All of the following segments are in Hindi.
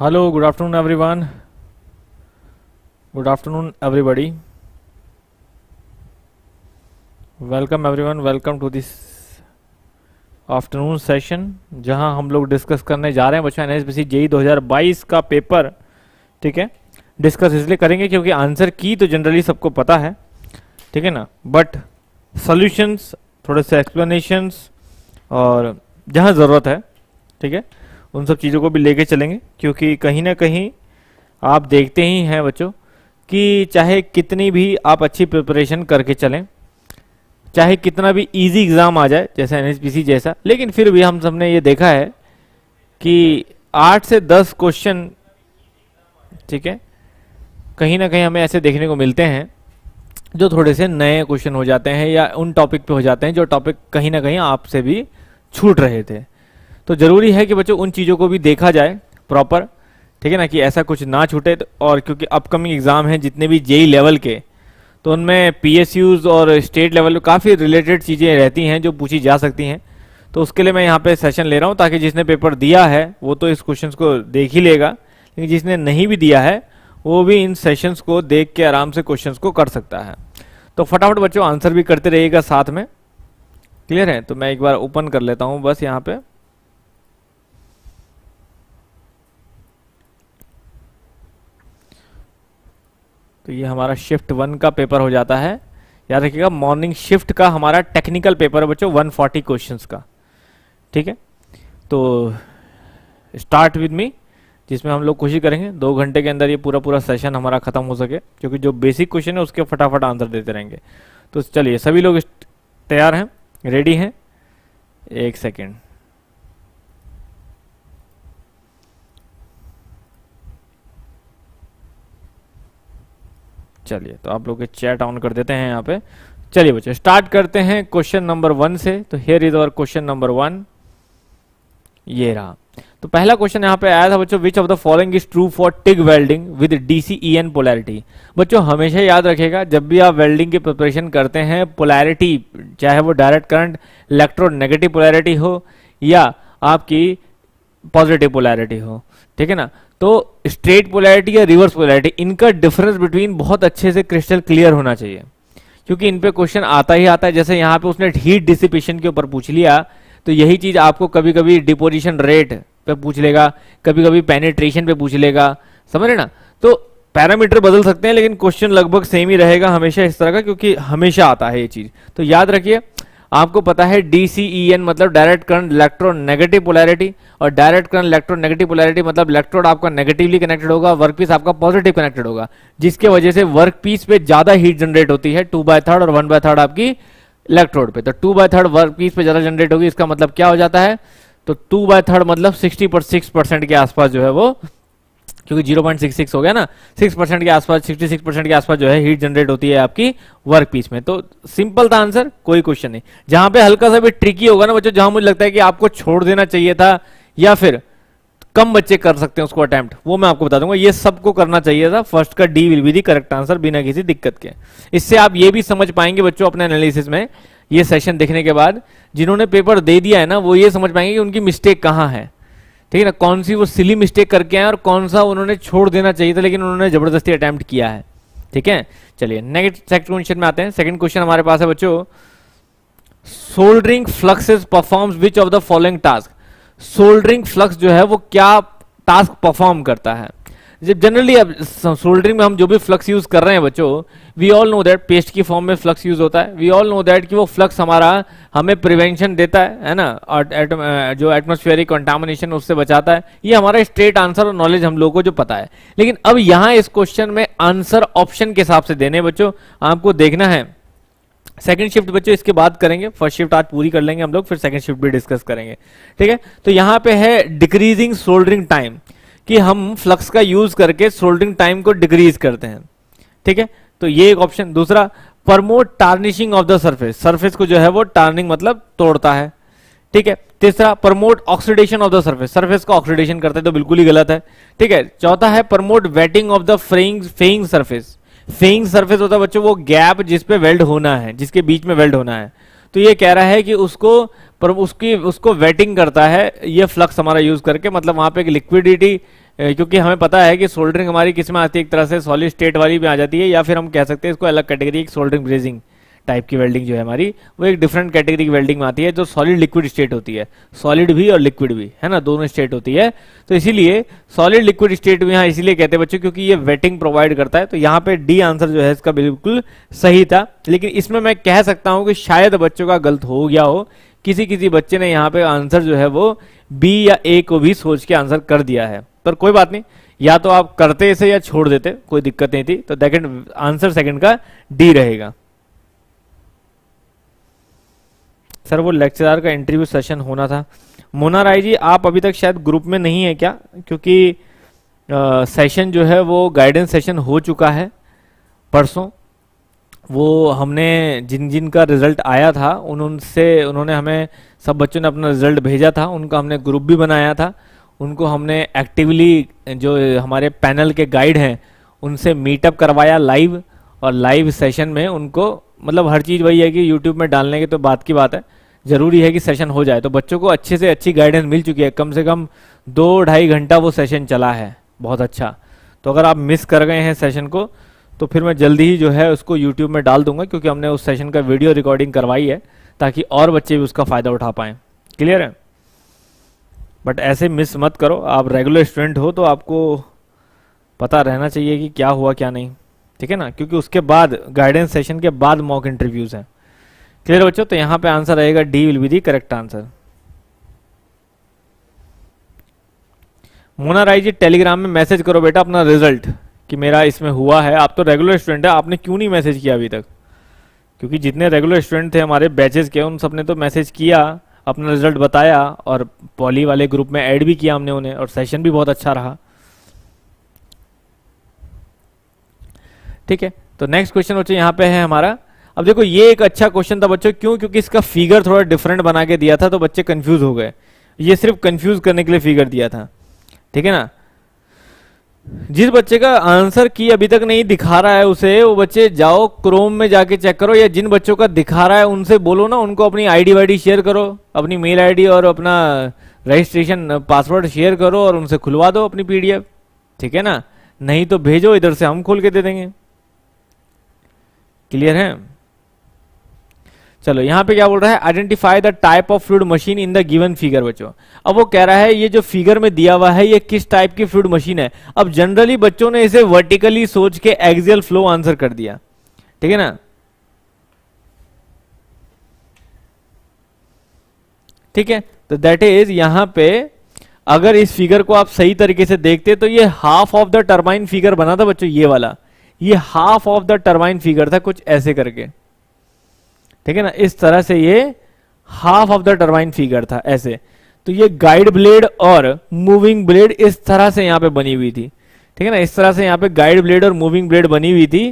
Hello good afternoon everyone good afternoon everybody welcome everyone welcome to this afternoon session जहां हम लोग डिस्कस करने जा रहे हैं बच्चों एन एस जेई दो का पेपर ठीक है डिस्कस इसलिए करेंगे क्योंकि आंसर की तो जनरली सबको पता है ठीक है ना बट सॉल्यूशंस थोड़े से एक्सप्लेनेशंस और जहां ज़रूरत है ठीक है उन सब चीज़ों को भी लेके चलेंगे क्योंकि कहीं ना कहीं आप देखते ही हैं बच्चों कि चाहे कितनी भी आप अच्छी प्रिपरेशन करके चलें चाहे कितना भी इजी एग्ज़ाम आ जाए जैसे एन जैसा लेकिन फिर भी हम सब ने ये देखा है कि आठ से दस क्वेश्चन ठीक है कहीं ना कहीं हमें ऐसे देखने को मिलते हैं जो थोड़े से नए क्वेश्चन हो जाते हैं या उन टॉपिक पे हो जाते हैं जो टॉपिक कहीं ना कहीं आपसे भी छूट रहे थे तो ज़रूरी है कि बच्चों उन चीज़ों को भी देखा जाए प्रॉपर ठीक है ना कि ऐसा कुछ ना छूटे तो और क्योंकि अपकमिंग एग्ज़ाम हैं जितने भी जेई लेवल के तो उनमें पी और स्टेट लेवल काफ़ी रिलेटेड चीज़ें रहती हैं जो पूछी जा सकती हैं तो उसके लिए मैं यहाँ पे सेशन ले रहा हूँ ताकि जिसने पेपर दिया है वो तो इस क्वेश्चन को देख ही लेगा लेकिन जिसने नहीं भी दिया है वो भी इन सेशंस को देख के आराम से क्वेश्चंस को कर सकता है तो फटाफट बच्चों आंसर भी करते रहिएगा साथ में क्लियर है तो मैं एक बार ओपन कर लेता हूँ बस यहाँ पे तो ये हमारा शिफ्ट वन का पेपर हो जाता है याद रखिएगा मॉर्निंग शिफ्ट का हमारा टेक्निकल पेपर है बच्चों 140 क्वेश्चन का ठीक है तो स्टार्ट विद मी जिसमें हम लोग कोशिश करेंगे दो घंटे के अंदर ये पूरा पूरा सेशन हमारा खत्म हो सके क्योंकि जो बेसिक क्वेश्चन है उसके फटाफट आंसर देते रहेंगे तो चलिए सभी लोग तैयार हैं रेडी हैं एक सेकेंड चलिए तो आप लोग चैट ऑन कर देते हैं यहाँ पे चलिए बच्चे स्टार्ट करते हैं क्वेश्चन नंबर वन से तो here is our question number one ये रहा तो पहला क्वेश्चन यहाँ पे आया था बच्चों which of the following is true for TIG welding with DCEN polarity बच्चों हमेशा याद रखेगा जब भी आप वेल्डिंग की प्रिपरेशन करते हैं पोलैरिटी चाहे वो direct current electro negative polarity हो या आपकी पॉजिटिव पोलैरिटी हो ठीक है ना तो स्ट्रेट पोलैरिटी या रिवर्स पोलैरिटी इनका डिफरेंस बिटवीन बहुत अच्छे से क्रिस्टल क्लियर होना चाहिए क्योंकि इन पे क्वेश्चन आता ही आता है जैसे यहाँ पे उसने हीट डिसिपेशन के ऊपर पूछ लिया तो यही चीज आपको कभी कभी डिपोजिशन रेट पे पूछ लेगा कभी कभी पेनिट्रेशन पे पूछ लेगा समझ रहे ना तो पैरामीटर बदल सकते हैं लेकिन क्वेश्चन लगभग सेम ही रहेगा हमेशा इस तरह का क्योंकि हमेशा आता है ये चीज तो याद रखिए आपको पता है एन e मतलब डायरेक्ट करंट इलेक्ट्रोनेगेटिव पोलैरिटी और डायरेक्ट करंट इलेक्ट्रोनेगेटिव पोलैरिटी मतलब इलेक्ट्रोड आपका नेगेटिवली कनेक्टेड होगा वर्क पीस आपका पॉजिटिव कनेक्टेड होगा जिसके वजह से वर्क पीस पे ज्यादा हीट जनरेट होती है टू बाय थर्ड और वन बाय थर्ड आपकी इलेक्ट्रोड पे तो two by third work piece पे ज्यादा जनरेट होगी इसका मतलब क्या हो जाता है तो टू बाय थर्ड मतलब सिक्सटी पर सिक्स परसेंट के आसपास जो है वो क्योंकि 0.66 हो गया ना 6 परसेंट के आसपास 66 परसेंट के आसपास जो है हीट जनरेट होती है आपकी वर्क पीस में तो सिंपल था आंसर कोई क्वेश्चन नहीं जहां पे हल्का सा भी ट्रिकी होगा ना बच्चों जहां मुझे लगता है कि आपको छोड़ देना चाहिए था या फिर कम बच्चे कर सकते हैं उसको अटेम्प्ट वो मैं आपको बता दूंगा ये सबको करना चाहिए था फर्स्ट का D will be the correct answer बिना किसी दिक्कत के इससे आप ये भी समझ पाएंगे बच्चों अपने एनालिसिस में ये सेशन देखने के बाद जिन्होंने पेपर दे दिया है ना वो ये समझ पाएंगे कि उनकी मिस्टेक कहाँ है ठीक है ना कौन सी वो सिली मिस्टेक करके आए और कौन सा उन्होंने छोड़ देना चाहिए था लेकिन उन्होंने जबरदस्ती अटैम्प्ट किया है ठीक है चलिए नेक्स्ट सेकंड क्वेश्चन में आते हैं सेकंड क्वेश्चन हमारे पास है बच्चों soldering fluxes performs which of the following task soldering flux जो है वो क्या टास्क परफॉर्म करता है जब जनरली अब सोल्डरिंग में हम जो भी फ्लक्स यूज कर रहे हैं बच्चों we all know that paste की फॉर्म में फ्लक्स यूज होता है वी ऑल नो दैट कि वो फ्लक्स हमारा हमें प्रिवेंशन देता है है ना और एटम, जो एटमोस्फेरिक कंटामिनेशन उससे बचाता है ये हमारा स्ट्रेट आंसर और नॉलेज हम लोगों को जो पता है लेकिन अब यहाँ इस क्वेश्चन में आंसर ऑप्शन के हिसाब से देने बच्चों आपको देखना है सेकंड शिफ्ट बच्चों इसके बाद करेंगे फर्स्ट शिफ्ट आज पूरी कर लेंगे हम लोग फिर सेकंड शिफ्ट भी डिस्कस करेंगे ठीक है तो यहाँ पे है डिक्रीजिंग सोल्डरिंग टाइम कि हम फ्लक्स का यूज करके सोल्डिंग टाइम को डिक्रीज करते हैं ठीक है तो ये एक ऑप्शन दूसरा promote tarnishing of the surface surface को जो है वो टार्निंग मतलब तोड़ता है ठीक है तीसरा promote oxidation of the surface surface का ऑक्सीडेशन करते हैं तो बिल्कुल ही गलत है ठीक है चौथा है promote wetting of the faying faying surface faying surface होता है बच्चों वो गैप जिसपे वेल्ड होना है जिसके बीच में वेल्ड होना है तो ये कह रहा है कि उसको पर उसकी उसको वेटिंग करता है ये फ्लक्स हमारा यूज करके मतलब वहां पे एक लिक्विडिटी क्योंकि हमें पता है कि सोल्डरिंग हमारी किस में आती है एक तरह से सॉलिड स्टेट वाली भी आ जाती है या फिर हम कह सकते हैं इसको अलग कैटेगरी एक सोल्डरिंग ब्रेजिंग टाइप की वेल्डिंग जो है हमारी वो एक डिफरेंट कैटेगरी की वेल्डिंग में आती है जो सॉलिड लिक्विड स्टेट होती है सॉलिड भी और लिक्विड भी है ना दोनों स्टेट होती है तो इसीलिए सॉलिड लिक्विड स्टेट भी यहाँ इसीलिए कहते हैं बच्चों क्योंकि ये वेटिंग प्रोवाइड करता है तो यहाँ पे डी आंसर जो है इसका बिल्कुल सही था लेकिन इसमें मैं कह सकता हूँ कि शायद बच्चों का गलत हो गया हो किसी किसी बच्चे ने यहाँ पे आंसर जो है वो बी या ए को भी सोच के आंसर कर दिया है पर कोई बात नहीं या तो आप करते इसे या छोड़ देते कोई दिक्कत नहीं थी तो देखेंड आंसर सेकंड का डी रहेगा सर वो लेक्चरार का इंटरव्यू सेशन होना था मोना राय जी आप अभी तक शायद ग्रुप में नहीं है क्या क्योंकि आ, सेशन जो है वो गाइडेंस सेशन हो चुका है परसों वो हमने जिन जिन का रिज़ल्ट आया था उन उनसे उन्होंने हमें सब बच्चों ने अपना रिज़ल्ट भेजा था उनका हमने ग्रुप भी बनाया था उनको हमने एक्टिवली जो हमारे पैनल के गाइड हैं उनसे मीटअप करवाया लाइव और लाइव सेशन में उनको मतलब हर चीज़ वही है कि यूट्यूब में डालने की तो बात की बात है ज़रूरी है कि सेशन हो जाए तो बच्चों को अच्छे से अच्छी गाइडेंस मिल चुकी है कम से कम दो ढाई घंटा वो सेशन चला है बहुत अच्छा तो अगर आप मिस कर गए हैं सेशन को तो फिर मैं जल्दी ही जो है उसको यूट्यूब में डाल दूंगा क्योंकि हमने उस सेशन का वीडियो रिकॉर्डिंग करवाई है ताकि और बच्चे भी उसका फ़ायदा उठा पाए क्लियर है बट ऐसे मिस मत करो आप रेगुलर स्टूडेंट हो तो आपको पता रहना चाहिए कि क्या हुआ क्या नहीं ठीक है ना क्योंकि उसके बाद गाइडेंस सेशन के बाद मॉक इंटरव्यूज़ हैं क्लियर बच्चों तो यहां पे आंसर रहेगा D will be the correct answer Mona Rai ji Telegram में मैसेज करो बेटा अपना रिजल्ट कि मेरा इसमें हुआ है आप तो रेगुलर स्टूडेंट है आपने क्यों नहीं मैसेज किया अभी तक क्योंकि जितने रेगुलर स्टूडेंट थे हमारे बैचेस के उन सब ने तो मैसेज किया अपना रिजल्ट बताया और पॉली वाले ग्रुप में ऐड भी किया हमने उन्हें और सेशन भी बहुत अच्छा रहा ठीक है तो नेक्स्ट क्वेश्चन बच्चों यहाँ पे है हमारा अब देखो ये एक अच्छा क्वेश्चन था बच्चों क्यों क्योंकि इसका फिगर थोड़ा डिफरेंट बना के दिया था तो बच्चे कंफ्यूज हो गए ये सिर्फ कंफ्यूज करने के लिए फिगर दिया था ठीक है ना जिस बच्चे का आंसर की अभी तक नहीं दिखा रहा है उसे वो बच्चे जाओ क्रोम में जाके चेक करो या जिन बच्चों का दिखा रहा है उनसे बोलो ना उनको अपनी आईडी वाईडी शेयर करो अपनी मेल आईडी और अपना रजिस्ट्रेशन पासवर्ड शेयर करो और उनसे खुलवा दो अपनी पीडीएफ ठीक है ना नहीं तो भेजो इधर से हम खोल के दे देंगे क्लियर है चलो यहाँ पे क्या बोल रहा है identify the type of fluid machine in the given figure बच्चों अब वो कह रहा है ये जो फिगर में दिया हुआ है ये किस टाइप की फ्लूड मशीन है अब जनरली बच्चों ने इसे वर्टिकली सोच के एक्सियल फ्लो आंसर कर दिया ठीक है ना ठीक है तो दैट इज यहां पे अगर इस फिगर को आप सही तरीके से देखते तो ये half of the turbine figure बना था बच्चों ये वाला ये half of the turbine figure था कुछ ऐसे करके ठीक है ना इस तरह से ये half of the turbine figure था ऐसे तो ये गाइड ब्लेड और मूविंग ब्लेड इस तरह से यहां पे बनी हुई थी ठीक है ना इस तरह से यहां पे गाइड ब्लेड और मूविंग ब्लेड बनी हुई थी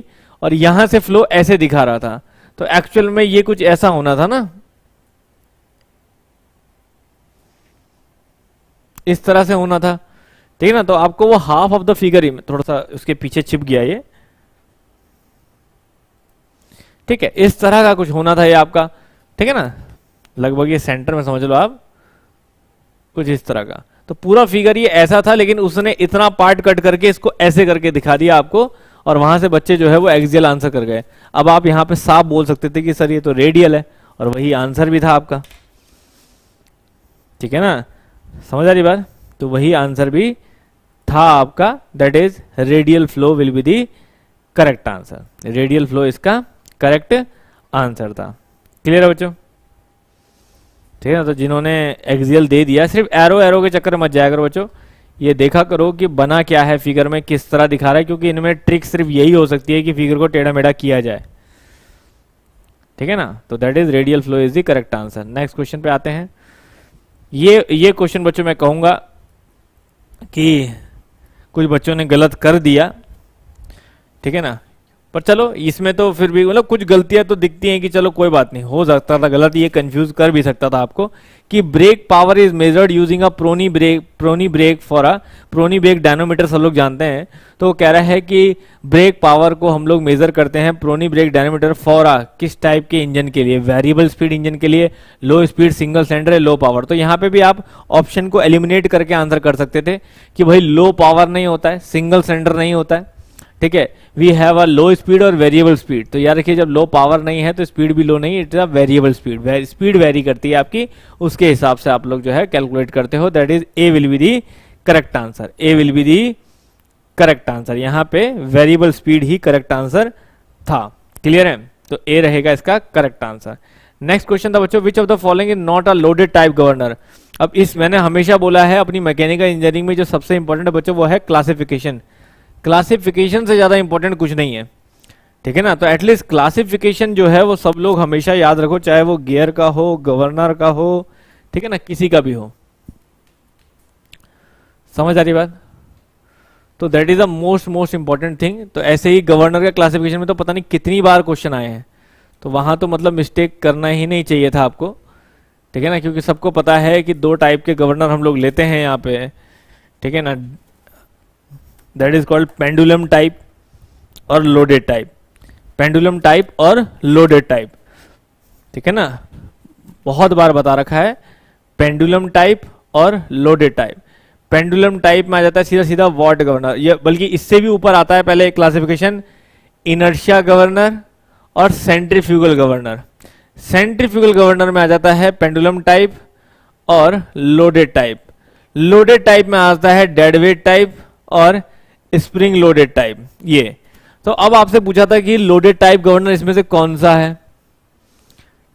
और यहां से फ्लो ऐसे दिखा रहा था तो एक्चुअल में ये कुछ ऐसा होना था ना इस तरह से होना था ठीक है ना तो आपको वो हाफ ऑफ द फिगर ही थोड़ा सा उसके पीछे छिप गया ये ठीक है इस तरह का कुछ होना था ये आपका ठीक है ना लगभग ये सेंटर में समझ लो आप कुछ इस तरह का तो पूरा फिगर ये ऐसा था लेकिन उसने इतना पार्ट कट करके इसको ऐसे करके दिखा दिया आपको और वहां से बच्चे जो है वो एक्सियल आंसर कर गए अब आप यहां पे साफ बोल सकते थे कि सर ये तो रेडियल है और वही आंसर भी था आपका ठीक है ना समझ आ रही बात तो वही आंसर भी था आपका that is radial flow will be the correct answer radial flow इसका करेक्ट आंसर था क्लियर है बच्चों ठीक है ना तो जिन्होंने एक्सियल दे दिया सिर्फ एरो एरो के चक्कर मत जाया करो बच्चों ये देखा करो कि बना क्या है फिगर में किस तरह दिखा रहा है क्योंकि इनमें ट्रिक सिर्फ यही हो सकती है कि फिगर को टेढ़ा मेढ़ा किया जाए ठीक है ना तो that is radial flow is the correct answer next question पे आते हैं ये ये क्वेश्चन बच्चों मैं कहूंगा कि कुछ बच्चों ने गलत कर दिया ठीक है ना पर चलो इसमें तो फिर भी मतलब कुछ गलतियां तो दिखती हैं कि चलो कोई बात नहीं हो सकता था गलत ये कंफ्यूज कर भी सकता था आपको कि brake power is measured using a prony brake prony brake for a prony brake dynamometer सब लोग जानते हैं तो कह रहा है कि ब्रेक पावर को हम लोग मेजर करते हैं prony brake dynamometer for a किस टाइप के इंजन के लिए वेरिएबल स्पीड इंजन के लिए low speed single sender low power तो यहाँ पे भी आप ऑप्शन को एलिमिनेट करके आंसर कर सकते थे कि भाई लो पावर नहीं होता है सिंगल सेंडर नहीं होता है ठीक है we have a low speed और वेरिएबल स्पीड तो याद रखिए जब लो पावर नहीं है तो स्पीड भी लो नहीं it is a variable speed speed vary करती है आपकी उसके हिसाब से आप लोग जो है कैलकुलेट करते हो that is A will be the correct answer A will be the correct answer यहाँ पे वेरिएबल स्पीड ही करेक्ट आंसर था क्लियर है तो ए रहेगा इसका करेक्ट आंसर नेक्स्ट क्वेश्चन था बच्चों which of the following is not a loaded type governor अब इस मैंने हमेशा बोला है अपनी मैकेनिकल इंजीनियरिंग में जो सबसे इंपॉर्टेंट है बच्चों वो है क्लासिफिकेशन क्लासिफिकेशन से ज़्यादा इंपॉर्टेंट कुछ नहीं है ठीक है ना तो एटलीस्ट क्लासिफिकेशन जो है वो सब लोग हमेशा याद रखो चाहे वो गियर का हो गवर्नर का हो ठीक है ना किसी का भी हो समझ आ रही बात तो that is the most most important thing तो ऐसे ही गवर्नर का क्लासिफिकेशन में तो पता नहीं कितनी बार क्वेश्चन आए हैं तो वहां तो मतलब मिस्टेक करना ही नहीं चाहिए था आपको ठीक है ना क्योंकि सबको पता है कि दो टाइप के गवर्नर हम लोग लेते हैं यहाँ पे ठीक है ना that is called pendulum type और लोडेड टाइप पेंडुलम टाइप और लोडेड टाइप ठीक है ना बहुत बार बता रखा है पेंडुलम टाइप और लोडेड टाइप पेंडुलम टाइप में आ जाता है सीधा सीधा वॉट गवर्नर बल्कि इससे भी ऊपर आता है पहले क्लासिफिकेशन इनर्शिया गवर्नर और सेंट्रीफ्यूगल गवर्नर सेंट्रीफ्यूगल गवर्नर में आ जाता है पेंडुलम टाइप और लोडेड टाइप लोडेड टाइप में आता है डेडवेट टाइप और स्प्रिंग लोडेड टाइप ये तो अब आपसे पूछा था कि लोडेड टाइप गवर्नर इसमें से कौन सा है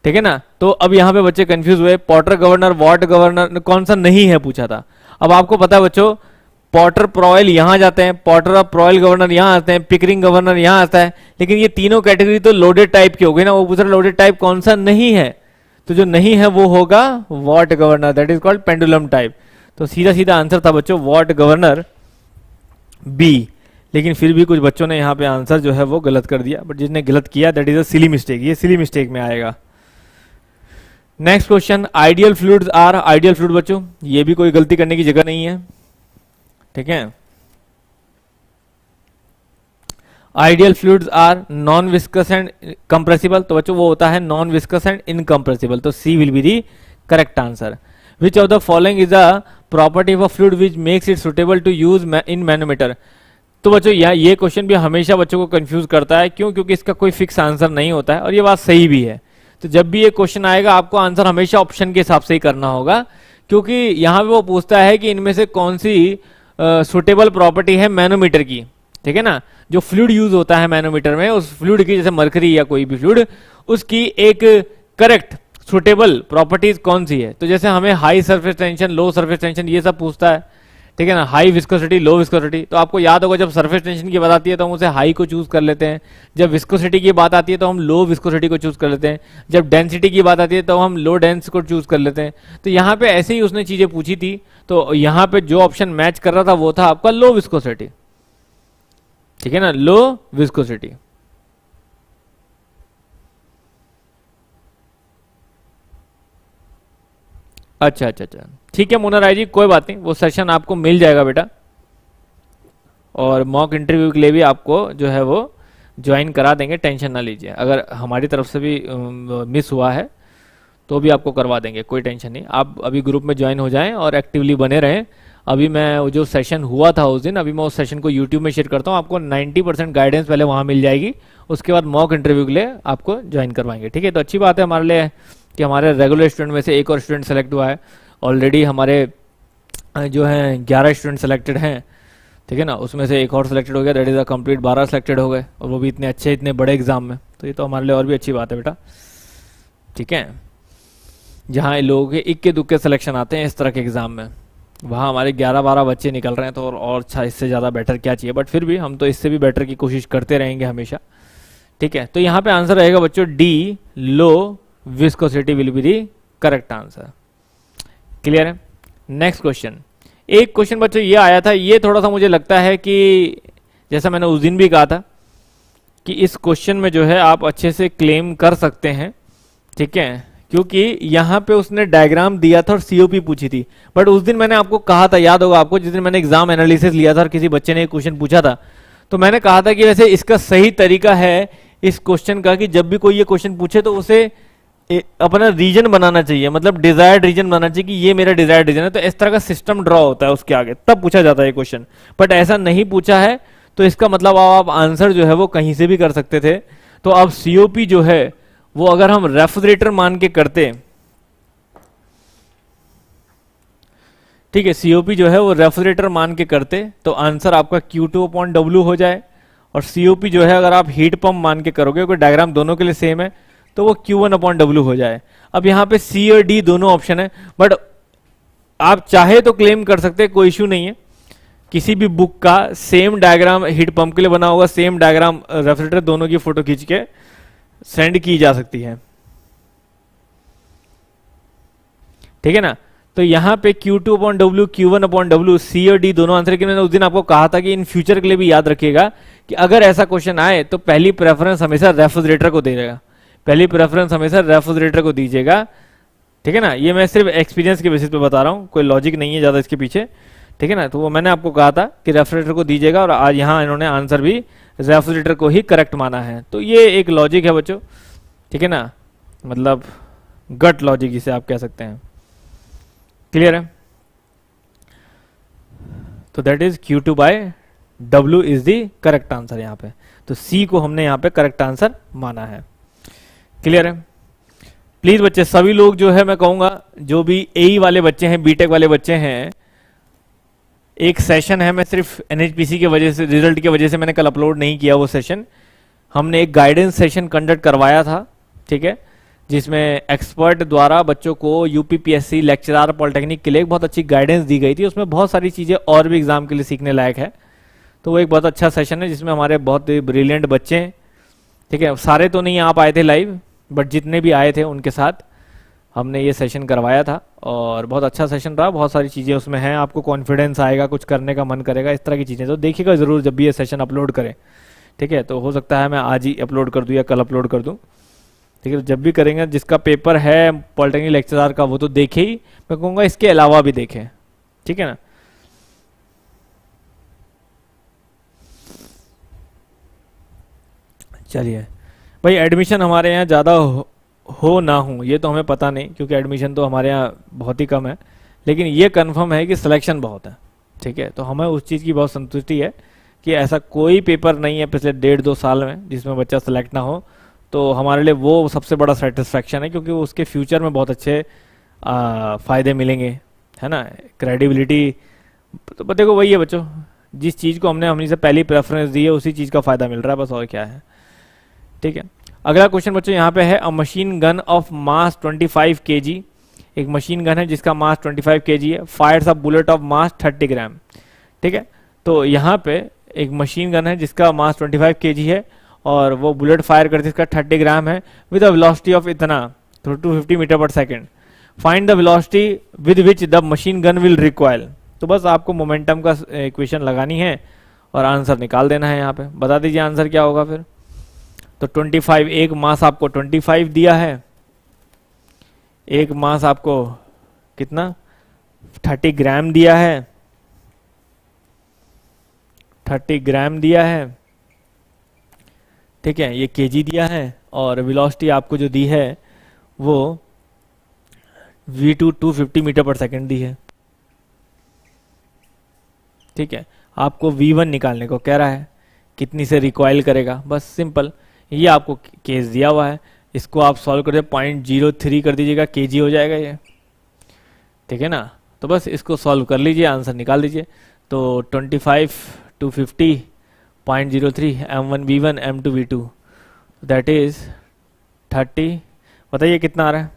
ठीक है ना तो अब यहां पे बच्चे कंफ्यूज हुए पॉटर गवर्नर वॉट गवर्नर कौन सा नहीं है पूछा था अब आपको पता है बच्चों पॉटर प्रॉयल यहां जाते हैं पॉटर ऑफ प्रॉयल गवर्नर यहां आते हैं पिकरिंग गवर्नर यहां आता है लेकिन ये तीनों कैटेगरी तो लोडेड टाइप के हो गए ना वो पूछ रहे लोडेड टाइप कौन सा नहीं है तो जो नहीं है वो होगा watt governor that is called pendulum type तो सीधा सीधा आंसर था बच्चों वॉट गवर्नर बी लेकिन फिर भी कुछ बच्चों ने यहाँ पे आंसर जो है वो गलत कर दिया बट जिसने गलत किया that is a silly mistake ये सिली मिस्टेक में आएगा next question ideal fluid are ideal fluid बच्चों ये भी कोई गलती करने की जगह नहीं है ठीक है ideal fluid are non viscous and compressible तो बच्चों वो होता है नॉन विस्कस एंड इनकम्प्रेसिबल तो C will be the correct answer which of the following is a property of fluid which makes it suitable to use in manometer तो बच्चों यहाँ ये क्वेश्चन भी हमेशा बच्चों को कंफ्यूज करता है क्यों क्योंकि इसका कोई फिक्स आंसर नहीं होता है और ये बात सही भी है तो जब भी ये क्वेश्चन आएगा आपको आंसर हमेशा ऑप्शन के हिसाब से ही करना होगा क्योंकि यहाँ पे वो पूछता है कि इनमें से कौन सी सुटेबल प्रॉपर्टी है मैनोमीटर की ठीक है ना जो फ्लूड यूज होता है मैनोमीटर में उस फ्लूड की जैसे मरकरी या कोई भी फ्लूड उसकी एक करेक्ट सुटेबल प्रॉपर्टीज कौन सी है तो जैसे हमें high surface tension low surface tension ये सब पूछता है ठीक है ना हाई विस्कोसिटी लो विस्कोसिटी तो आपको याद होगा जब सरफेस टेंशन की बात आती है तो हम उसे हाई को चूज कर लेते हैं जब विस्कोसिटी की बात आती है तो हम लो विस्कोसिटी को चूज कर लेते हैं जब डेंसिटी की बात आती है तो हम लो डेंस को चूज कर लेते हैं तो यहाँ पे ऐसे ही उसने चीजें पूछी थी तो यहाँ पे जो ऑप्शन मैच कर रहा था वो था आपका लो विस्कोसिटी ठीक है ना लो विस्कोसिटी अच्छा अच्छा अच्छा ठीक है मोना राय जी कोई बात नहीं वो सेशन आपको मिल जाएगा बेटा और मॉक इंटरव्यू के लिए भी आपको जो है वो ज्वाइन करा देंगे टेंशन ना लीजिए अगर हमारी तरफ से भी मिस हुआ है तो भी आपको करवा देंगे कोई टेंशन नहीं आप अभी ग्रुप में ज्वाइन हो जाएं और एक्टिवली बने रहें अभी मैं जो सेशन हुआ था उस दिन अभी मैं उस सेशन को यूट्यूब में शेयर करता हूँ आपको 90 परसेंट गाइडेंस पहले वहाँ मिल जाएगी उसके बाद मॉक इंटरव्यू के लिए आपको ज्वाइन करवाएंगे ठीक है तो अच्छी बात है हमारे लिए कि हमारे रेगुलर स्टूडेंट में से एक और स्टूडेंट सेलेक्ट हुआ है ऑलरेडी हमारे जो हैं ग्यारह स्टूडेंट सेलेक्टेड हैं ठीक है ना उसमें से एक और सेलेक्टेड हो गया दैट इज़ अ कम्प्लीट बारह सेलेक्टेड हो गए और वो भी इतने अच्छे इतने बड़े एग्जाम में तो ये तो हमारे लिए और भी अच्छी बात है बेटा ठीक है जहाँ लोगों के इक्के दुक्के सिलेक्शन आते हैं इस तरह के एग्जाम में वहाँ हमारे 11-12 बच्चे निकल रहे हैं तो और और अच्छा इससे ज़्यादा बेटर क्या चाहिए बट फिर भी हम तो इससे भी बेटर की कोशिश करते रहेंगे हमेशा ठीक है तो यहाँ पे आंसर रहेगा बच्चों D low viscosity will be the correct answer clear है नेक्स्ट क्वेश्चन एक क्वेश्चन बच्चों ये आया था ये थोड़ा सा मुझे लगता है कि जैसा मैंने उस दिन भी कहा था कि इस क्वेश्चन में जो है आप अच्छे से क्लेम कर सकते हैं ठीक है क्योंकि यहाँ पे उसने डायग्राम दिया था और सीओपी पूछी थी बट उस दिन मैंने आपको कहा था याद होगा आपको जिस दिन मैंने एग्जाम एनालिसिस लिया था और किसी बच्चे ने क्वेश्चन पूछा था तो मैंने कहा था कि वैसे इसका सही तरीका है इस क्वेश्चन का कि जब भी कोई ये क्वेश्चन पूछे तो उसे अपना रीजन बनाना चाहिए मतलब डिजायर्ड रीजन बनाना चाहिए कि ये मेरा डिजायर्ड रीजन है तो इस तरह का सिस्टम ड्रॉ होता है उसके आगे तब पूछा जाता है ये क्वेश्चन बट ऐसा नहीं पूछा है तो इसका मतलब आप आंसर जो है वो कहीं से भी कर सकते थे तो अब सीओपी जो है वो अगर हम रेफ्रिजरेटर मान के करते ठीक है सीओपी जो है वो रेफ्रिजरेटर मान के करते तो आंसर आपका Q2 टू अपॉन डब्ल्यू हो जाए और सीओपी जो है अगर आप हीट पंप मान के करोगे क्योंकि डायग्राम दोनों के लिए सेम है तो वो Q1 वन अपॉन डब्ल्यू हो जाए अब यहां पे सी और डी दोनों ऑप्शन है बट आप चाहे तो क्लेम कर सकते कोई इश्यू नहीं है किसी भी बुक का सेम डायग्राम हीट पंप के लिए बना होगा सेम डायग्राम रेफ्रिजरेटर दोनों की फोटो खींच के सेंड की जा सकती है ठीक है ना तो यहां पे Q2 two upon W Q one upon W C और डी दोनों आंसर मैंने उस दिन आपको कहा था कि इन फ्यूचर के लिए भी याद रखिएगा कि अगर ऐसा क्वेश्चन आए तो पहली प्रेफरेंस हमेशा रेफ्रिजरेटर को देगा पहली प्रेफरेंस हमेशा रेफ्रिजरेटर को दीजिएगा ठीक है ना ये मैं सिर्फ एक्सपीरियंस के बेसिस पे बता रहा हूँ कोई लॉजिक नहीं है ज़्यादा इसके पीछे ठीक है ना तो वो मैंने आपको कहा था कि रेफ्रिजरेटर को दीजिएगा और आज यहां इन्होंने आंसर भी रेफ्रिजरेटर को ही करेक्ट माना है तो ये एक लॉजिक है बच्चों ठीक है ना मतलब गट लॉजिक जिसे आप कह सकते हैं क्लियर है तो that is Q two by W is the correct answer यहां पे तो सी को हमने यहां पे करेक्ट आंसर माना है क्लियर है प्लीज बच्चे सभी लोग जो है मैं कहूंगा जो भी ए वाले बच्चे हैं बीटेक वाले बच्चे हैं एक सेशन है मैं सिर्फ एनएचपीसी के वजह से रिजल्ट की वजह से मैंने कल अपलोड नहीं किया वो सेशन हमने एक गाइडेंस सेशन कंडक्ट करवाया था ठीक है जिसमें एक्सपर्ट द्वारा बच्चों को यूपीपीएससी लेक्चरार पॉलिटेक्निक के लिए एक बहुत अच्छी गाइडेंस दी गई थी उसमें बहुत सारी चीज़ें और भी एग्ज़ाम के लिए सीखने लायक है तो वो एक बहुत अच्छा सेशन है जिसमें हमारे बहुत ब्रिलियंट बच्चे हैं ठीक है सारे तो नहीं आप आए थे लाइव बट जितने भी आए थे उनके साथ हमने ये सेशन करवाया था और बहुत अच्छा सेशन रहा बहुत सारी चीज़ें उसमें हैं आपको कॉन्फिडेंस आएगा कुछ करने का मन करेगा इस तरह की चीज़ें तो देखिएगा ज़रूर जब भी ये सेशन अपलोड करें ठीक है तो हो सकता है मैं आज ही अपलोड कर दूँ या कल अपलोड कर दूँ ठीक है तो जब भी करेंगे जिसका पेपर है पॉलिटेक्निक लेक्चरार का वो तो देखे ही मैं कहूँगा इसके अलावा भी देखें ठीक है ना चलिए भाई एडमिशन हमारे यहाँ ज़्यादा हो ना हो ये तो हमें पता नहीं क्योंकि एडमिशन तो हमारे यहाँ बहुत ही कम है लेकिन ये कन्फर्म है कि सिलेक्शन बहुत है ठीक है तो हमें उस चीज़ की बहुत संतुष्टि है कि ऐसा कोई पेपर नहीं है पिछले डेढ़ दो साल में जिसमें बच्चा सेलेक्ट ना हो तो हमारे लिए वो सबसे बड़ा सेटिस्फैक्शन है क्योंकि उसके फ्यूचर में बहुत अच्छे फ़ायदे मिलेंगे है ना क्रेडिबिलिटी तो को वही है बच्चों जिस चीज़ को हमने हमने से पहली प्रेफरेंस दी है उसी चीज़ का फ़ायदा मिल रहा है बस और क्या है ठीक है अगला क्वेश्चन बच्चों यहाँ पे है a machine gun of mass 25 five एक मशीन गन है जिसका मास 25 फाइव है fires a bullet of mass 30 gram ठीक है तो यहाँ पे एक मशीन गन है जिसका मास 25 फाइव है और वो बुलेट फायर करती है इसका 30 ग्राम है विद अ वेलोसिटी ऑफ इतना तो 250 metre per second find the velocity with which the machine gun will recoil तो बस आपको मोमेंटम का इक्वेशन लगानी है और आंसर निकाल देना है यहाँ पे बता दीजिए आंसर क्या होगा फिर तो 25 एक मास आपको 25 दिया है एक मास आपको कितना 30 ग्राम दिया है 30 ग्राम दिया है ठीक है ये केजी दिया है और वेलोसिटी आपको जो दी है वो v2 250 मीटर पर सेकंड दी है ठीक है आपको v1 निकालने को कह रहा है कितनी से रिकॉयल करेगा बस सिंपल ये आपको केस दिया हुआ है इसको आप सॉल्व कर दे पॉइंट जीरो थ्री कर दीजिएगा के जी हो जाएगा ये ठीक है ना तो बस इसको सॉल्व कर लीजिए आंसर निकाल दीजिए तो twenty five two fifty point zero three M one B one M two B two that is thirty बताइए कितना आ रहा है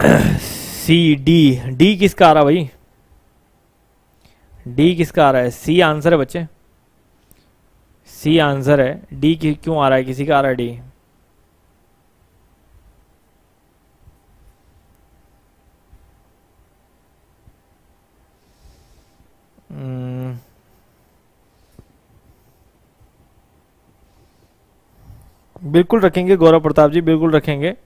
सी डी डी किसका आ रहा भाई डी किसका आ रहा है सी आंसर है बच्चे सी आंसर है डी क्यों आ रहा है किसी का आ रहा है डी हम्म। बिल्कुल रखेंगे गौरव प्रताप जी बिल्कुल रखेंगे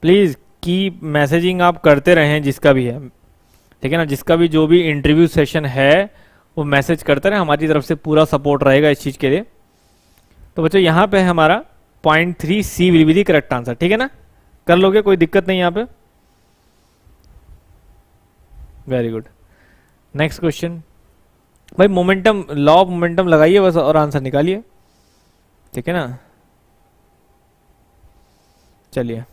प्लीज़ की मैसेजिंग आप करते रहें जिसका भी है ठीक है ना जिसका भी जो भी इंटरव्यू सेशन है वो मैसेज करते रहें हमारी तरफ से पूरा सपोर्ट रहेगा इस चीज़ के लिए तो बच्चों यहाँ पे है हमारा point three C will be the correct answer ठीक है ना कर लोगे कोई दिक्कत नहीं यहाँ पे वेरी गुड नेक्स्ट क्वेश्चन भाई मोमेंटम लॉ ऑफ मोमेंटम लगाइए बस और आंसर निकालिए ठीक है ना चलिए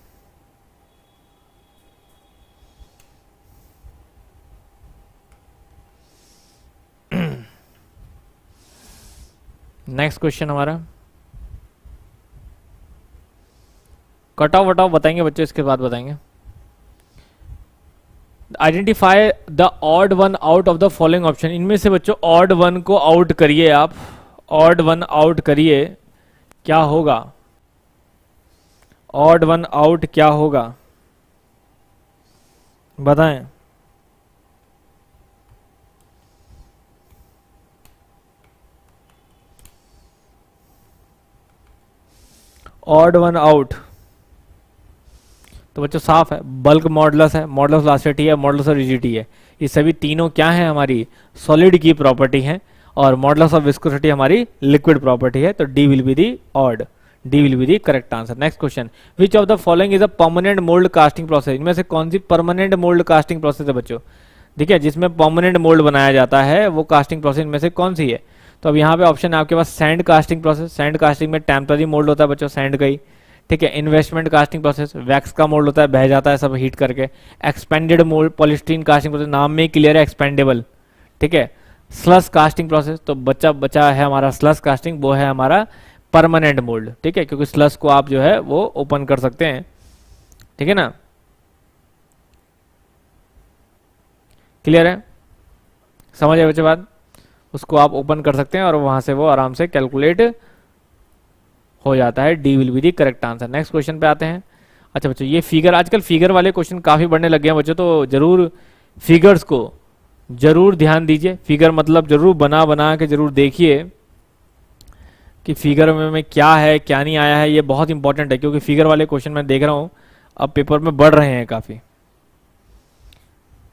नेक्स्ट क्वेश्चन हमारा कट ऑफ ऑफ बताएंगे बच्चों इसके बाद बताएंगे identify the odd one out of the following option इनमें से बच्चों ऑड वन को आउट करिए आप ऑड वन आउट करिए क्या होगा ऑड वन आउट क्या होगा बताएं ऑड वन आउट तो बच्चों साफ है बल्क मॉडलस है मॉडलस लास्टिटी है मॉडलस और रिजिटी है ये सभी तीनों क्या है हमारी सॉलिड की प्रॉपर्टी है और मॉडलस ऑफ विस्कोसिटी हमारी लिक्विड प्रॉपर्टी है तो D will be the odd D will be the correct answer next question which of the following is a permanent mould casting process इनमें से कौन सी परमानेंट मोल्ड कास्टिंग प्रोसेस है बच्चों ठीक है जिसमें परमानेंट मोल्ड बनाया जाता है वो कास्टिंग प्रोसेस में से कौन सी है तो अब यहाँ पे ऑप्शन है आपके पास sand casting process sand casting में टेम्पररी मोल्ड होता है बच्चों सैंड का ही ठीक है इन्वेस्टमेंट कास्टिंग प्रोसेस वैक्स का मोल्ड होता है बह जाता है सब हीट करके expanded mould polystyrene casting process नाम में क्लियर है एक्सपेंडेबल ठीक है स्लस कास्टिंग प्रोसेस तो बच्चा बच्चा है हमारा स्लस कास्टिंग वो है हमारा परमानेंट मोल्ड ठीक है क्योंकि स्लस को आप जो है वो ओपन कर सकते हैं ठीक है ना क्लियर है समझ आए बच्चे बात उसको आप ओपन कर सकते हैं और वहाँ से वो आराम से कैलकुलेट हो जाता है D will be the correct answer next question पे आते हैं अच्छा बच्चों ये फिगर आजकल फिगर वाले क्वेश्चन काफ़ी बढ़ने लगे हैं बच्चों तो ज़रूर फिगर्स को ज़रूर ध्यान दीजिए फिगर मतलब ज़रूर बना बना के ज़रूर देखिए कि फिगर में, में क्या है क्या नहीं आया है ये बहुत इंपॉर्टेंट है क्योंकि फिगर वाले क्वेश्चन मैं देख रहा हूँ अब पेपर में बढ़ रहे हैं काफ़ी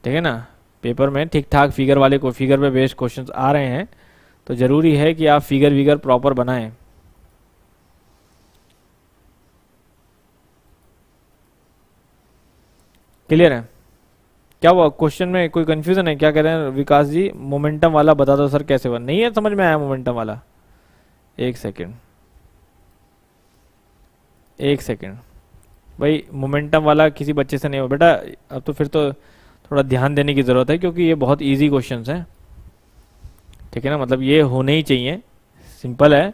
ठीक है ना पेपर में ठीक ठाक फिगर वाले को फिगर पे बेस्ड क्वेश्चंस आ रहे हैं तो ज़रूरी है कि आप फिगर विगर प्रॉपर बनाएं क्लियर है क्या हुआ क्वेश्चन में कोई कंफ्यूजन है क्या कह रहे हैं विकास जी मोमेंटम वाला बता दो सर कैसे हुआ नहीं है समझ में आया मोमेंटम वाला एक सेकेंड एक सेकेंड भाई मोमेंटम वाला किसी बच्चे से नहीं हो बेटा अब तो फिर तो थोड़ा ध्यान देने की ज़रूरत है क्योंकि ये बहुत ईजी क्वेश्चन हैं ठीक है ना मतलब ये होने ही चाहिए सिंपल है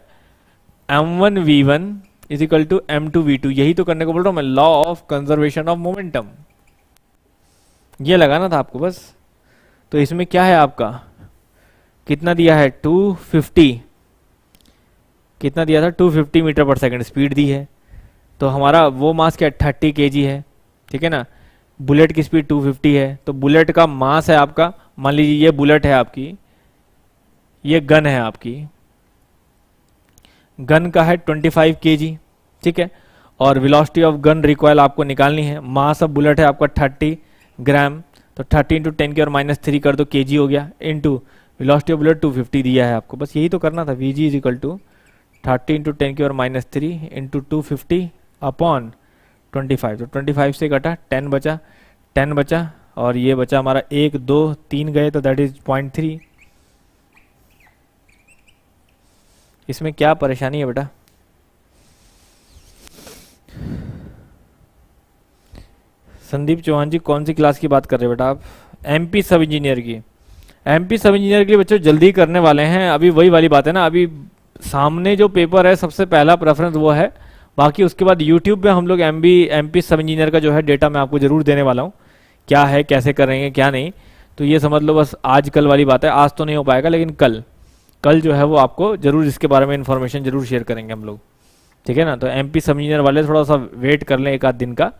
M one V one is equal to M two V two यही तो करने को बोल रहा हूँ मैं law of conservation of momentum ये लगाना था आपको बस तो इसमें क्या है आपका कितना दिया है 250 कितना दिया था 250 मीटर पर सेकंड स्पीड दी है तो हमारा वो मास क्या 30 के है ठीक है ना बुलेट की स्पीड 250 है तो बुलेट का मास है आपका मान लीजिए ये बुलेट है आपकी ये गन है आपकी गन का है 25 फाइव ठीक है और वेलोसिटी ऑफ गन रिक्वायर आपको निकालनी है मास ऑफ बुलेट है आपका 30 ग्राम तो 30 इंटू टेन की और माइनस थ्री कर दो के हो गया इंटू वेलोसिटी ऑफ बुलेट 250 दिया है आपको बस यही तो करना था V G is equal to thirty into ten की और minus three into two fifty upon twenty five तो ट्वेंटी फाइव से कटा टेन बचा टेन बचा और ये बचा हमारा एक दो तीन गए तो दैट इज पॉइंट थ्री इसमें क्या परेशानी है बेटा संदीप चौहान जी कौन सी क्लास की बात कर रहे हैं बेटा आप एमपी सब इंजीनियर की एमपी सब इंजीनियर के लिए बच्चों जल्दी करने वाले हैं अभी वही वाली बात है ना अभी सामने जो पेपर है सबसे पहला प्रेफरेंस वो है बाकी उसके बाद यूट्यूब पे हम लोग एम बी एम पी सब इंजीनियर का जो है डेटा मैं आपको ज़रूर देने वाला हूँ क्या है कैसे करेंगे क्या नहीं तो ये समझ लो बस आज कल वाली बात है आज तो नहीं हो पाएगा लेकिन कल कल जो है वो आपको ज़रूर इसके बारे में इन्फॉर्मेशन ज़रूर शेयर करेंगे हम लोग ठीक है ना तो एम पी सब इंजीनियर वाले थोड़ा सा वेट कर लें एक आध दिन का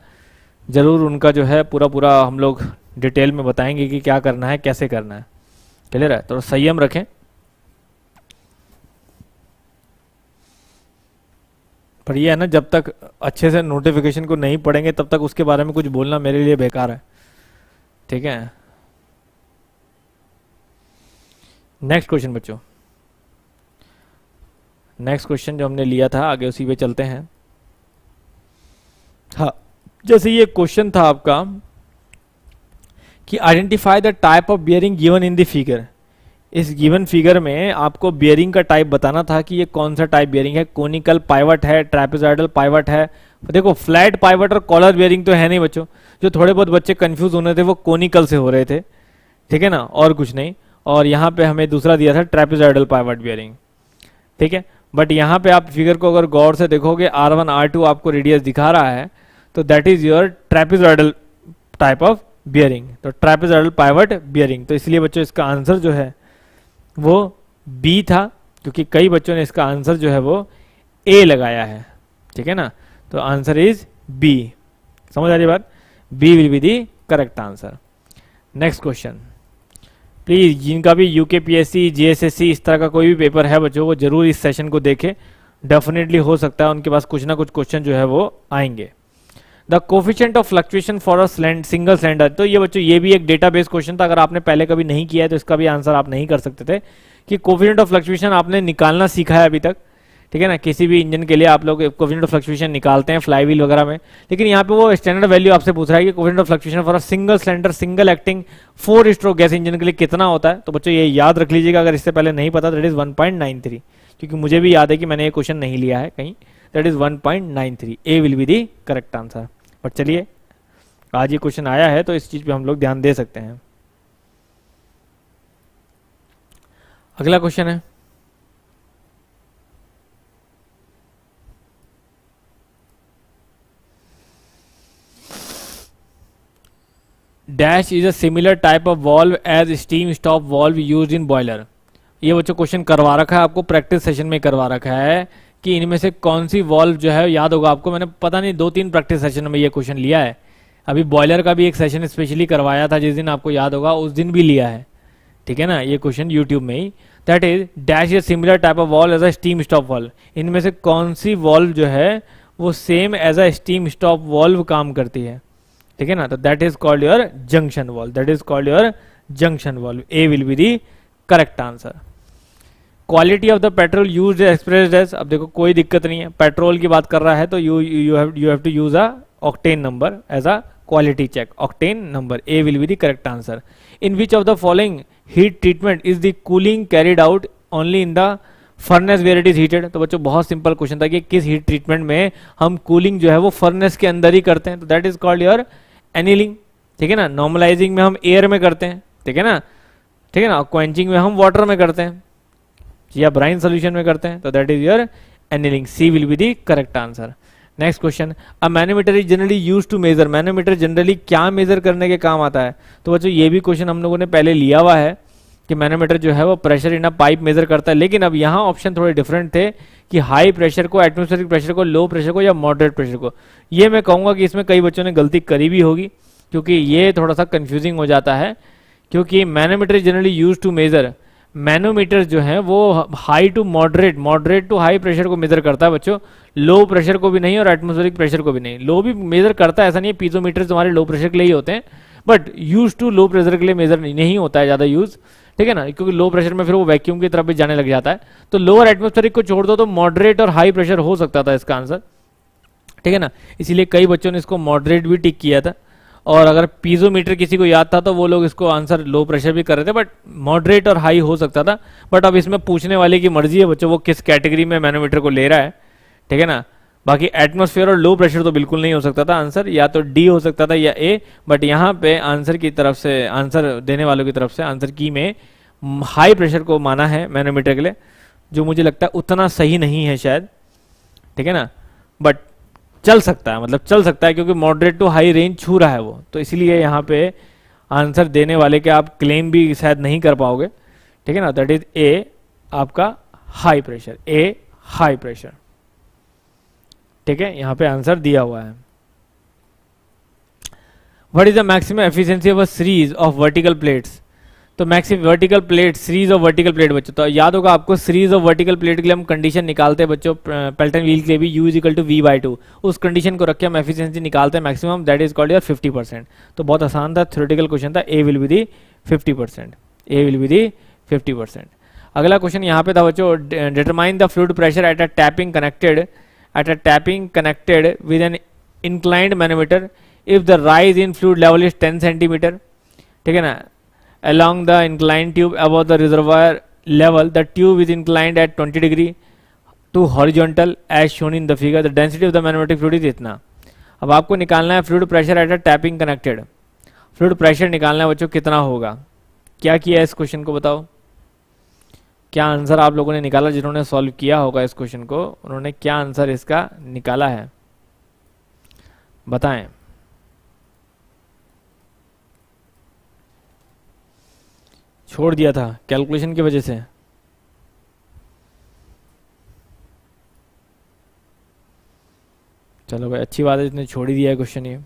ज़रूर उनका जो है पूरा पूरा हम लोग डिटेल में बताएंगे कि क्या करना है कैसे करना है क्लियर है तो संयम रखें पर ये है ना जब तक अच्छे से नोटिफिकेशन को नहीं पढ़ेंगे तब तक उसके बारे में कुछ बोलना मेरे लिए बेकार है ठीक है नेक्स्ट क्वेश्चन बच्चों नेक्स्ट क्वेश्चन जो हमने लिया था आगे उसी पे चलते हैं हा जैसे ये क्वेश्चन था आपका कि identify the type of bearing given in the figure इस गिवन फिगर में आपको बियरिंग का टाइप बताना था कि ये कौन सा टाइप बियरिंग है कोनिकल पाइवट है ट्रेपेजाइडल पाइवट है देखो फ्लैट पाइवट और कॉलर बियरिंग तो है नहीं बच्चों जो थोड़े बहुत बच्चे कंफ्यूज होने थे वो कोनिकल से हो रहे थे ठीक है ना और कुछ नहीं और यहाँ पे हमें दूसरा दिया था ट्रेपेजाइडल पाइवट बियरिंग ठीक है बट यहाँ पे आप फिगर को अगर गौर से देखोगे आर वन आर टू आपको रेडियस दिखा रहा है तो that is your trapezoidal type of bearing तो ट्रेपेजाइडल पाइवट बियरिंग तो इसलिए बच्चों इसका आंसर जो है वो बी था क्योंकि कई बच्चों ने इसका आंसर जो है वो ए लगाया है ठीक है ना तो आंसर इज बी समझ आ रही बात B will be the correct answer next question please जिनका भी यूके PSC P S C G S S C इस तरह का कोई भी पेपर है बच्चों को जरूर इस सेशन को देखें डेफिनेटली हो सकता है उनके पास कुछ ना कुछ क्वेश्चन जो है वो आएंगे the coefficient of fluctuation for a single cylinder तो ये बच्चों ये भी एक डेटा बेस क्वेश्चन था अगर आपने पहले कभी नहीं किया है तो इसका भी आंसर आप नहीं कर सकते थे कि कोफिशेंट ऑफ फ्लक्चुएशन आपने निकालना सीखा है अभी तक ठीक है ना किसी भी इंजन के लिए आप लोग कोफिशेंट ऑफ फ्लक्चुएशन निकालते हैं फ्लाई व्हील वगैरह में लेकिन यहाँ पे वो स्टैंडर्ड वैल्यू आपसे पूछ रहा है कि coefficient of fluctuation for a single cylinder single acting four stroke gas engine के लिए कितना होता है तो बच्चों ये याद रख लीजिएगा अगर इससे पहले नहीं पता दैट इज थ्री क्योंकि मुझे भी याद है कि मैंने ये क्वेश्चन नहीं लिया है कहीं that is 1.93 A will be the correct answer but चलिए आज ये क्वेश्चन आया है तो इस चीज़ पे हम लोग ध्यान दे सकते हैं अगला क्वेश्चन है dash is a similar type of valve as steam stop valve use in boiler ये बच्चों क्वेश्चन करवा रखा है आपको प्रैक्टिस सेशन में करवा रखा है कि इनमें से कौन सी वॉल्व जो है याद होगा आपको मैंने पता नहीं दो तीन प्रैक्टिस सेशन में ये क्वेश्चन लिया है अभी बॉयलर का भी एक सेशन स्पेशली करवाया था जिस दिन आपको याद होगा उस दिन भी लिया है ठीक है ना ये क्वेश्चन यूट्यूब में ही that is dash a similar type of valve as a steam stop valve इनमें से कौन सी वॉल्व जो है वो same as a steam stop valve काम करती है ठीक है ना तो that is called your junction valve that is called your junction valve A will be the correct answer quality of the petrol use express as अब देखो कोई दिक्कत नहीं है पेट्रोल की बात कर रहा है तो you you have you have to use a octane number as a quality check octane number A will be the correct answer in which of the following heat treatment is the cooling carried out only in the furnace where it is heated तो बच्चों बहुत सिंपल क्वेश्चन था कि किस हीट ट्रीटमेंट में हम कूलिंग जो है वो फर्नेस के अंदर ही करते हैं तो that is called your annealing ठीक है ना नॉर्मलाइजिंग में हम एयर में करते हैं ठीक है ना ठीक है ना क्वेंचिंग में हम वाटर में करते हैं या ब्राइन सोल्यूशन में करते हैं तो that is your annealing C will be the correct answer next question a manometer is generally use to measure manometer generally क्या मेजर करने के काम आता है तो बच्चों ये भी क्वेश्चन हम लोगों ने पहले लिया हुआ है कि मैनोमीटर जो है वो pressure in a pipe measure करता है लेकिन अब यहाँ ऑप्शन थोड़े डिफरेंट थे कि हाई प्रेशर को एटमोस्फेरिक प्रेशर को लो प्रेशर को या मॉडरेट प्रेशर को ये मैं कहूँगा कि इसमें कई बच्चों ने गलती करी भी होगी क्योंकि ये थोड़ा सा कन्फ्यूजिंग हो जाता है क्योंकि manometer generally use to measure manometer जो है वो high to moderate moderate to high pressure को मेजर करता है बच्चों लो प्रेशर को भी नहीं और एटमोस्फेरिक प्रेशर को भी नहीं लो भी मेजर करता है ऐसा नहीं है पीजोमीटर हमारे लो प्रेशर के लिए ही होते हैं but use to low pressure के लिए मेजर नहीं होता है ज़्यादा यूज़ ठीक है ना क्योंकि लो प्रेशर में फिर वो वैक्यूम की तरफ भी जाने लग जाता है तो लोअर एटमोस्फेरिक को छोड़ दो तो मॉडरेट और हाई प्रेशर हो सकता था इसका आंसर ठीक है ना इसीलिए कई बच्चों ने इसको मॉडरेट भी टिक किया था और अगर पीजोमीटर किसी को याद था तो वो लोग इसको आंसर लो प्रेशर भी कर रहे थे बट मॉडरेट और हाई हो सकता था बट अब इसमें पूछने वाले की मर्जी है बच्चों वो किस कैटेगरी में मैनोमीटर को ले रहा है ठीक है ना बाकी एटमोसफेयर और लो प्रेशर तो बिल्कुल नहीं हो सकता था आंसर या तो डी हो सकता था या ए बट यहाँ पे आंसर की तरफ से आंसर देने वालों की तरफ से आंसर की में हाई प्रेशर को माना है मैनोमीटर के लिए जो मुझे लगता है उतना सही नहीं है शायद ठीक है ना बट चल सकता है मतलब चल सकता है क्योंकि मॉडरेट टू हाई रेंज छू रहा है वो तो इसलिए यहाँ पे आंसर देने वाले के आप क्लेम भी शायद नहीं कर पाओगे ठीक है ना दैट इज ए आपका high pressure A high pressure ठीक है यहाँ पे आंसर दिया हुआ है what is the maximum efficiency of a series of vertical plates तो maximum vertical plate series of vertical plate बच्चों तो याद होगा आपको सीरीज ऑफ वर्टिकल प्लेट के लिए हम कंडीशन निकालते हैं बच्चों पेल्टन व्हील के लिए भी use equal to V by two उस कंडीशन को रखे हम एफिशिएंसी निकालते हैं maximum that is called your fifty percent तो बहुत आसान था थ्योरेटिकल क्वेश्चन था A will be the fifty percent A will be the fifty percent अगला क्वेश्चन यहाँ पे था बच्चों determine the fluid pressure at a tapping connected at a tapping connected with an inclined manometer if the rise in fluid level is ten centimeter ठीक है ना along the inclined tube above the reservoir level the tube is inclined at 20 degree to horizontal as shown in the figure the density of the magnetic fluid is itna ab aapko nikalna hai fluid pressure at a tapping connected fluid pressure निकालना है बच्चों कितना होगा क्या किया है इस क्वेश्चन को बताओ क्या आंसर आप लोगों ने निकाला जिन्होंने सॉल्व किया होगा इस क्वेश्चन को उन्होंने क्या आंसर इसका निकाला है बताएं छोड़ दिया था कैलकुलेशन की वजह से चलो भाई अच्छी बात है इसने छोड़ ही दिया है क्वेश्चन ये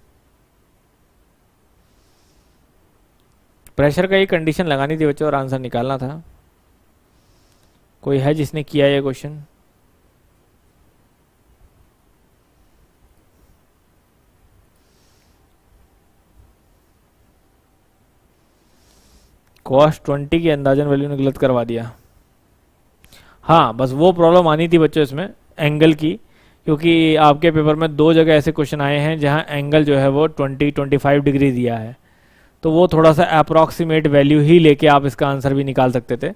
प्रेशर का ये कंडीशन लगानी थी बच्चों और आंसर निकालना था कोई है जिसने किया ये क्वेश्चन कॉस्ट ट्वेंटी की अंदाजन वैल्यू ने गलत करवा दिया हाँ बस वो प्रॉब्लम आनी थी बच्चों इसमें एंगल की क्योंकि आपके पेपर में दो जगह ऐसे क्वेश्चन आए हैं जहाँ एंगल जो है वो 20 25 डिग्री दिया है तो वो थोड़ा सा अप्रॉक्सीमेट वैल्यू ही लेके आप इसका आंसर भी निकाल सकते थे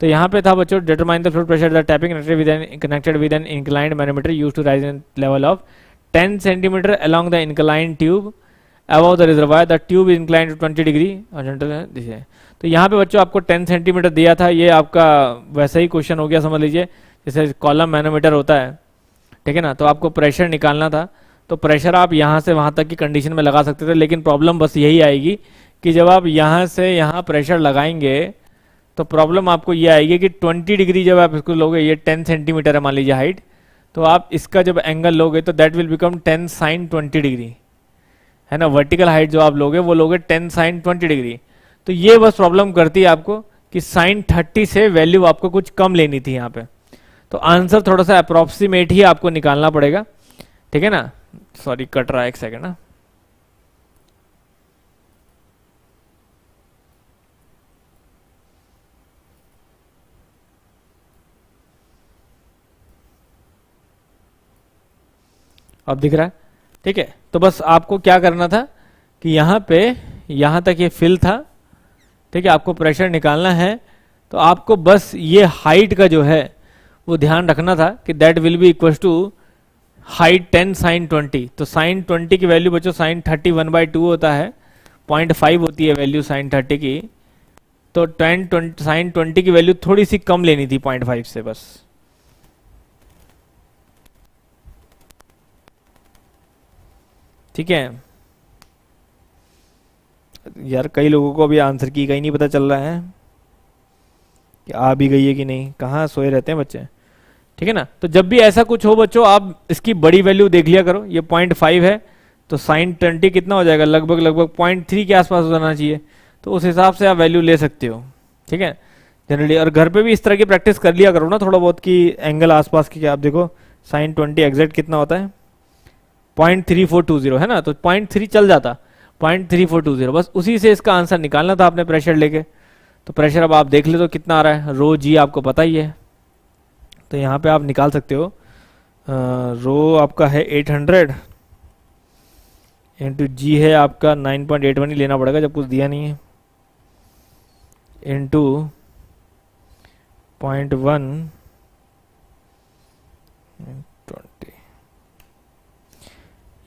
तो यहाँ पे था बच्चों determine the fluid pressure the tapping connected with an inclined manometer use to rise level of ten centimeter along the incline tube above the reservoir the tube is incline to twenty degree horizontal दिशा तो यहाँ पे बच्चों आपको टेन सेंटीमीटर दिया था ये आपका वैसा ही क्वेश्चन हो गया समझ लीजिए जैसे कॉलम मैनोमीटर होता है ठीक है ना तो आपको प्रेशर निकालना था तो प्रेशर आप यहाँ से वहाँ तक की कंडीशन में लगा सकते थे लेकिन प्रॉब्लम बस यही आएगी कि जब आप यहाँ से यहाँ प्रेशर लगाएंगे तो प्रॉब्लम आपको ये आएगी कि ट्वेंटी डिग्री जब आप इसको लोगे ये टेन सेंटीमीटर है मान लीजिए हाइट तो आप इसका जब एंगल लोगे तो that will become ten sine twenty degree है ना वर्टिकल हाइट जो आप लोगे वो लोगे टेन साइन ट्वेंटी डिग्री तो ये बस प्रॉब्लम करती है आपको कि साइन थर्टी से वैल्यू आपको कुछ कम लेनी थी यहाँ पे तो आंसर थोड़ा सा अप्रोक्सीमेट ही आपको निकालना पड़ेगा ठीक है ना सॉरी कट रहा है एक सेकेंड ना हाँ। अब दिख रहा है ठीक है तो बस आपको क्या करना था कि यहाँ पे यहाँ तक ये फिल था ठीक है आपको प्रेशर निकालना है तो आपको बस ये हाइट का जो है वो ध्यान रखना था कि that will be equal to height ten sine twenty तो साइन ट्वेंटी की वैल्यू बच्चों sine thirty one by two होता है पॉइंट फाइव होती है वैल्यू साइन थर्टी की तो टेन ट्वेंटी साइन ट्वेंटी की वैल्यू थोड़ी सी कम लेनी थी पॉइंट फाइव से बस ठीक है यार कई लोगों को अभी आंसर की कहीं नहीं पता चल रहा है कि आ भी गई है कि नहीं कहाँ सोए रहते हैं बच्चे ठीक है ना तो जब भी ऐसा कुछ हो बच्चों आप इसकी बड़ी वैल्यू देख लिया करो ये पॉइंट फाइव है तो साइन ट्वेंटी कितना हो जाएगा लगभग लगभग पॉइंट थ्री के आसपास हो जाना चाहिए तो उस हिसाब से आप वैल्यू ले सकते हो ठीक है जनरली और घर पे भी इस तरह की प्रैक्टिस कर लिया करो ना थोड़ा बहुत कि एंगल आसपास की क्या आप देखो साइन ट्वेंटी एग्जैक्ट कितना होता है point three four two zero है ना तो पॉइंट थ्री चल जाता point three four two zero बस उसी से इसका आंसर निकालना था आपने प्रेशर लेके तो प्रेशर अब आप देख ले तो कितना आ रहा है रो जी आपको पता ही है तो यहाँ पे आप निकाल सकते हो आ, रो आपका है एट हंड्रेड इंटू जी है आपका नाइन पॉइंट एट वन ही लेना पड़ेगा जब कुछ दिया नहीं है इंटू पॉइंट वन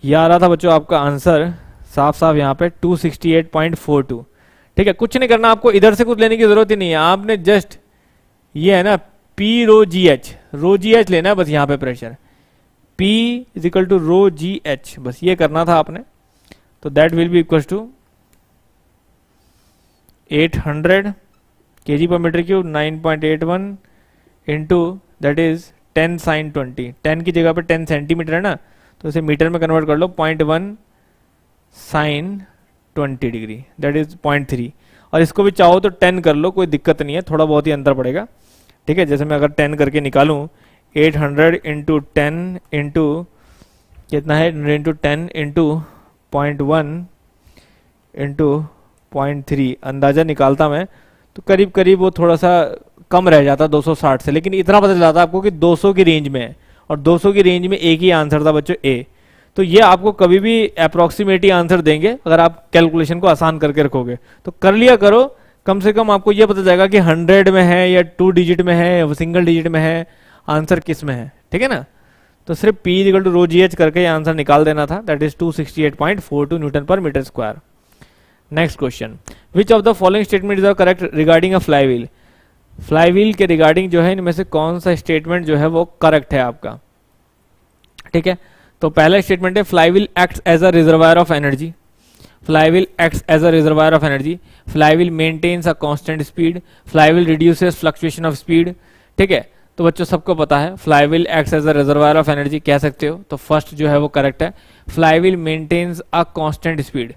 ये आ रहा था बच्चों आपका आंसर साफ साफ यहाँ पे 268.42 ठीक है कुछ नहीं करना आपको इधर से कुछ लेने की जरूरत ही नहीं है आपने जस्ट ये है ना P rho g h rho g h लेना है बस यहाँ पे pressure P is equal to rho g h बस ये करना था आपने तो that will be equal to 800 hundred k g per meter cube nine point eight one into that is ten sine twenty ten की जगह पे टेन सेंटीमीटर है ना तो इसे मीटर में कन्वर्ट कर लो point one sine twenty degree that is point three और इसको भी चाहो तो टेन कर लो कोई दिक्कत नहीं है थोड़ा बहुत ही अंतर पड़ेगा ठीक है जैसे मैं अगर टेन करके निकालूँ eight hundred into ten into कितना है into ten into point one into point three अंदाज़ा निकालता मैं तो करीब करीब वो थोड़ा सा कम रह जाता 260 से लेकिन इतना पता चला आपको कि 200 की रेंज में है और 200 की रेंज में एक ही आंसर था बच्चों ए तो ये आपको कभी भी अप्रोक्सीमेटी आंसर देंगे अगर आप कैलकुलेशन को आसान करके रखोगे तो कर लिया करो कम से कम आपको ये पता जाएगा कि हंड्रेड में है या टू डिजिट में है या सिंगल डिजिट में है आंसर किस में है ठीक है ना तो सिर्फ P equal to rho g h करके आंसर निकाल देना था that is two newton per meter square next question which of the following statement is the correct regarding a fly wheel wheel के रिगार्डिंग जो है इनमें से कौन सा स्टेटमेंट जो है वो करेक्ट है आपका ठीक है तो पहला स्टेटमेंट है flywheel acts as a reservoir of energy flywheel acts as a reservoir of energy flywheel maintains a speed fly flywheel reduce fluctuation of speed ठीक है तो बच्चों सबको पता है flywheel acts as a reservoir of energy कह सकते हो तो फर्स्ट जो है वो करेक्ट है flywheel maintains a constant speed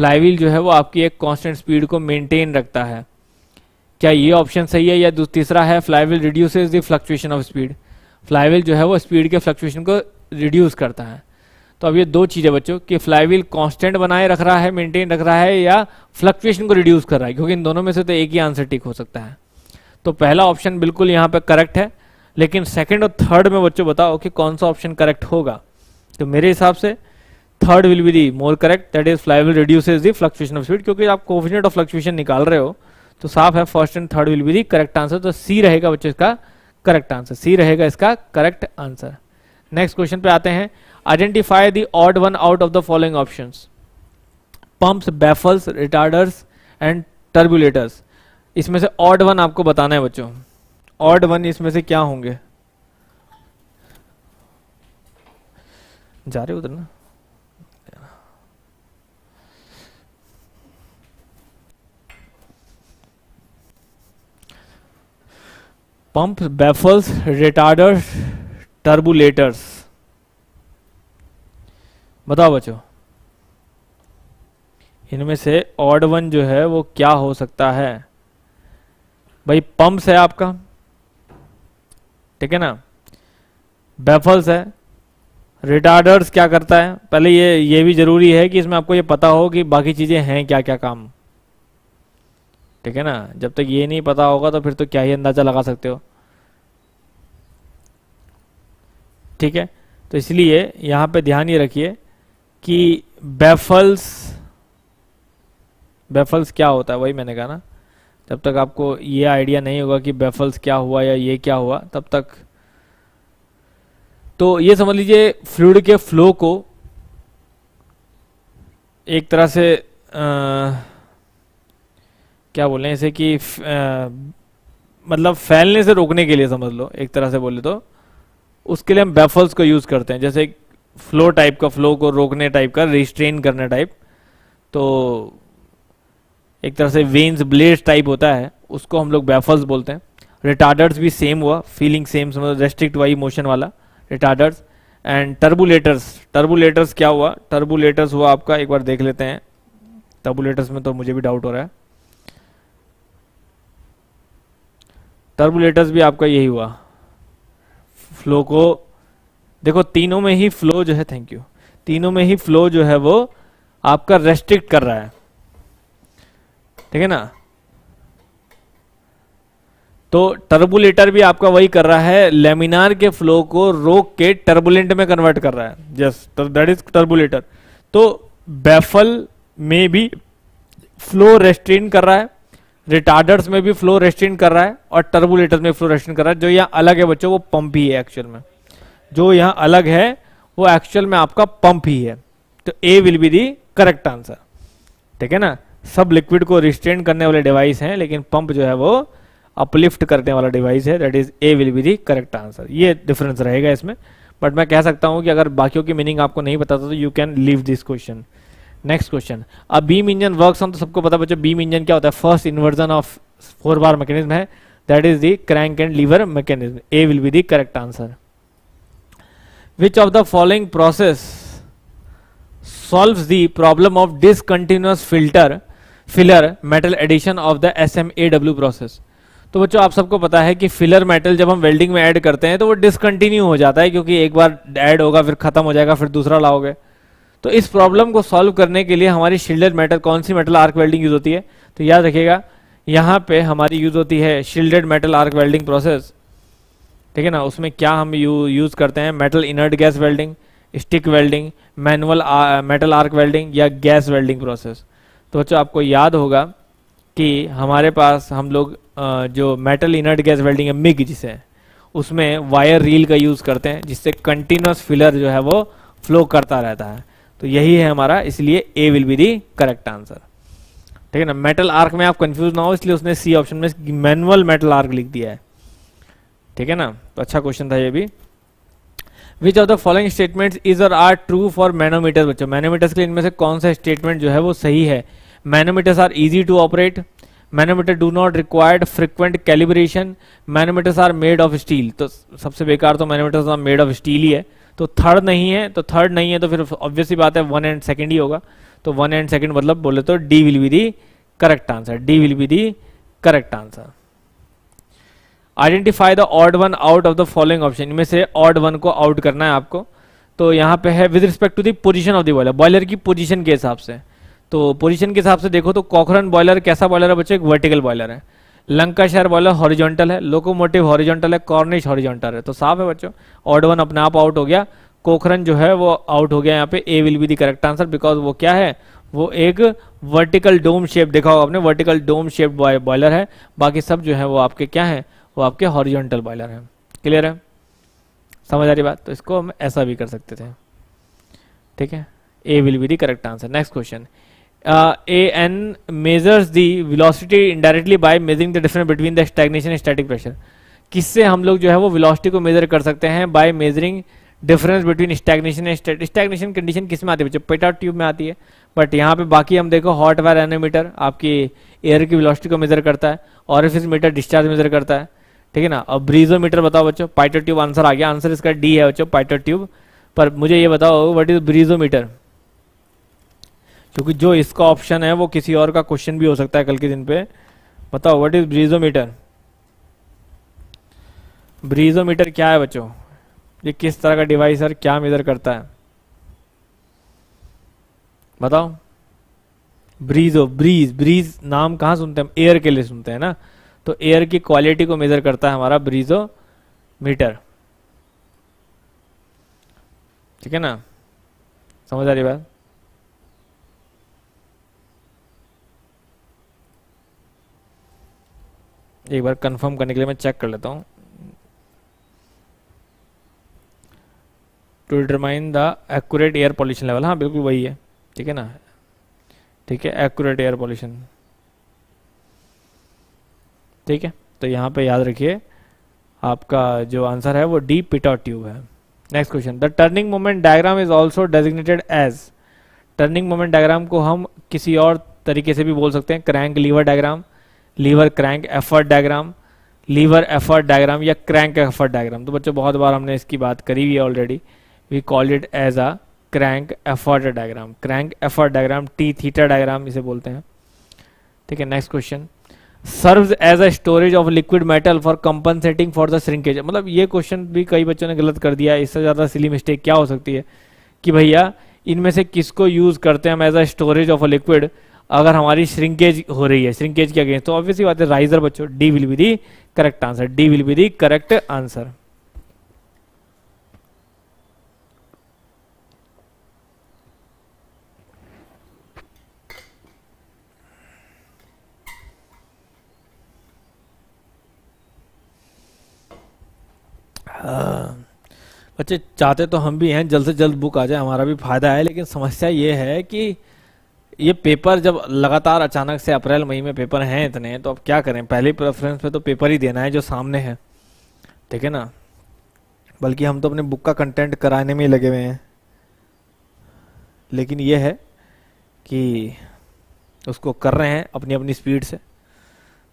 wheel जो है वो आपकी एक कांस्टेंट स्पीड को मेंटेन रखता है क्या ये ऑप्शन सही है या तीसरा है flywheel reduce the fluctuation of speed flywheel जो है वो स्पीड के फ्लक्चुएशन को रिड्यूस करता है तो अब ये दो चीज़ें बच्चों कि फ्लाईविल कांस्टेंट बनाए रख रहा है मेंटेन रख रहा है या फ्लक्चुएशन को रिड्यूस कर रहा है क्योंकि इन दोनों में से तो एक ही आंसर टिक हो सकता है तो पहला ऑप्शन बिल्कुल यहाँ पर करेक्ट है लेकिन सेकेंड और थर्ड में बच्चों बताओ कि कौन सा ऑप्शन करेक्ट होगा तो मेरे हिसाब से third will be the more correct that is flywheel reduce the fluctuation of speed क्योंकि आप कोविनेट ऑफ फ्लक्चुएशन निकाल रहे हो तो साफ है first and third will be the correct answer तो सी रहेगा बच्चों इसका करेक्ट आंसर सी रहेगा इसका करेक्ट आंसर नेक्स्ट क्वेश्चन पे आते हैं identify the odd one out of the following option pumps baffles retarders and turbulators इसमें से ऑड वन आपको बताना है बच्चों ऑड वन इसमें से क्या होंगे जा रहे उधर ना पंप बैफल्स रिटार्डर्स टर्बुलेटर्स बताओ बच्चों इनमें से ऑड वन जो है वो क्या हो सकता है भाई पंप्स है आपका ठीक है ना बैफल्स है रिटार्डर्स क्या करता है पहले ये ये भी जरूरी है कि इसमें आपको ये पता हो कि बाकी चीज़ें हैं क्या क्या काम ठीक है ना जब तक ये नहीं पता होगा तो फिर तो क्या ही अंदाज़ा लगा सकते हो ठीक है तो इसलिए यहां पे ध्यान ये रखिए कि बेफल्स बेफल्स क्या होता है वही मैंने कहा ना जब तक आपको ये आइडिया नहीं होगा कि बेफल्स क्या हुआ या ये क्या हुआ तब तक तो ये समझ लीजिए फ्लूड के फ्लो को एक तरह से आ, क्या बोले इसे कि मतलब फैलने से रोकने के लिए समझ लो एक तरह से बोले तो उसके लिए हम बेफल्स को यूज़ करते हैं जैसे फ्लो टाइप का फ्लो को रोकने टाइप का रिस्ट्रेन करने टाइप तो एक तरह से वेन्स ब्लेड टाइप होता है उसको हम लोग बेफल्स बोलते हैं रिटार्डर्स भी सेम हुआ फीलिंग सेम समझ रेस्ट्रिक्ट वाई मोशन वाला रिटार्डर्स एंड टर्बुलेटर्स टर्बुलेटर्स क्या हुआ टर्बुलेटर्स हुआ आपका एक बार देख लेते हैं टर्बुलेटर्स में तो मुझे भी डाउट हो रहा है टर्बुलेटर्स भी आपका यही हुआ फ्लो को देखो तीनों में ही फ्लो जो है थैंक यू तीनों में ही फ्लो जो है वो आपका रेस्ट्रिक्ट कर रहा है ठीक है ना तो टर्बुलेटर भी आपका वही कर रहा है लेमिनार के फ्लो को रोक के टर्बुलेंट में कन्वर्ट कर रहा है जस दैट इज टर्बुलेटर तो बैफल तो में भी फ्लो रेस्ट्रेन कर रहा है रिटार्डर्स में भी फ्लो रेस्टिंग कर रहा है और टर्बुलेटर्स में फ्लो रेस्टिंग कर रहा है जो यहाँ अलग है बच्चों वो पंप ही है एक्चुअल में जो यहाँ अलग है वो एक्चुअल में आपका पंप ही है तो A will be the correct answer ठीक है ना सब लिक्विड को रिस्ट्रेन करने वाले डिवाइस हैं लेकिन पंप जो है वो अपलिफ्ट करने वाला डिवाइस है that is A will be the correct answer ये डिफरेंस रहेगा इसमें बट मैं कह सकता हूँ कि अगर बाकियों की मीनिंग आपको नहीं बताता तो you can leave this question next question अब बीम इंजन वर्क हम तो सबको पता बच्चों बीम इंजन क्या होता है first inversion of four bar mechanism है that is the crank and lever mechanism A will be the correct answer which of the following process solves the problem of discontinuous filter filler metal addition of the SMAW process तो बच्चों आप सबको पता है कि फिलर मेटल जब हम वेल्डिंग में ऐड करते हैं तो वो डिसकंटिन्यू हो जाता है क्योंकि एक बार ऐड होगा फिर खत्म हो जाएगा फिर दूसरा लाओगे तो इस प्रॉब्लम को सॉल्व करने के लिए हमारी शील्डेड मेटल कौन सी मेटल आर्क वेल्डिंग यूज होती है तो याद रखिएगा यहाँ पे हमारी यूज होती है shielded metal arc welding process ठीक है ना उसमें क्या हम यू, यूज करते हैं metal inert gas welding stick welding manual metal arc welding या गैस वेल्डिंग प्रोसेस तो बच्चों आपको याद होगा कि हमारे पास हम लोग जो मेटल इनर्ट गैस वेल्डिंग है मिग जिसे उसमें वायर रील का यूज़ करते हैं जिससे कंटिन्यूस फिलर जो है वो फ्लो करता रहता है तो यही है हमारा इसलिए A will be the correct answer ठीक है ना मेटल आर्क में आप कंफ्यूज ना हो इसलिए उसने सी ऑप्शन में मैनुअल मेटल आर्क लिख दिया है ठीक है ना तो अच्छा क्वेश्चन था ये भी which of the following statement is और आर ट्रू फॉर मैनोमीटर बच्चों मैनोमीटर्स के इनमें से कौन सा स्टेटमेंट जो है वो सही है manometers are easy to operate manometer do not required frequent calibration manometers are made of steel तो सबसे बेकार तो manometers are made of steel ही है तो थर्ड नहीं है तो थर्ड नहीं है तो फिर ऑब्वियसली बात है वन एंड सेकेंड ही होगा तो वन एंड सेकेंड मतलब बोले तो D will be the correct answer D will be the correct answer identify the odd one out of the following option इनमें से ऑर्ड वन को आउट करना है आपको तो यहाँ पे है with respect to the position of the boiler boiler की पोजिशन के हिसाब से तो पोजिशन के हिसाब से देखो तो कॉकरन बॉयलर कैसा बॉयलर है बच्चों एक वर्टिकल बॉयलर है लंकाशायर बॉलर हॉरिजॉन्टल है लोकोमोटिव हॉरिजॉन्टल है कॉर्निश हॉरिजॉन्टल है तो साफ है बच्चों ऑड वन अपने आप आउट हो गया कोखरन जो है वो आउट हो गया यहाँ पे A will be the correct answer because वो क्या है वो एक वर्टिकल डोम शेप देखा होगा आपने वर्टिकल डोम शेप बॉयलर है बाकी सब जो है वो आपके क्या है वो आपके हॉरिजॉन्टल बॉयलर है क्लियर है समझ आ रही बात तो इसको हम ऐसा भी कर सकते थे ठीक है A will be the correct answer next question a an measures the velocity indirectly by measuring the difference between the stagnation and pressure किससे हम लोग जो है वो विलोसिटी को मेजर कर सकते हैं by measuring difference between stagnation and stagnation condition किस में आती है बच्चों पेटा ट्यूब में आती है बट यहाँ पे बाकी हम देखो हॉट वायर एनोमीटर आपकी एयर की विलोसिटी को मेजर करता है और फिर मीटर डिस्चार्ज मेजर करता है ठीक है ना अब ब्रीजोमीटर बताओ बच्चों पाइटो ट्यूब आंसर आ गया आंसर इसका डी है बच्चों पाइटो ट्यूब पर मुझे ये बताओ व्हाट इज ब्रीजो मीटर क्योंकि जो इसका ऑप्शन है वो किसी और का क्वेश्चन भी हो सकता है कल के दिन पे बताओ व्हाट इज ब्रीजोमीटर ब्रीजोमीटर क्या है बच्चों ये किस तरह का डिवाइस है क्या मेजर करता है बताओ ब्रीजो ब्रीज ब्रीज नाम कहाँ सुनते हैं एयर के लिए सुनते हैं ना तो एयर की क्वालिटी को मेजर करता है हमारा ब्रीजो मीटर ठीक है ना समझ आ रही बात एक बार कंफर्म करने के लिए मैं चेक कर लेता हूँ to determine the accurate air pollution level हाँ बिल्कुल वही है ठीक है ना ठीक है एक्यूरेट एयर पॉल्यूशन ठीक है तो यहाँ पे याद रखिए आपका जो आंसर है वो डी पिटा ट्यूब है next question the turning moment diagram is also designated as turning moment diagram को हम किसी और तरीके से भी बोल सकते हैं crank lever diagram lever crank effort diagram lever effort diagram या क्रैंक एफर्ट डायग्राम तो बच्चों बहुत बार हमने इसकी बात करी हुई है already we call it as a crank effort diagram crank effort diagram T theta diagram इसे बोलते हैं ठीक है next question serves as a storage of liquid metal for compensating for the shrinkage मतलब ये क्वेश्चन भी कई बच्चों ने गलत कर दिया इससे ज़्यादा सिली मिस्टेक क्या हो सकती है कि भैया इनमें से किसको यूज़ करते हैं हम as a storage of a liquid अगर हमारी श्रिंकेज हो रही है श्रिंकेज के अगेंस्ट तो ऑब्वियसली बात है राइजर बच्चों D will be the correct answer D will be the correct answer बच्चे चाहते तो हम भी हैं जल्द से जल्द बुक आ जाए हमारा भी फायदा है लेकिन समस्या ये है कि ये पेपर जब लगातार अचानक से अप्रैल मई में पेपर हैं इतने तो अब क्या करें पहली प्रेफरेंस में तो पेपर ही देना है जो सामने है ठीक है ना बल्कि हम तो अपने बुक का कंटेंट कराने में ही लगे हुए हैं लेकिन ये है कि उसको कर रहे हैं अपनी अपनी स्पीड से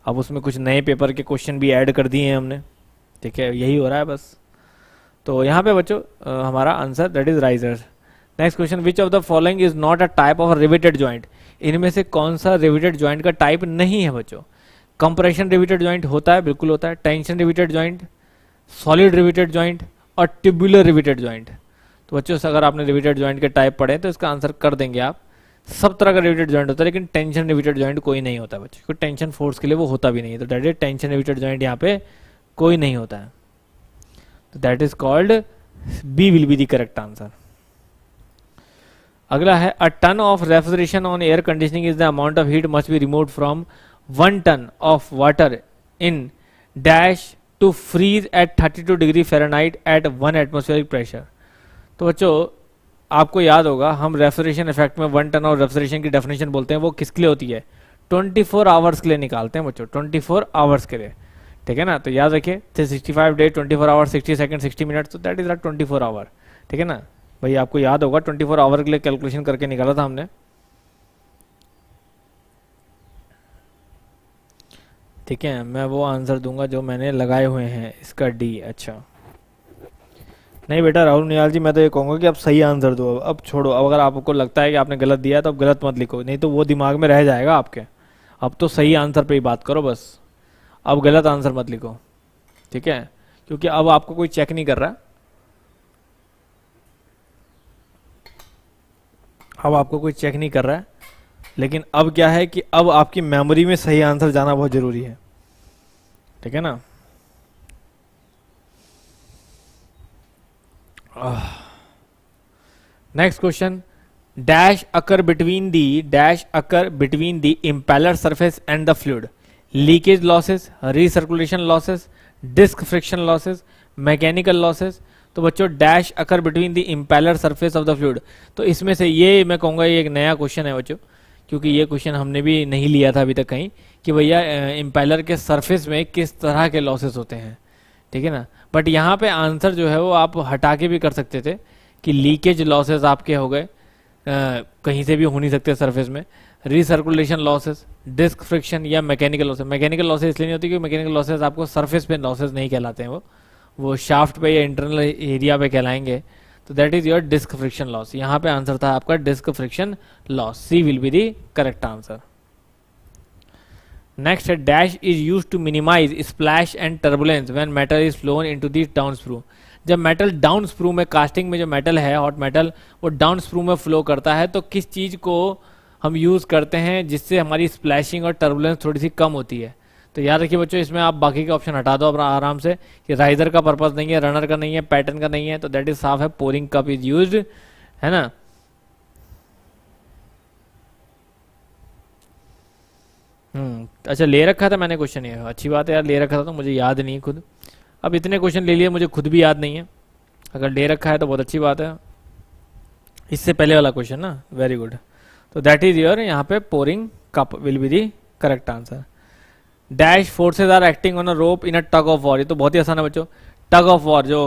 अब उसमें कुछ नए पेपर के क्वेश्चन भी ऐड कर दिए हैं हमने ठीक है यही हो रहा है बस तो यहाँ पे बच्चों हमारा answer that is risers next question which of the following is not a type of riveted joint इनमें से कौन सा रिवेटेड ज्वाइंट का टाइप नहीं है बच्चों कंप्रेशन रिवेटेड ज्वाइंट होता है बिल्कुल होता है tension riveted joint solid riveted joint और ट्यूबुलर रिवेटेड ज्वाइंट तो बच्चों अगर आपने रिवेटेड ज्वाइंट के टाइप पढ़े तो इसका आंसर कर देंगे आप सब तरह का रिवेटेड ज्वाइंट होता है लेकिन टेंशन रिवेटेड ज्वाइंट कोई नहीं होता बच्चों क्योंकि टेंशन फोर्स के लिए वो होता भी नहीं है तो डायरेक्ट टेंशन रिवेटेड ज्वाइंट यहाँ पे कोई नहीं होता है तो that is called B will be the correct answer अगला है a ton of refrigeration on air conditioning is the amount of heat must be remove from one ton of water in dash to freeze at thirty two degree Fahrenheit at one atmospheric pressure तो बच्चों आपको याद होगा हम रेफ्रिजरेशन इफेक्ट में वन टन ऑफ रेफ्रिजरेशन की डेफिनेशन बोलते हैं वो किसके लिए होती है 24 आवर्स के लिए निकालते हैं बच्चों 24 आवर्स के लिए ठीक है ना तो याद रखिए three sixty five day twenty four hours sixty second sixty minute तो that is that twenty four hour ठीक है ना भाई आपको याद होगा 24 फोर आवर के लिए कैलकुलेशन करके निकाला था हमने ठीक है मैं वो आंसर दूंगा जो मैंने लगाए हुए हैं इसका डी अच्छा नहीं बेटा राहुल नियाल जी मैं तो ये कहूँगा कि आप सही आंसर दो अब छोड़ो अब अगर आपको लगता है कि आपने गलत दिया तो अब गलत मत लिखो नहीं तो वो दिमाग में रह जाएगा आपके अब तो सही आंसर पे ही बात करो बस अब गलत आंसर मत लिखो ठीक है क्योंकि अब आपको कोई चेक नहीं कर रहा अब आपको कोई चेक नहीं कर रहा है लेकिन अब क्या है कि अब आपकी मेमोरी में सही आंसर जाना बहुत ज़रूरी है ठीक है ना next question dash occur between the dash occur between the impeller surface and the fluid leakage losses recirculation losses disc friction losses mechanical losses तो बच्चों dash occur between the impeller surface of the fluid तो इसमें से ये मैं कहूँगा ये एक नया क्वेश्चन है बच्चों क्योंकि ये क्वेश्चन हमने भी नहीं लिया था अभी तक कहीं कि भैया इम्पेलर के सरफेस में किस तरह के लॉसेस होते हैं ठीक है ना बट यहाँ पे आंसर जो है वो आप हटा के भी कर सकते थे कि लीकेज लॉसेस आपके हो गए कहीं से भी हो नहीं सकते सरफेस में रिसर्कुलेशन लॉसेस डिस्क फ्रिक्शन या मैकेनिकल लॉसेस मैकेनिकल लॉसेस इसलिए नहीं होती क्योंकि मैकेनिकल लॉसेस आपको सरफेस पे लॉसेस नहीं कहलाते हैं वो वो शाफ्ट पे या इंटरनल एरिया पे कहलाएंगे तो that is your disc friction loss यहाँ पे आंसर था आपका disc friction loss C will be the correct answer next है dash is use to minimize splash and turbulence when metal is flown in to down sprue जब मेटल डाउन स्प्रू में कास्टिंग में जो मेटल है हॉट मेटल वो डाउन स्प्रू में फ्लो करता है तो किस चीज़ को हम यूज़ करते हैं जिससे हमारी स्प्लैशिंग और टर्बुलेंस थोड़ी सी कम होती है तो याद रखिए बच्चों इसमें आप बाकी के ऑप्शन हटा दो अपना आराम से कि राइजर का पर्पज़ नहीं है रनर का नहीं है पैटर्न का नहीं है तो दैट इज साफ है पोरिंग कप इज यूज है ना हम्म, अच्छा ले रखा था मैंने क्वेश्चन ये अच्छी बात है यार ले रखा था तो मुझे याद नहीं खुद अब इतने क्वेश्चन ले लिए मुझे खुद भी याद नहीं है अगर ले रखा है तो बहुत अच्छी बात है इससे पहले वाला क्वेश्चन ना वेरी गुड तो दैट इज योर यहाँ पे pouring cup will be the correct answer dash forces are acting on a rope in a tug of war ये तो बहुत ही आसान है बच्चों टग ऑफ वॉर जो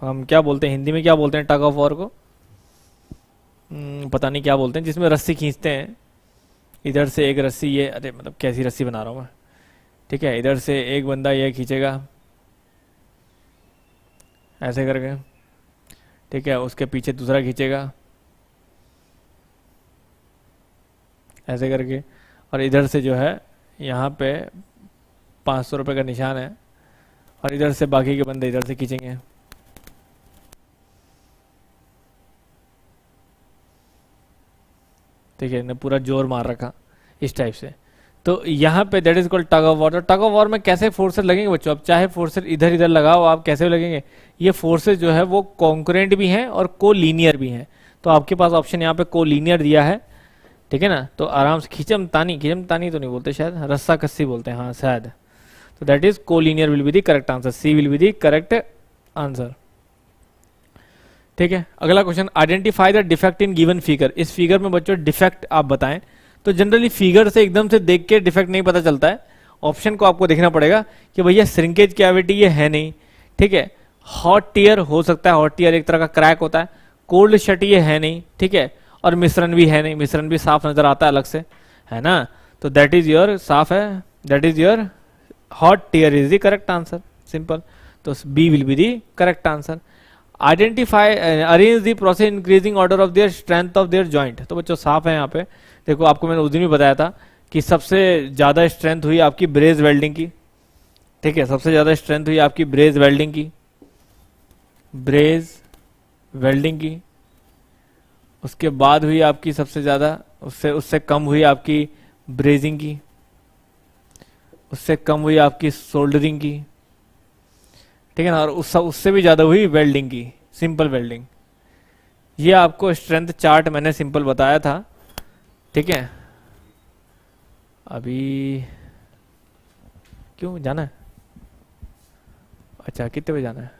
हम क्या बोलते हैं हिंदी में क्या बोलते हैं टग ऑफ वॉर को हम्म, पता नहीं क्या बोलते हैं जिसमें रस्सी खींचते हैं इधर से एक रस्सी ये अरे मतलब कैसी रस्सी बना रहा हूँ मैं ठीक है इधर से एक बंदा ये खींचेगा ऐसे करके ठीक है उसके पीछे दूसरा खींचेगा ऐसे करके और इधर से जो है यहाँ पे पाँच सौ रुपये का निशान है और इधर से बाकी के बंदे इधर से खींचेंगे ठीक है पूरा जोर मार रखा इस टाइप से तो यहाँ पे that is called tug of war tug of war में कैसे फोर्सेस लगेंगे बच्चों अब चाहे फोर्सेस इधर इधर लगाओ आप कैसे लगेंगे ये फोर्सेस जो है वो कॉन्क्रेंट भी हैं और कोलिनियर भी हैं तो आपके पास ऑप्शन यहाँ पे कोलिनियर दिया है ठीक है ना तो आराम से खींचम तानी खींचम तानी तो नहीं बोलते शायद रस्सा कस्सी बोलते हैं हाँ शायद तो that is collinear will be the correct answer C will be the correct answer ठीक है अगला question identify the defect in given figure इस फिगर में बच्चों डिफेक्ट आप बताएं तो जनरली फिगर से एकदम से देख के डिफेक्ट नहीं पता चलता है ऑप्शन को आपको देखना पड़ेगा कि भैया श्रिंकेज कैविटी ये है नहीं ठीक है हॉट टीयर हो सकता है हॉट टीयर एक तरह का क्रैक होता है कोल्ड शट ये है नहीं ठीक है और मिश्रण भी है नहीं मिश्रण भी साफ नजर आता है अलग से है ना तो दैट इज योर साफ है that is your hot tear is the correct answer simple तो B will be the correct answer identify arrange the process increasing order of their strength of their joint तो बच्चों साफ है यहाँ पे देखो आपको मैंने उस दिन भी बताया था कि सबसे ज़्यादा स्ट्रेंथ हुई आपकी ब्रेज वेल्डिंग की ठीक है सबसे ज़्यादा स्ट्रेंथ हुई आपकी ब्रेज वेल्डिंग की ब्रेज वेल्डिंग की उसके बाद हुई आपकी सबसे ज़्यादा उससे उससे कम हुई आपकी ब्रेजिंग की उससे कम हुई आपकी सोल्डरिंग की ठीक है ना और उस, उससे भी ज़्यादा हुई वेल्डिंग की सिंपल वेल्डिंग ये आपको स्ट्रेंथ चार्ट मैंने सिंपल बताया था ठीक है अभी क्यों जाना है अच्छा कितने बजे जाना है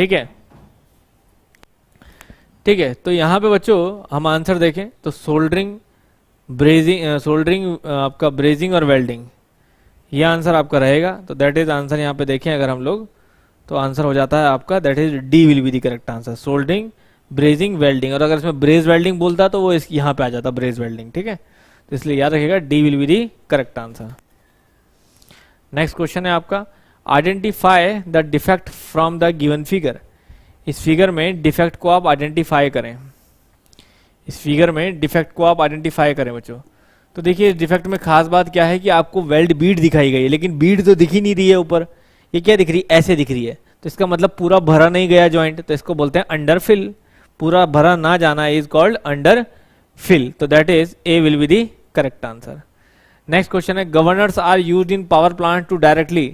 ठीक है ठीक है तो यहां पे बच्चों हम आंसर देखें तो सोल्डरिंग ब्रेजिंग सोल्डरिंग आपका ब्रेजिंग और वेल्डिंग ये आंसर आपका रहेगा तो दैट इज आंसर यहां पे देखें अगर हम लोग तो आंसर हो जाता है आपका that is D will be the correct answer soldering brazing welding और अगर इसमें ब्रेज वेल्डिंग बोलता तो वो इस यहां पे आ जाता ब्रेज वेल्डिंग ठीक है तो इसलिए याद रखेगा D will be the correct answer next question है आपका identify the defect from the given figure इस फिगर में डिफेक्ट को आप आइडेंटिफाई करें इस फिगर में डिफेक्ट को आप आइडेंटिफाई करें बच्चों तो देखिए इस डिफेक्ट में खास बात क्या है कि आपको वेल्ड बीड दिखाई गई है लेकिन बीड तो दिख ही नहीं रही है ऊपर ये क्या दिख रही है ऐसे दिख रही है तो इसका मतलब पूरा भरा नहीं गया ज्वाइंट तो इसको बोलते हैं अंडर फिल पूरा भरा ना जाना इज कॉल्ड अंडर फिल तो that is A will be the correct answer next question है governors are use in power plant to directly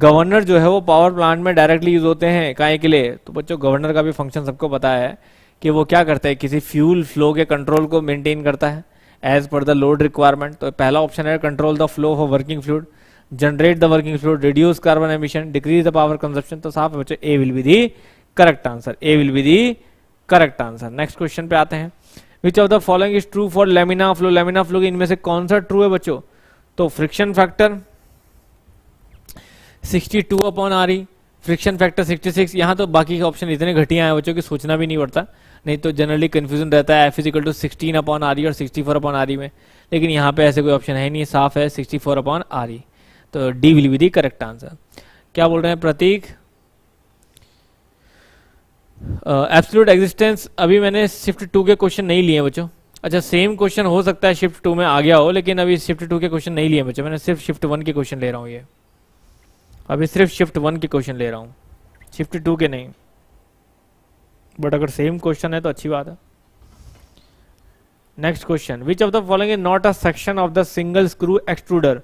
governor जो है वो पावर प्लांट में डायरेक्टली यूज होते हैं काय के लिए तो बच्चों गवर्नर का भी फंक्शन सबको पता है कि वो क्या करता है किसी फ्यूल फ्लो के कंट्रोल को मेंटेन करता है as per the load requirement तो पहला ऑप्शन है control the flow of working fluid generate the working fluid reduce carbon emission decrease the power consumption तो साफ है बच्चों A will be the correct answer A will be the correct answer next question पे आते हैं which of the following is true for laminar flow laminar flow इनमें से कौन सा ट्रू है बच्चों तो friction factor sixty two upon आ रही फ्रिक्शन फैक्टर 66 यहाँ तो बाकी के ऑप्शन इतने घटिया हैं बच्चों की सोचना भी नहीं पड़ता नहीं तो जनरली कन्फ्यूजन रहता है F is equal to sixteen upon आ रही और सिक्सटी फोर अपॉन आ रही में लेकिन यहाँ पे ऐसे कोई ऑप्शन है नहीं साफ है सिक्सटी फोर अपॉन आ रही तो D will be the correct answer क्या बोल रहे हैं प्रतीक एब्सोल्यूट uh, एग्जिस्टेंस अभी मैंने शिफ्ट टू के क्वेश्चन नहीं लिए बच्चों अच्छा सेम क्वेश्चन हो सकता है शिफ्ट टू में आ गया हो लेकिन अभी शिफ्ट टू के क्वेश्चन नहीं लिए बच्चों मैंने सिर्फ शिफ्ट वन के क्वेश्चन ले रहा हूँ ये अभी सिर्फ शिफ्ट वन के क्वेश्चन ले रहा हूँ शिफ्ट टू के नहीं बट अगर सेम क्वेश्चन है तो अच्छी बात है next question which of the following not a section of the single screw extruder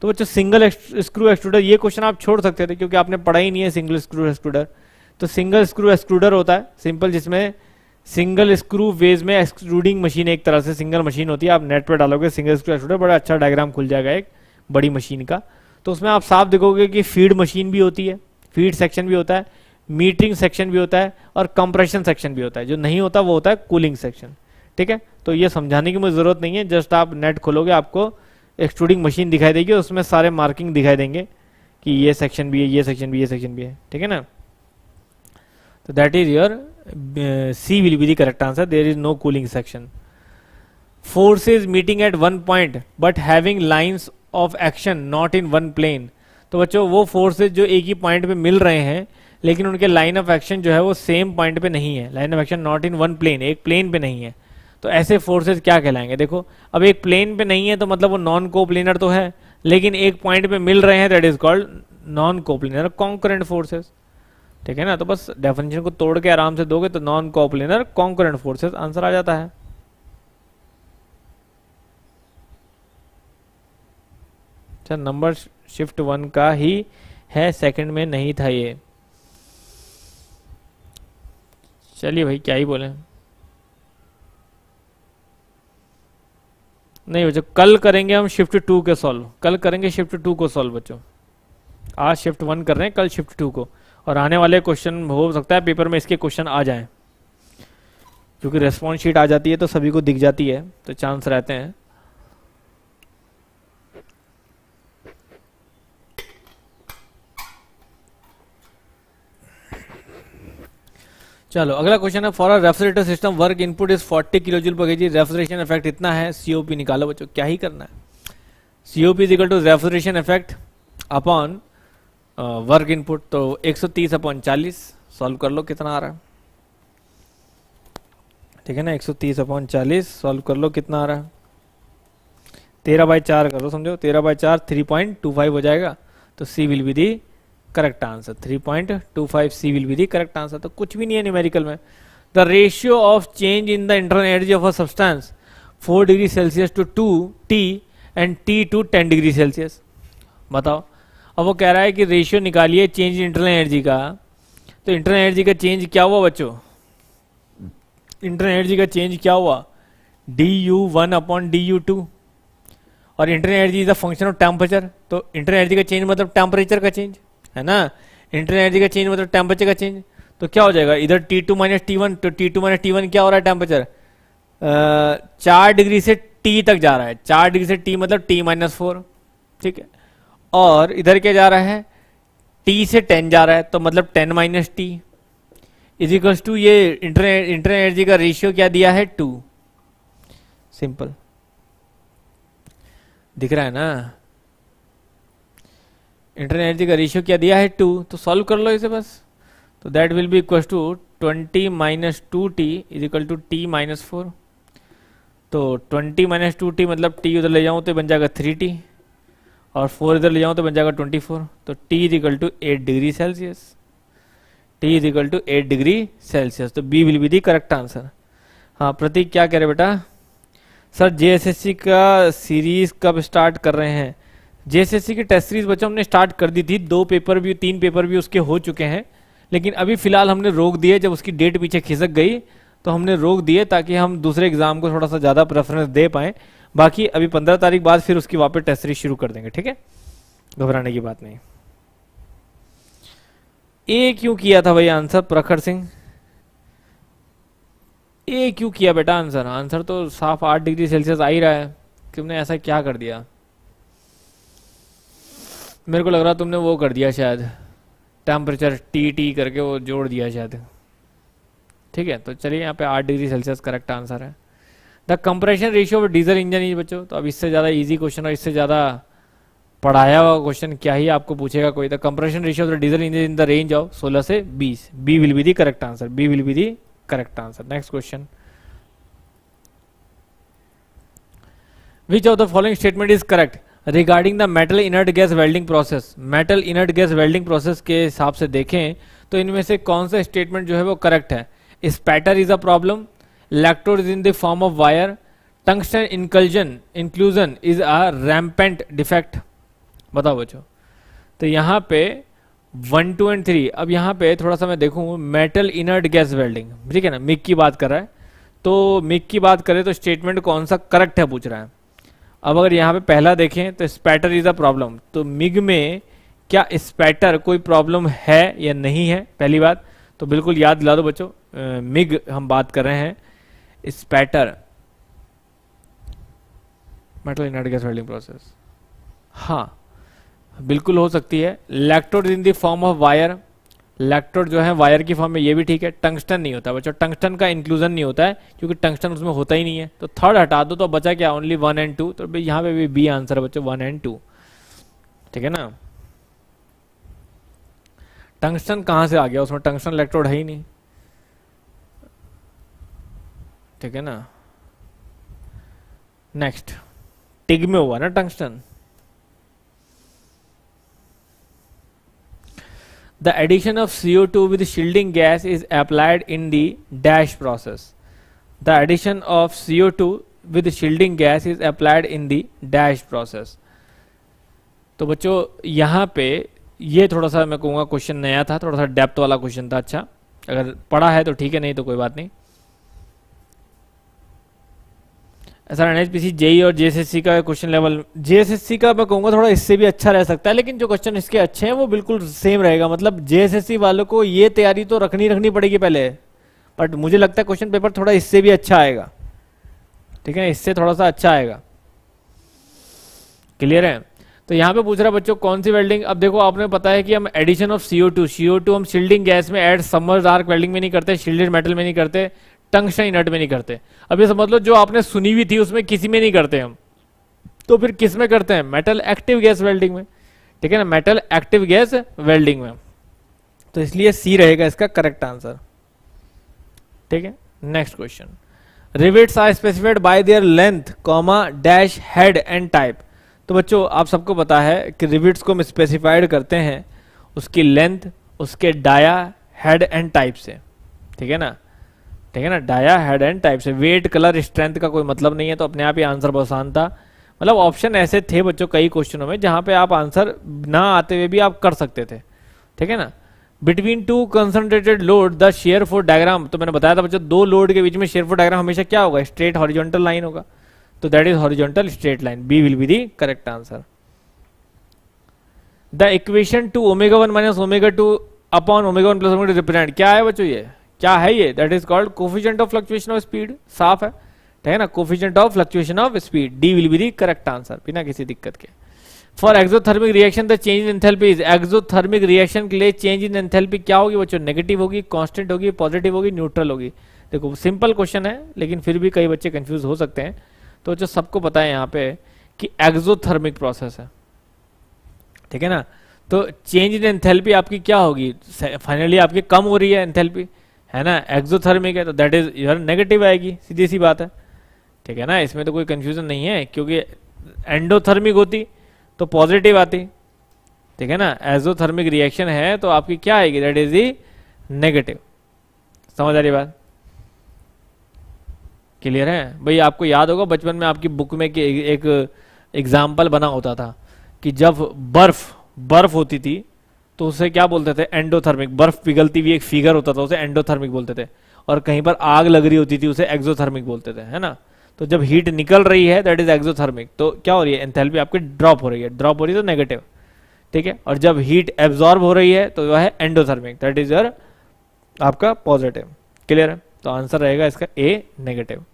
तो बच्चों सिंगल स्क्रू एक्सट्रूडर ये क्वेश्चन आप छोड़ सकते थे क्योंकि आपने पढ़ा ही नहीं है सिंगल स्क्रू एक्सट्रूडर तो सिंगल स्क्रू एक्सट्रूडर होता है सिंपल जिसमें सिंगल स्क्रू वेज में एक्सट्रूडिंग मशीन एक तरह से सिंगल मशीन होती है आप नेट पर डालोगे सिंगल स्क्रू एक्सट्रूडर बड़ा अच्छा डायग्राम खुल जाएगा एक बड़ी मशीन का तो उसमें आप साफ देखोगे कि फीड मशीन भी होती है फीड सेक्शन भी होता है मीटरिंग सेक्शन भी होता है और कंप्रेशन सेक्शन भी होता है जो नहीं होता वो होता है कूलिंग सेक्शन ठीक है तो ये समझाने की मुझे ज़रूरत नहीं है जस्ट आप नेट खोलोगे आपको एक्सट्रूडिंग मशीन दिखाई देगी और उसमें सारे मार्किंग दिखाई देंगे कि ये सेक्शन भी है ये सेक्शन भी ये सेक्शन भी है ठीक है ना तो that is your C will be the correct answer there is no cooling section is meeting at one point but having lines of action not in one plane तो बच्चों वो फोर्सेज जो एक ही पॉइंट पे मिल रहे हैं लेकिन उनके लाइन ऑफ एक्शन जो है वो सेम पॉइंट पे नहीं है line of action not in one plane एक प्लेन पे नहीं है तो ऐसे फोर्सेज क्या कहलाएंगे देखो अब एक प्लेन पे नहीं है तो मतलब वो नॉन कोप्लेनर तो है लेकिन एक पॉइंट पे मिल रहे हैं that is called non coplanar concurrent forces ठीक है ना तो बस डेफिनेशन को तोड़ के आराम से दोगे तो non coplanar concurrent forces answer आ जाता है अच्छा नंबर शिफ्ट वन का ही है सेकंड में नहीं था ये चलिए भाई क्या ही बोले नहीं बच्चों कल करेंगे हम शिफ्ट टू के सॉल्व कल करेंगे शिफ्ट टू को सॉल्व बच्चों आज शिफ्ट वन कर रहे हैं कल शिफ्ट टू को और आने वाले क्वेश्चन हो सकता है पेपर में इसके क्वेश्चन आ जाएं क्योंकि रेस्पॉन्स शीट आ जाती है तो सभी को दिख जाती है तो चांस रहते हैं चलो अगला क्वेश्चन है for refrigerator system work input is 40 kilo joule पर के रेफ्रिजरेशन इफेक्ट इतना है सीओपी निकालो बच्चों क्या ही करना है COP is equal to refrigeration effect upon work input तो 130 अपॉन 40 सॉल्व कर लो कितना आ रहा है ठीक है ना 130 अपॉन 40 सॉल्व कर लो कितना आ रहा है तेरह बाय चार करो समझो तेरह बाय चार थ्री पॉइंट टू फाइव हो जाएगा तो C will be the correct answer three point two five C will be the correct answer तो कुछ भी नहीं है न्यूमेरिकल में the ratio of change in the internal energy of a substance four degree Celsius to two T and T two ten degree Celsius बताओ अब वो कह रहा है कि रेशियो निकालिए चेंज इंटरनल एनर्जी का तो इंटरनल एनर्जी का चेंज क्या हुआ बच्चों इंटरनल एनर्जी का चेंज क्या हुआ D U one upon D U two और internal energy is the function of temperature तो इंटरनल एनर्जी का चेंज मतलब टेम्परेचर का चेंज है ना इंटरनल एनर्जी का चेंज मतलब टेम्परेचर का चेंज तो क्या हो जाएगा इधर T two minus T one तो T two minus T one क्या हो रहा है टेम्परेचर चार डिग्री से टी तक जा रहा है चार डिग्री से टी मतलब टी माइनस फोर ठीक है और इधर क्या जा रहा है टी से टेन जा रहा है तो मतलब ten minus T is equals to ये इंटरनेट इंटरनेट एनर्जी का रेशियो क्या दिया है टू सिंपल दिख रहा है ना इंटरनल एनर्जी का रेशियो क्या दिया है टू तो सॉल्व कर लो इसे बस तो that will be equal to twenty minus two T is equal to T minus four तो ट्वेंटी माइनस टू टी मतलब टी उधर ले जाऊँ तो बन जाएगा थ्री टी और फोर इधर ले जाऊँ तो बन जाएगा ट्वेंटी फोर तो T is equal to eight degree Celsius T is equal to eight degree Celsius तो B will be the correct answer हाँ प्रतीक क्या कह रहे बेटा सर सी का सीरीज कब स्टार्ट कर रहे हैं जेएसएससी की टेस्ट सीरीज बच्चों हमने स्टार्ट कर दी थी दो पेपर भी तीन पेपर भी उसके हो चुके हैं लेकिन अभी फिलहाल हमने रोक दिए जब उसकी डेट पीछे खिसक गई तो हमने रोक दिए ताकि हम दूसरे एग्जाम को थोड़ा सा ज़्यादा प्रेफरेंस दे पाए बाकी अभी पंद्रह तारीख बाद फिर उसकी वापस टेस्ट सीरीज शुरू कर देंगे ठीक है घबराने की बात नहीं ए क्यों किया था भाई आंसर प्रखर सिंह ए क्यों किया बेटा आंसर आंसर तो साफ आठ डिग्री सेल्सियस आ ही रहा है तुमने ऐसा क्या कर दिया मेरे को लग रहा तुमने वो कर दिया शायद टेम्परेचर टी टी करके वो जोड़ दिया शायद ठीक है तो चलिए यहाँ पे आठ डिग्री सेल्सियस करेक्ट आंसर है the compression ratio of diesel engine ही बच्चों तो अब इससे ज़्यादा इजी क्वेश्चन और इससे ज़्यादा पढ़ाया हुआ क्वेश्चन क्या ही आपको पूछेगा कोई the compression ratio of the diesel engine in the range of सोलह से बीस B will be the correct answer B will be the correct answer next question which of the following statement is correct regarding the metal inert gas welding process metal inert gas welding process के हिसाब से देखें तो इनमें से कौन सा स्टेटमेंट जो है वो करेक्ट है spatter is a problem electrode is in the form of wire tungsten inclusion inclusion is a rampant defect बताओ बच्चों तो यहाँ पे वन टू एंड थ्री अब यहाँ पे थोड़ा सा मैं देखूँ मेटल इनर्ट गैस वेल्डिंग ठीक है ना मिक की बात कर रहा है तो मिक की बात करें तो स्टेटमेंट कौन सा करेक्ट है पूछ रहा है अब अगर यहाँ पे पहला देखें तो स्पैटर इज अ प्रॉब्लम तो मिग में क्या स्पैटर कोई प्रॉब्लम है या नहीं है पहली बात तो बिल्कुल याद दिला दो बच्चों मिग हम बात कर रहे हैं spatter metal inert gas welding process हाँ बिल्कुल हो सकती है electrode in the form of wire electrode जो है वायर की फॉर्म में ये भी ठीक है टंगस्टन नहीं होता बच्चों टंगस्टन का इंक्लूजन नहीं होता है क्योंकि टंगस्टन उसमें होता ही नहीं है तो थर्ड हटा दो तो बचा क्या ओनली वन एंड टू तो यहाँ पे भी बी आंसर है बच्चों वन एंड टू ठीक है ना टंगस्टन कहाँ से आ गया उसमें टंगस्टन इलेक्ट्रोड है ही नहीं ठीक है ना नेक्स्ट टिग में हुआ ना tungsten the addition of CO2 with shielding gas is applied in the dash process. The addition of CO2 with shielding gas is applied in the dash process. तो बच्चों यहाँ पे ये थोड़ा सा मैं कहूँगा क्वेश्चन नया था थोड़ा सा डेप्थ वाला क्वेश्चन था अच्छा अगर पढ़ा है तो ठीक है नहीं तो कोई बात नहीं सर एनएचपीसी जेई और जेएसएससी का क्वेश्चन लेवल जेएसएससी का मैं कहूँगा थोड़ा इससे भी अच्छा रह सकता है लेकिन जो क्वेश्चन इसके अच्छे हैं वो बिल्कुल सेम रहेगा मतलब जेएसएससी वालों को ये तैयारी तो रखनी रखनी पड़ेगी पहले बट मुझे लगता है क्वेश्चन पेपर थोड़ा इससे भी अच्छा आएगा ठीक है इससे थोड़ा सा अच्छा आएगा क्लियर है तो यहाँ पे पूछ रहा बच्चों कौन सी वेल्डिंग अब देखो आपने पता है कि हम addition of CO two two हम शिल्डिंग गैस में एड समर डार्क वेल्डिंग में नहीं करते शिल्डेड मेटल में नहीं करते टंगस्टन इनर्ट में नहीं करते अब ये समझ लो जो आपने सुनी हुई थी उसमें किसी में नहीं करते हम तो फिर किस में करते हैं मेटल एक्टिव गैस वेल्डिंग में ठीक है ना मेटल एक्टिव गैस वेल्डिंग में तो इसलिए सी रहेगा इसका करेक्ट आंसर ठीक है next question rivets are specified by their length comma dash head and type तो बच्चों आप सबको पता है कि रिविट्स को हम स्पेसिफाइड करते हैं उसकी लेंथ उसके डाया हेड एंड टाइप से ठीक है ना ठीक है ना डाया हेड एंड टाइप से वेट कलर स्ट्रेंथ का कोई मतलब नहीं है तो अपने आप ही आंसर बहुत आसान था मतलब ऑप्शन ऐसे थे बच्चों कई क्वेश्चनों में जहां पे आप आंसर ना आते हुए भी आप कर सकते थे ठीक है ना between two concentrated load the shear force diagram तो मैंने बताया था बच्चों दो लोड के बीच में शेयर फोर डायग्राम हमेशा क्या होगा स्ट्रेट हॉरिजॉन्टल लाइन होगा तो that is horizontal straight line B will be the correct answer the equation two omega one minus omega two upon omega one plus omega two represent क्या है बच्चों ये क्या है ये that is called coefficient of fluctuation of speed साफ है ठीक है ना coefficient of fluctuation of speed D will be the correct answer बिना किसी दिक्कत के for exothermic reaction the change in enthalpy is exothermic reaction के लिए चेंज इन एंथैल्पी क्या होगी बच्चों नेगेटिव होगी कांस्टेंट होगी पॉजिटिव होगी न्यूट्रल होगी देखो सिंपल क्वेश्चन है लेकिन फिर भी कई बच्चे कंफ्यूज हो सकते हैं तो बच्चों सबको पता है यहाँ पे कि एक्सोथर्मिक प्रोसेस है ठीक है ना तो चेंज इन एंथैल्पी आपकी क्या होगी फाइनली आपकी कम हो रही है एंथैल्पी है ना एक्सोथर्मिक है तो दैट इज योर नेगेटिव आएगी सीधी सी बात है ठीक है ना इसमें तो कोई कंफ्यूजन नहीं है क्योंकि एंडोथर्मिक होती तो पॉजिटिव आती ठीक है ना एजोथर्मिक रिएक्शन है तो आपकी क्या आएगी दैट इज दी नेगेटिव समझ आ रही बात क्लियर है भाई आपको याद होगा बचपन में आपकी बुक में एक एग्जाम्पल बना होता था कि जब बर्फ बर्फ होती थी तो उसे क्या बोलते थे एंडोथर्मिक बर्फ पिघलती हुई एक फिगर होता था उसे एंडोथर्मिक बोलते थे और कहीं पर आग लग रही होती थी उसे एक्जोथर्मिक बोलते थे है ना तो जब हीट निकल रही है दैट इज एक्सोथर्मिक तो क्या हो रही है एंथैल्पी आपकी ड्रॉप हो रही है ड्रॉप हो रही है तो नेगेटिव ठीक है और जब हीट एब्जॉर्ब हो रही है तो वह है एंडोथर्मिक दैट इज योर आपका पॉजिटिव क्लियर है तो आंसर रहेगा इसका A negative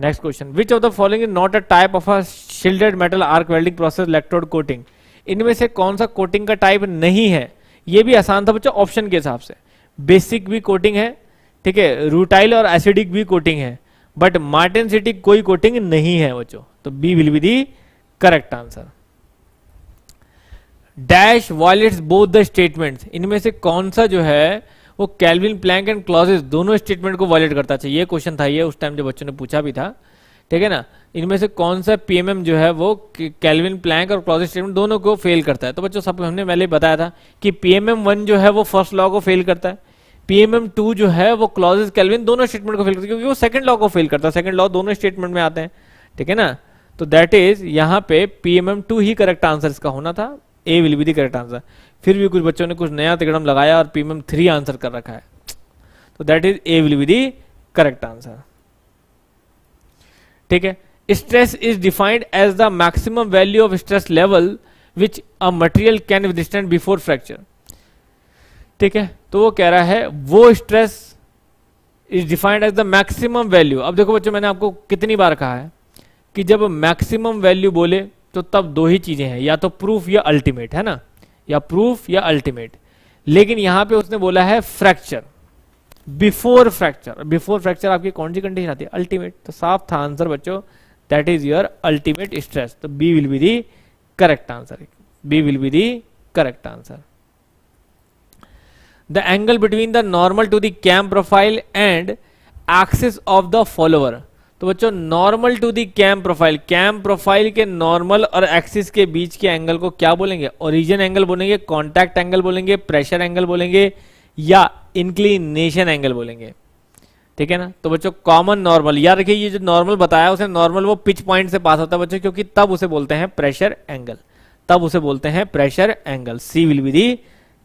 next question which of the following is not a type of a shielded metal arc welding process electrode coating इनमें से कौन सा कोटिंग का टाइप नहीं है ये भी आसान था बच्चों ऑप्शन के हिसाब से बेसिक भी कोटिंग है ठीक है रूटाइल और एसिडिक भी कोटिंग है बट मार्टिन सिटी कोई कोटिंग नहीं है बच्चों तो B will be the correct answer dash violates both the statement इनमें से कौन सा जो है वो कैलविन प्लैंक एंड क्लॉजेस दोनों स्टेटमेंट को वॉलेट करता था ये क्वेश्चन था ये उस टाइम जो बच्चों ने पूछा भी था ठीक है ना इनमें से कौन सा पीएमएम जो है वो कैलविन प्लैंक और क्लॉज स्टेटमेंट दोनों को फेल करता है तो बच्चों सब हमने पहले बताया था कि पीएमएम वन जो है वो फर्स्ट लॉ को फेल करता है पीएमएम टू जो है वो क्लॉजेस कैलविन दोनों स्टेटमेंट को फेल करता है क्योंकि वो सेकंड लॉ को फेल करता है सेकंड लॉ दोनों स्टेटमेंट में आते हैं ठीक है ना तो दैट इज यहाँ पे पीएमएम टू ही करेक्ट आंसर इसका होना था A will be the correct answer फिर भी कुछ बच्चों ने कुछ नया तिकड़म लगाया और पीएमएम थ्री आंसर कर रखा है तो that is A will be the correct answer ठीक है stress is defined as the maximum value of stress level which a material can withstand before fracture ठीक है तो वो कह रहा है वो stress is defined as the maximum value अब देखो बच्चों मैंने आपको कितनी बार कहा है कि जब मैक्सिमम वैल्यू बोले तो तब दो ही चीजें हैं या तो प्रूफ या अल्टीमेट है ना या प्रूफ या अल्टीमेट लेकिन यहां पे उसने बोला है fracture before fracture before fracture आपकी कौन सी कंडीशन आती है अल्टीमेट तो साफ था आंसर बच्चों that is your ultimate stress तो B will be the correct answer B will be the correct answer the angle between the normal to the cam profile and axis of the follower तो बच्चों normal to the cam profile cam profile के नॉर्मल और एक्सिस के बीच के एंगल को क्या बोलेंगे ओरिजिन एंगल बोलेंगे कॉन्टैक्ट एंगल बोलेंगे प्रेशर एंगल बोलेंगे या इंक्लीनेशन एंगल बोलेंगे ठीक है ना तो बच्चों कॉमन नॉर्मल याद रखिए ये जो नॉर्मल बताया उसे नॉर्मल वो पिच पॉइंट से पास होता है बच्चों क्योंकि तब उसे बोलते हैं प्रेशर एंगल तब उसे बोलते हैं pressure angle C will be the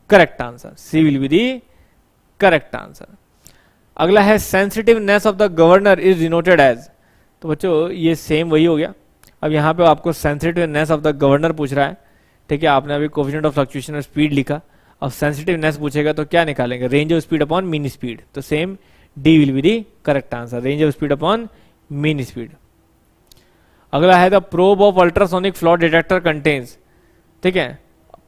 correct answer C will be the correct answer अगला है sensitiveness of the governor is denoted as तो बच्चों ये सेम वही हो गया अब यहां पे आपको सेंसिटिवनेस ऑफ द गवर्नर पूछ रहा है ठीक है आपने अभी कोविजेंट ऑफ फ्लक्चुएशन और स्पीड लिखा अब सेंसिटिवनेस पूछेगा तो क्या निकालेंगे range of speed upon mean speed तो same D will be the correct answer range of speed upon mean speed अगला है the probe of ultrasonic flow detector contains ठीक है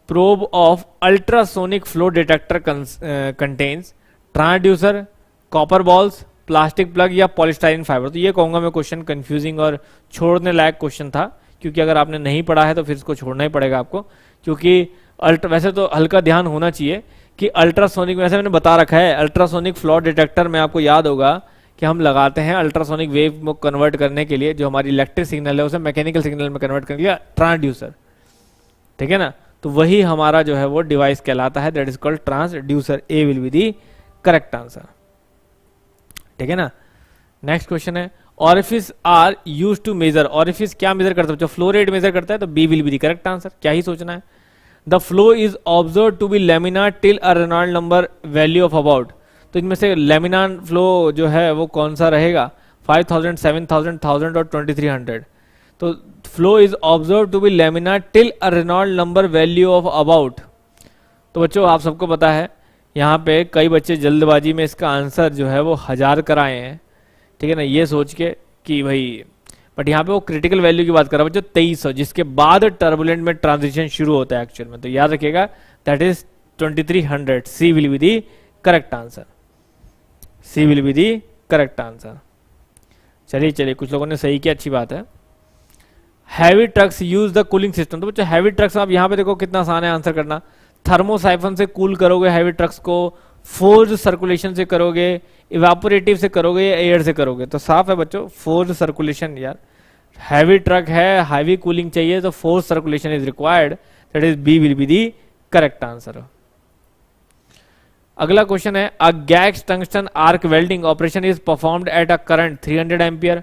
probe of ultrasonic flow detector contains transducer copper balls plastic plug या पॉलिस्टाइलिन फाइबर तो ये कहूंगा मैं क्वेश्चन कंफ्यूजिंग और छोड़ने लायक क्वेश्चन था क्योंकि अगर आपने नहीं पढ़ा है तो फिर इसको छोड़ना ही पड़ेगा आपको क्योंकि अल्ट्रा वैसे तो हल्का ध्यान होना चाहिए कि अल्ट्रासोनिक वैसे मैंने बता रखा है अल्ट्रासोनिक फ्लॉ डिटेक्टर में आपको याद होगा कि हम लगाते हैं अल्ट्रासोनिक वेव को कन्वर्ट करने के लिए जो हमारी इलेक्ट्रिक सिग्नल है उसे मैकेनिकल सिग्नल में कन्वर्ट करने के लिए ट्रांसड्यूसर ठीक है ना तो वही हमारा जो है वो डिवाइस कहलाता है that is called transducer A will be the correct answer ठीक है ना नेक्स्ट क्वेश्चन है orifice are use to measure orifice क्या मेजर करता है जो फ्लो रेट मेजर करता है तो B will be the correct answer क्या ही सोचना है the flow is observe to be laminar till a Reynold number value of about तो इनमें से लेमिनार फ्लो जो है वो कौन सा रहेगा 5000, 7000, 1000 और 2300 तो flow is observe to be laminar till a Reynold number value of about तो बच्चों आप सबको पता है यहाँ पे कई बच्चे जल्दबाजी में इसका आंसर जो है वो हज़ार कराए हैं ठीक है ना ये सोच के कि भाई बट यहाँ पे वो क्रिटिकल वैल्यू की बात कर रहा है बच्चों तेईस जिसके बाद टर्बुलेंट में ट्रांजिशन शुरू होता है एक्चुअल में तो याद रखिएगा that is 2300 C will be the correct answer C will be the correct answer चलिए चलिए कुछ लोगों ने सही किया अच्छी बात है heavy trucks use the cooling system तो बच्चों हैवी ट्रक्स आप यहाँ पे देखो कितना आसान है आंसर करना थर्मोसाइफन से कूल cool करोगे हैवी ट्रक्स को फोर्ज सर्कुलेशन से करोगे इवेपोरेटिव से करोगे या एयर से करोगे तो साफ है बच्चों फोर्ज सर्कुलेशन यार हैवी ट्रक है हैवी कूलिंग चाहिए तो force circulation is required that is B will be the correct answer अगला क्वेश्चन है a gas tungsten arc welding operation is performed at a current 300 hundred ampere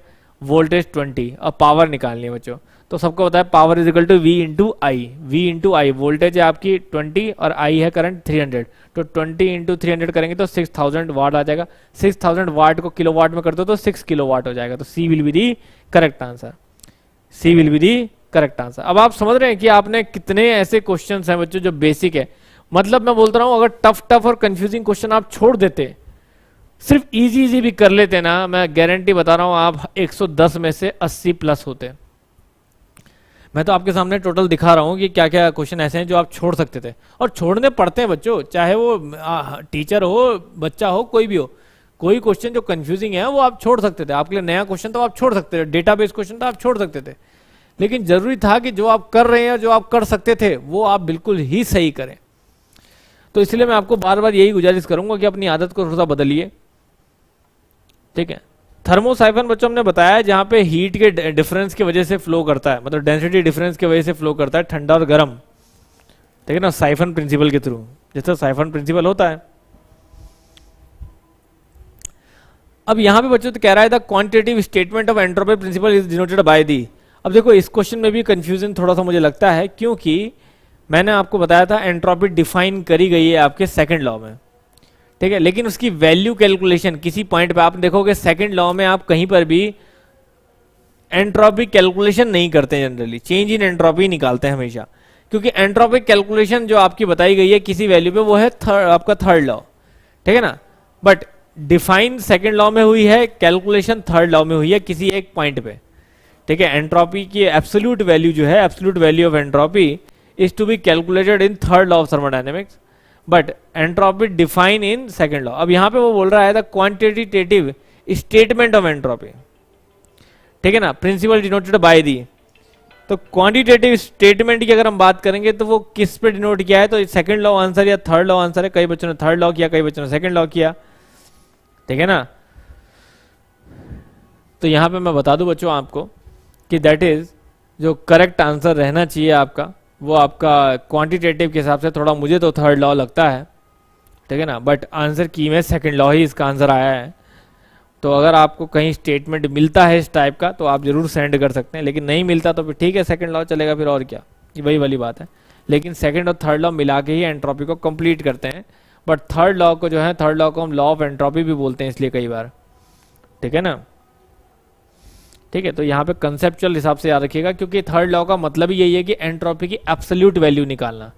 voltage twenty अब पावर निकालनी है बच्चों तो सबको बताया power is equal to V into I V into I voltage है आपकी 20 और आई है करंट 300 तो 20 इंटू थ्री करेंगे तो 6000 वाट आ जाएगा 6000 वाट को किलो वाट में कर दो तो 6 किलो वाट हो जाएगा तो C will be the correct answer C will be the correct answer अब आप समझ रहे हैं कि आपने कितने ऐसे क्वेश्चन हैं बच्चों जो बेसिक है मतलब मैं बोलता रहा हूं अगर टफ टफ और कंफ्यूजिंग क्वेश्चन आप छोड़ देते सिर्फ इजी इजी भी कर लेते ना मैं गारंटी बता रहा हूं आप 110 में से 80 प्लस होते मैं तो आपके सामने टोटल दिखा रहा हूं कि क्या क्या क्वेश्चन ऐसे हैं जो आप छोड़ सकते थे और छोड़ने पड़ते हैं बच्चों चाहे वो आ, टीचर हो बच्चा हो कोई भी हो कोई क्वेश्चन जो कंफ्यूजिंग है वो आप छोड़ सकते थे आपके लिए नया क्वेश्चन तो आप छोड़ सकते थे डेटाबेस क्वेश्चन तो आप छोड़ सकते थे लेकिन जरूरी था कि जो आप कर रहे हैं जो आप कर सकते थे वो आप बिल्कुल ही सही करें तो इसलिए मैं आपको बार बार यही गुजारिश करूंगा कि अपनी आदत को थोड़ा सा बदलिए ठीक है थर्मोसाइफन बच्चों हमने बताया जहां पे हीट के डिफरेंस की वजह से फ्लो करता है मतलब डेंसिटी डिफरेंस की वजह से फ्लो करता है ठंडा और गर्म ठीक है ना साइफन प्रिंसिपल के थ्रू जैसा साइफन प्रिंसिपल होता है अब यहां पे बच्चों तो कह रहा है the quantitative statement of entropy principle is denoted by the अब देखो इस क्वेश्चन में भी कंफ्यूजन थोड़ा सा मुझे लगता है क्योंकि मैंने आपको बताया था एंट्रोपी डिफाइन करी गई है आपके सेकंड लॉ में ठीक है लेकिन उसकी वैल्यू कैलकुलेशन किसी पॉइंट पे आप देखोगे सेकंड लॉ में आप कहीं पर भी एंट्रोपी कैलकुलेशन नहीं करते जनरली चेंज इन एंट्रोपी निकालते हैं हमेशा क्योंकि एंट्रोपिक कैलकुलेशन जो आपकी बताई गई है किसी वैल्यू पे वो है थर्ड आपका थर्ड लॉ ठीक है ना बट डिफाइन सेकेंड लॉ में हुई है कैलकुलेशन थर्ड लॉ में हुई है किसी एक पॉइंट पे ठीक है एंट्रोपी की एब्सोल्यूट वैल्यू जो है absolute value of entropy is to be calculated in third law of thermodynamics but entropy define in second law अब यहां पे वो बोल रहा है the quantitative statement of entropy ठीक है ना प्रिंसिपल डिनोटेड बाय दी तो क्वांटिटेटिव स्टेटमेंट की अगर हम बात करेंगे तो वो किस पे डिनोट किया है तो सेकंड लॉ आंसर या थर्ड लॉ आंसर है कई बच्चों ने थर्ड लॉ किया कई बच्चों ने सेकंड लॉ किया ठीक है ना तो यहां पे मैं बता दूं बच्चों आपको कि दैट इज़ जो करेक्ट आंसर रहना चाहिए आपका वो आपका क्वांटिटेटिव के हिसाब से थोड़ा मुझे तो थर्ड लॉ लगता है ठीक है ना बट आंसर की में सेकंड लॉ ही इसका आंसर आया है तो अगर आपको कहीं स्टेटमेंट मिलता है इस टाइप का तो आप ज़रूर सेंड कर सकते हैं लेकिन नहीं मिलता तो फिर ठीक है सेकंड लॉ चलेगा फिर और क्या वही वाली बात है लेकिन सेकंड और थर्ड लॉ मिला के ही एंट्रॉपी को कंप्लीट करते हैं बट थर्ड लॉ को जो है थर्ड लॉ को हम लॉ ऑफ एंट्रोपी भी बोलते हैं इसलिए कई बार ठीक है ना ठीक है तो यहाँ पे कंसेप्चुअल हिसाब से याद रखिएगा क्योंकि थर्ड लॉ का मतलब ही यही है कि एंट्रोपी की एब्सोल्यूट वैल्यू निकालना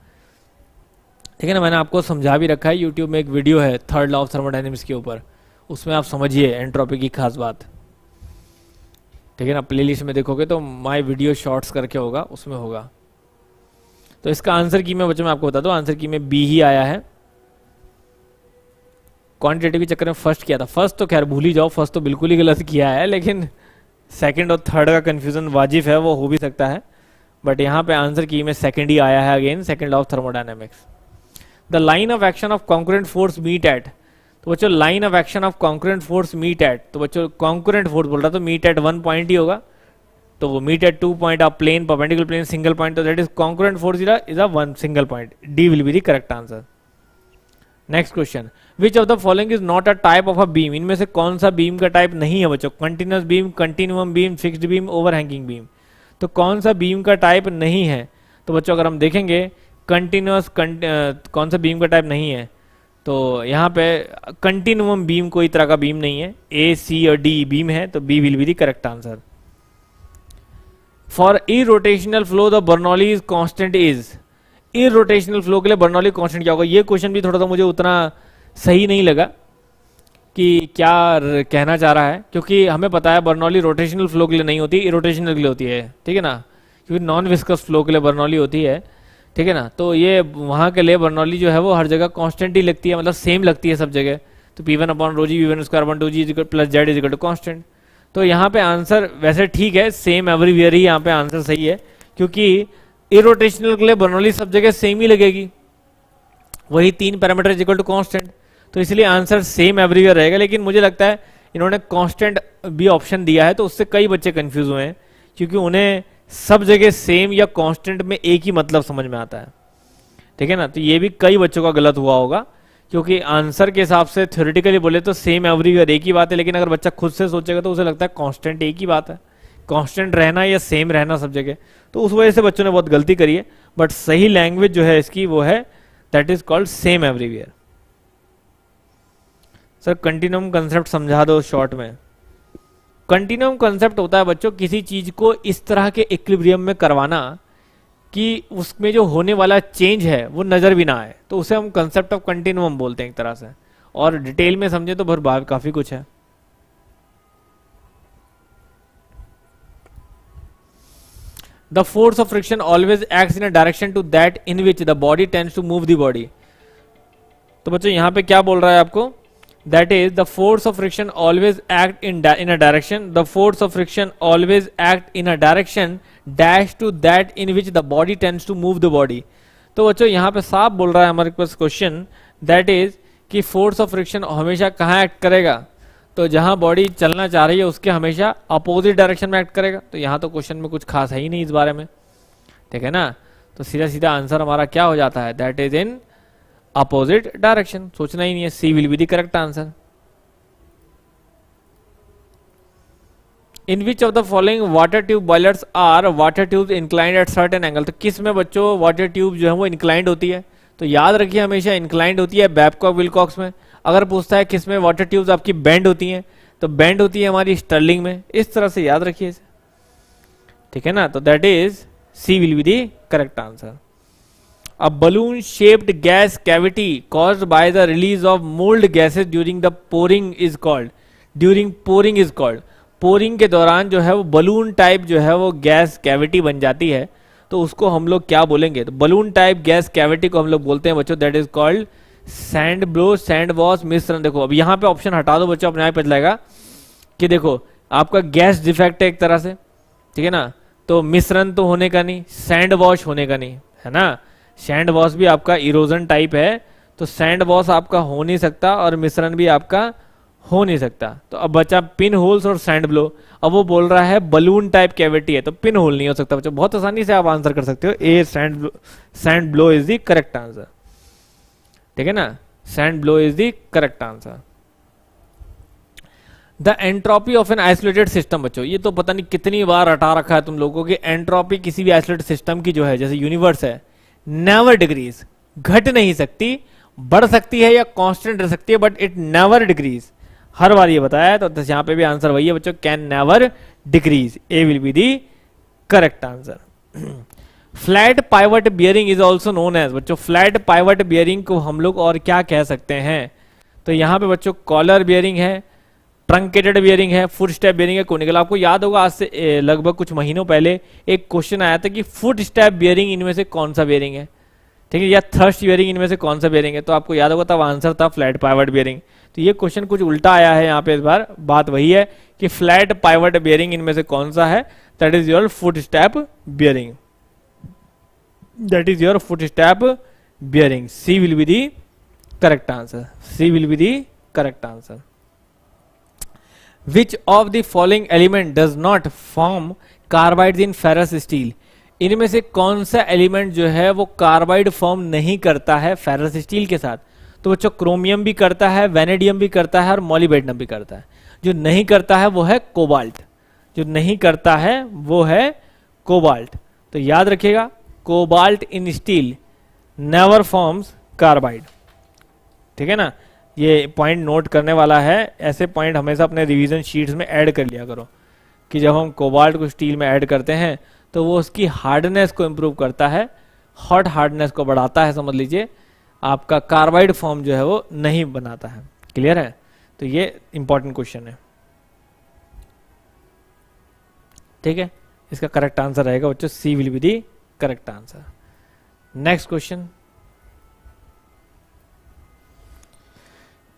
ठीक है ना मैंने आपको समझा भी रखा है यूट्यूब में एक वीडियो है थर्ड लॉ ऑफ थर्मोडाइनमिक्स के ऊपर उसमें आप समझिए एंट्रोपी की खास बात ठीक है ना प्लेलिस्ट में देखोगे तो माय वीडियो शॉर्ट्स करके होगा उसमें होगा तो इसका आंसर की मैं बच्चों में आपको बता दूं आंसर की में बी ही आया है क्वांटिटेटिव के चक्कर में फर्स्ट किया था फर्स्ट तो खैर भूल ही जाओ फर्स्ट तो बिल्कुल ही गलत किया है लेकिन सेकंड और थर्ड का कंफ्यूजन वाजिब है वो हो भी सकता है बट यहाँ पे आंसर की में सेकंड ही आया है again second of thermodynamics the line of action of concurrent force meet at तो बच्चों line of action of concurrent force meet at तो बच्चों कॉन्क्रेंट फोर्स बोल रहा तो मीट एट वन पॉइंट ही होगा तो वो meet at two point of plane perpendicular plane single point तो that is concurrent force is a one single point D will be the correct answer next question which of the following is not a type of a beam इनमें से कौन सा बीम का टाइप नहीं है बच्चों continuous beam continuum beam fix beam hanging beam तो कौन सा बीम का टाइप नहीं है तो बच्चों अगर हम देखेंगे कंटिन्यूस कौन सा बीम का टाइप नहीं है तो यहाँ पे कंटिन्यूम बीम कोई तरह का बीम नहीं है ए सी और डी बीम है तो B will be the correct answer for irrotational flow the Bernoulli is constant is irrotational flow के लिए बर्नौली कॉन्स्टेंट क्या होगा ये क्वेश्चन भी थोड़ा सा मुझे उतना सही नहीं लगा कि क्या कहना चाह रहा है क्योंकि हमें पता है बर्नौली रोटेशनल फ्लो के लिए नहीं होती रोटेशनल के लिए होती है ठीक है ना क्योंकि नॉन विस्कस फ्लो के लिए बर्नौली होती है ठीक है ना तो ये वहाँ के लिए बर्नौली जो है वो हर जगह कॉन्स्टेंट ही लगती है मतलब सेम लगती है सब जगह तो P one upon rho g V one square one two g plus Z equal to constant तो यहाँ पे आंसर वैसे ठीक है सेम एवरी वियर ही यहाँ पे आंसर सही है क्योंकि इरोटेशनल के लिए बर्नौली सब जगह सेम ही लगेगी वही तीन पैरामीटर इजिकल टू कॉन्स्टेंट तो इसलिए आंसर सेम एवरीवेयर रहेगा लेकिन मुझे लगता है इन्होंने कांस्टेंट भी ऑप्शन दिया है तो उससे कई बच्चे कंफ्यूज हुए हैं क्योंकि उन्हें सब जगह सेम या कांस्टेंट में एक ही मतलब समझ में आता है ठीक है ना तो ये भी कई बच्चों का गलत हुआ होगा क्योंकि आंसर के हिसाब से थ्योरेटिकली बोले तो सेम एवरीवेयर एक ही बात है लेकिन अगर बच्चा खुद से सोचेगा तो उसे लगता है कॉन्स्टेंट एक ही बात है कॉन्स्टेंट रहना या सेम रहना सब जगह तो उस वजह से बच्चों ने बहुत गलती करी है बट सही लैंग्वेज जो है इसकी वो है that is called same everywhere sir continuum concept समझा दो शॉर्ट में कंटिन्यूम कंसेप्ट होता है बच्चों किसी चीज को इस तरह के इक्विब्रियम में करवाना कि उसमें जो होने वाला चेंज है वो नजर भी ना आए तो उसे हम कंसेप्ट ऑफ कंटिन्यूम बोलते हैं एक तरह से और डिटेल में समझे तो भाव काफी कुछ है the force of friction always act in a direction to that in which the body tends to move the तो बच्चों यहां पे क्या बोल रहा है आपको that is the force of friction always act in in a direction the force of friction always act in a direction dash to that in which the body tends to move the body तो बच्चों यहाँ पे साफ बोल रहा है हमारे पास क्वेश्चन दैट इज कि फोर्स ऑफ फ्रिक्शन हमेशा कहाँ एक्ट करेगा तो जहाँ बॉडी चलना चाह रही है उसके हमेशा अपोजिट डायरेक्शन में एक्ट करेगा तो यहाँ तो क्वेश्चन में कुछ खास है ही नहीं इस बारे में ठीक है ना तो सीधा सीधा आंसर हमारा क्या हो जाता है that is in opposite direction सोचना ही नहीं है C will be the correct answer in which of the following water tube boilers are water tube inclined at certain angle तो किस में बच्चों वाटर ट्यूब जो है वो इंक्लाइंड होती है तो याद रखिए हमेशा इंक्लाइंड होती है बैबकॉक विलकॉक्स में अगर पूछता है किस में वाटर ट्यूब्स आपकी बैंड होती हैं तो बैंड होती है हमारी स्टर्लिंग में इस तरह से याद रखिए ठीक है ना तो that is C will be the correct answer a balloon shaped gas cavity cause by the release of mould gases during the pouring is called during pouring is called pouring के दौरान जो है वो बलून टाइप जो है वो गैस कैविटी बन जाती है तो उसको हम लोग क्या बोलेंगे तो बलून टाइप गैस कैविटी को हम लोग बोलते हैं बच्चों that is called sand blow sand wash मिश्रण देखो अब यहाँ पे ऑप्शन हटा दो बच्चों अपने आप पता लगेगा कि देखो आपका गैस डिफेक्ट है एक तरह से ठीक है ना तो मिश्रण तो होने का नहीं सैंड वॉश होने का नहीं है ना सैंड वॉश भी आपका इरोजन टाइप है तो सैंड वॉश आपका हो नहीं सकता और मिश्रण भी आपका हो नहीं सकता तो अब बच्चा पिन होल्स और सैंड ब्लो अब वो बोल रहा है बलून टाइप कैविटी है तो पिन होल नहीं हो सकता बच्चा बहुत आसानी से आप आंसर कर सकते हो A sand sand blow is the correct answer ठीक है ना sand blow is the correct answer the entropy of an isolated system बच्चों ये तो पता नहीं कितनी बार हटा रखा है तुम लोगों को कि एंट्रोपी किसी भी आइसोलेटेड सिस्टम की जो है जैसे यूनिवर्स है नेवर डिग्रीज घट नहीं सकती बढ़ सकती है या कांस्टेंट रह सकती है बट इट नेवर डिग्रीज हर बार ये बताया तो यहां पे भी आंसर वही है बच्चों can never degrees A will be the correct answer flat pivot bearing is also known as बच्चों फ्लैट पाइवट बियरिंग को हम लोग और क्या कह सकते हैं तो यहां पे बच्चों कॉलर बियरिंग है ट्रंकेटेड बियरिंग है फुट स्टेप बियरिंग है कोनिकल आपको याद होगा आज से लगभग कुछ महीनों पहले एक क्वेश्चन आया था कि फुट स्टेप बियरिंग इनमें से कौन सा बियरिंग है ठीक है या थर्स्ट बियरिंग इनमें से कौन सा बियरिंग है तो आपको याद होगा तब आंसर था फ्लैट पाइवट बियरिंग तो ये क्वेश्चन कुछ उल्टा आया है यहाँ पे इस बार बात वही है कि फ्लैट पाइवर्ट बियरिंग इनमें से कौन सा है that is your foot step bearing that is your foot step bearing C will be the correct answer C will be the correct answer which of the following element does not form carbide in ferrous steel इनमें से कौन सा एलिमेंट जो है वो कार्बाइड फॉर्म नहीं करता है फेरस स्टील के साथ तो बच्चों क्रोमियम भी करता है वेनेडियम भी करता है और मोलिबेडनम भी करता है जो नहीं करता है वो है कोबाल्ट जो नहीं करता है वो है कोबाल्ट तो याद रखिएगा cobalt in steel never forms carbide ठीक है ना ये पॉइंट नोट करने वाला है ऐसे पॉइंट हमेशा अपने रिवीजन शीट्स में ऐड कर लिया करो कि जब हम कोबाल्ट को स्टील में ऐड करते हैं तो वो उसकी हार्डनेस को इम्प्रूव करता है हॉट हार्डनेस को बढ़ाता है समझ लीजिए आपका कार्बाइड फॉर्म जो है वो नहीं बनाता है क्लियर है तो ये इंपॉर्टेंट क्वेश्चन है ठीक है इसका करेक्ट आंसर रहेगा बच्चों C will be the correct answer next question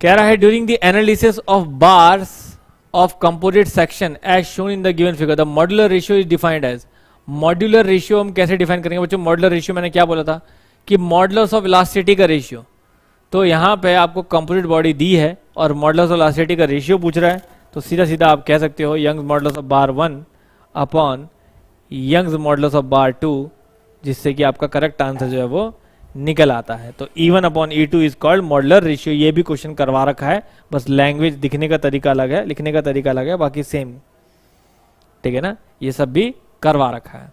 कह रहा है during the analysis of bars of composite section as shown in the given figure the modular ratio is defined as modular ratio हम कैसे डिफाइन करेंगे बच्चों मॉड्यूलर रेशियो मैंने क्या बोला था कि मॉडल्स ऑफ इलास्टिटी का रेशियो तो यहाँ पे आपको कंपोजिट बॉडी दी है और मॉडल्स ऑफ इलास्टिटी का रेशियो पूछ रहा है तो सीधा सीधा आप कह सकते हो Young modulus of bar one upon Young's modulus of bar two जिससे कि आपका करेक्ट आंसर जो है वो निकल आता है तो even one upon E two is called modular ratio ये भी क्वेश्चन करवा रखा है बस लैंग्वेज दिखने का तरीका अलग है लिखने का तरीका अलग है बाकी सेम ठीक है ना ये सब भी करवा रखा है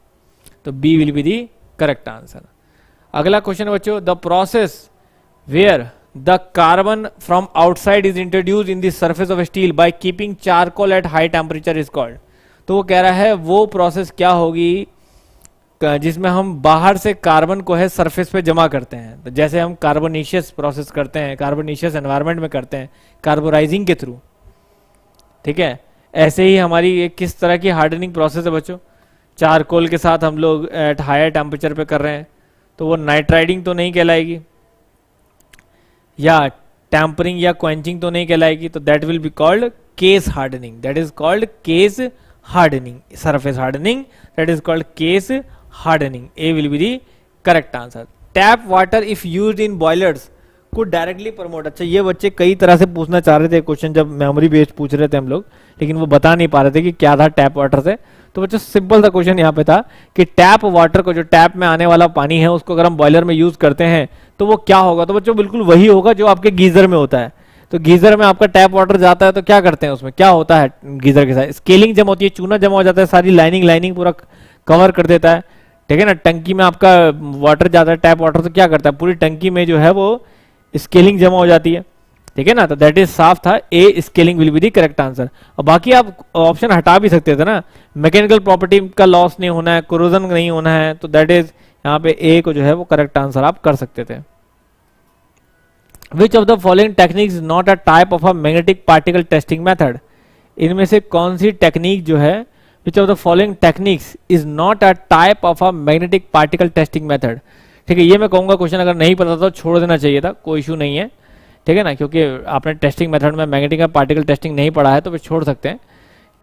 तो B will be the correct answer अगला क्वेश्चन बच्चों the process where the carbon from outside is introduce in surface of steel by keeping charcoal at high temperature is called तो वो कह रहा है वो प्रोसेस क्या होगी जिसमें हम बाहर से कार्बन को है सरफेस पे जमा करते हैं तो जैसे हम कार्बोनिशियस प्रोसेस करते हैं कार्बोनिशियस एनवायरमेंट में करते हैं कार्बोराइजिंग के थ्रू ठीक है ऐसे ही हमारी एक किस तरह की हार्डनिंग प्रोसेस है बच्चों चारकोल के साथ हम लोग एट हायर टेम्परेचर पे कर रहे हैं तो वो नाइट्राइडिंग तो नहीं कहलाएगी या टैंपरिंग या क्वेंचिंग तो नहीं कहलाएगी तो that will be called case hardening that is called case hardening surface hardening that is called case hardening a will be the correct answer tap water if used in boilers could directly promote अच्छा ये बच्चे कई तरह से पूछना चाह रहे थे क्वेश्चन जब मेमोरी बेस्ड पूछ रहे थे हम लोग लेकिन वो बता नहीं पा रहे थे कि क्या था टैप वाटर से तो बच्चों सिंपल सा क्वेश्चन यहाँ पे था कि टैप वाटर को जो टैप में आने वाला पानी है उसको अगर हम बॉयलर में यूज करते हैं तो वो क्या होगा तो बच्चों बिल्कुल वही होगा जो आपके गीजर में होता है तो गीजर में आपका टैप वाटर जाता है तो क्या करते हैं उसमें क्या होता है गीजर के साथ स्केलिंग जमा होती है चूना जमा हो जाता है सारी लाइनिंग लाइनिंग पूरा कवर कर देता है ठीक है ना टंकी में आपका वाटर जाता है टैप वाटर तो क्या करता है पूरी टंकी में जो है वो स्केलिंग जमा हो जाती है ठीक है ना तो दैट इज साफ था A scaling will be the correct answer और बाकी आप ऑप्शन हटा भी सकते थे ना मैकेनिकल प्रॉपर्टी का लॉस नहीं होना है क्रोजन नहीं होना है तो दैट इज यहाँ पे ए को जो है वो करेक्ट आंसर आप कर सकते थे which of the following technique not a type of a magnetic particle testing method इनमें से कौन सी टेक्निक जो है which of the following techniques is not a type of a magnetic particle testing method ठीक है ये मैं कहूंगा क्वेश्चन अगर नहीं पता तो छोड़ देना चाहिए था कोई इशू नहीं है ठीक है ना क्योंकि आपने टेस्टिंग मेथड में मैग्नेटिक का पार्टिकल टेस्टिंग नहीं पढ़ा है तो फिर छोड़ सकते हैं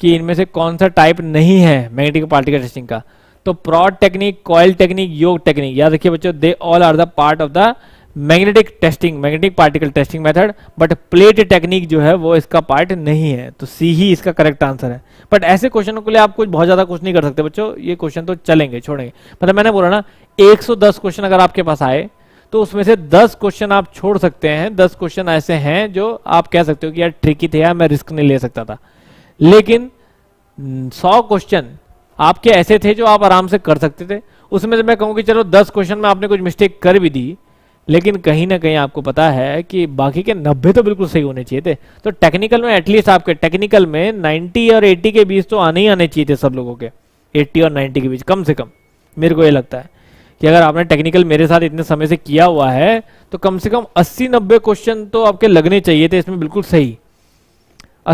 कि इनमें से कौन सा टाइप नहीं है मैग्नेटिक पार्टिकल टेस्टिंग का तो prod technique coil technique yoke technique याद रखिए बच्चों they all are the part of the magnetic testing magnetic particle testing method but plate technique जो है वो इसका पार्ट नहीं है तो सी ही इसका करेक्ट आंसर है बट ऐसे क्वेश्चनों के लिए आप कुछ बहुत ज्यादा कुछ नहीं कर सकते बच्चों ये क्वेश्चन तो चलेंगे छोड़ेंगे मतलब मैंने बोला ना 110 क्वेश्चन अगर आपके पास आए तो उसमें से 10 क्वेश्चन आप छोड़ सकते हैं दस क्वेश्चन ऐसे हैं जो आप कह सकते हो कि यार ट्रिकी थे यार मैं रिस्क नहीं ले सकता था लेकिन सौ क्वेश्चन आपके ऐसे थे जो आप आराम से कर सकते थे उसमें से मैं कहूँ कि चलो दस क्वेश्चन में आपने कुछ मिस्टेक कर भी दी लेकिन कहीं ना कहीं आपको पता है कि बाकी के नब्बे तो बिल्कुल सही होने चाहिए थे तो टेक्निकल में एटलीस्ट आपके टेक्निकल में 90 और 80 के बीच तो आने ही आने चाहिए थे सब लोगों के 80 और 90 के बीच कम से कम मेरे को ये लगता है कि अगर आपने टेक्निकल मेरे साथ इतने समय से किया हुआ है तो कम से कम अस्सी नब्बे क्वेश्चन तो आपके लगने चाहिए थे इसमें बिल्कुल सही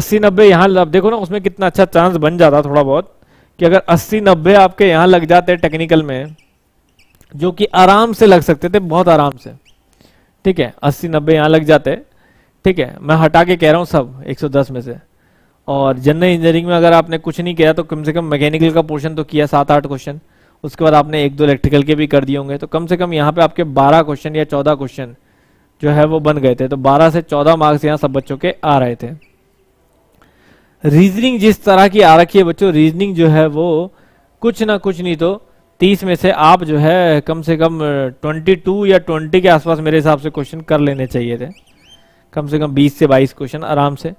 अस्सी नब्बे यहाँ देखो ना उसमें कितना अच्छा चांस बन जाता थोड़ा बहुत कि अगर अस्सी नब्बे आपके यहाँ लग जाते टेक्निकल में जो कि आराम से लग सकते थे बहुत आराम से ठीक है अस्सी नब्बे यहाँ लग जाते ठीक है मैं हटा के कह रहा हूँ सब 110 में से और जनरल इंजीनियरिंग में अगर आपने कुछ नहीं किया तो कम से कम मैकेनिकल का पोर्शन तो किया सात आठ क्वेश्चन उसके बाद आपने एक दो इलेक्ट्रिकल के भी कर दिए होंगे तो कम से कम यहाँ पे आपके 12 क्वेश्चन या 14 क्वेश्चन जो है वो बन गए थे तो 12 से 14 मार्क्स यहाँ सब बच्चों के आ रहे थे रीजनिंग जिस तरह की आ रखी है बच्चों रीजनिंग जो है वो कुछ ना कुछ नहीं तो तीस में से आप जो है कम से कम ट्वेंटी टू या ट्वेंटी के आसपास मेरे हिसाब से क्वेश्चन कर लेने चाहिए थे कम से कम बीस से बाईस क्वेश्चन आराम से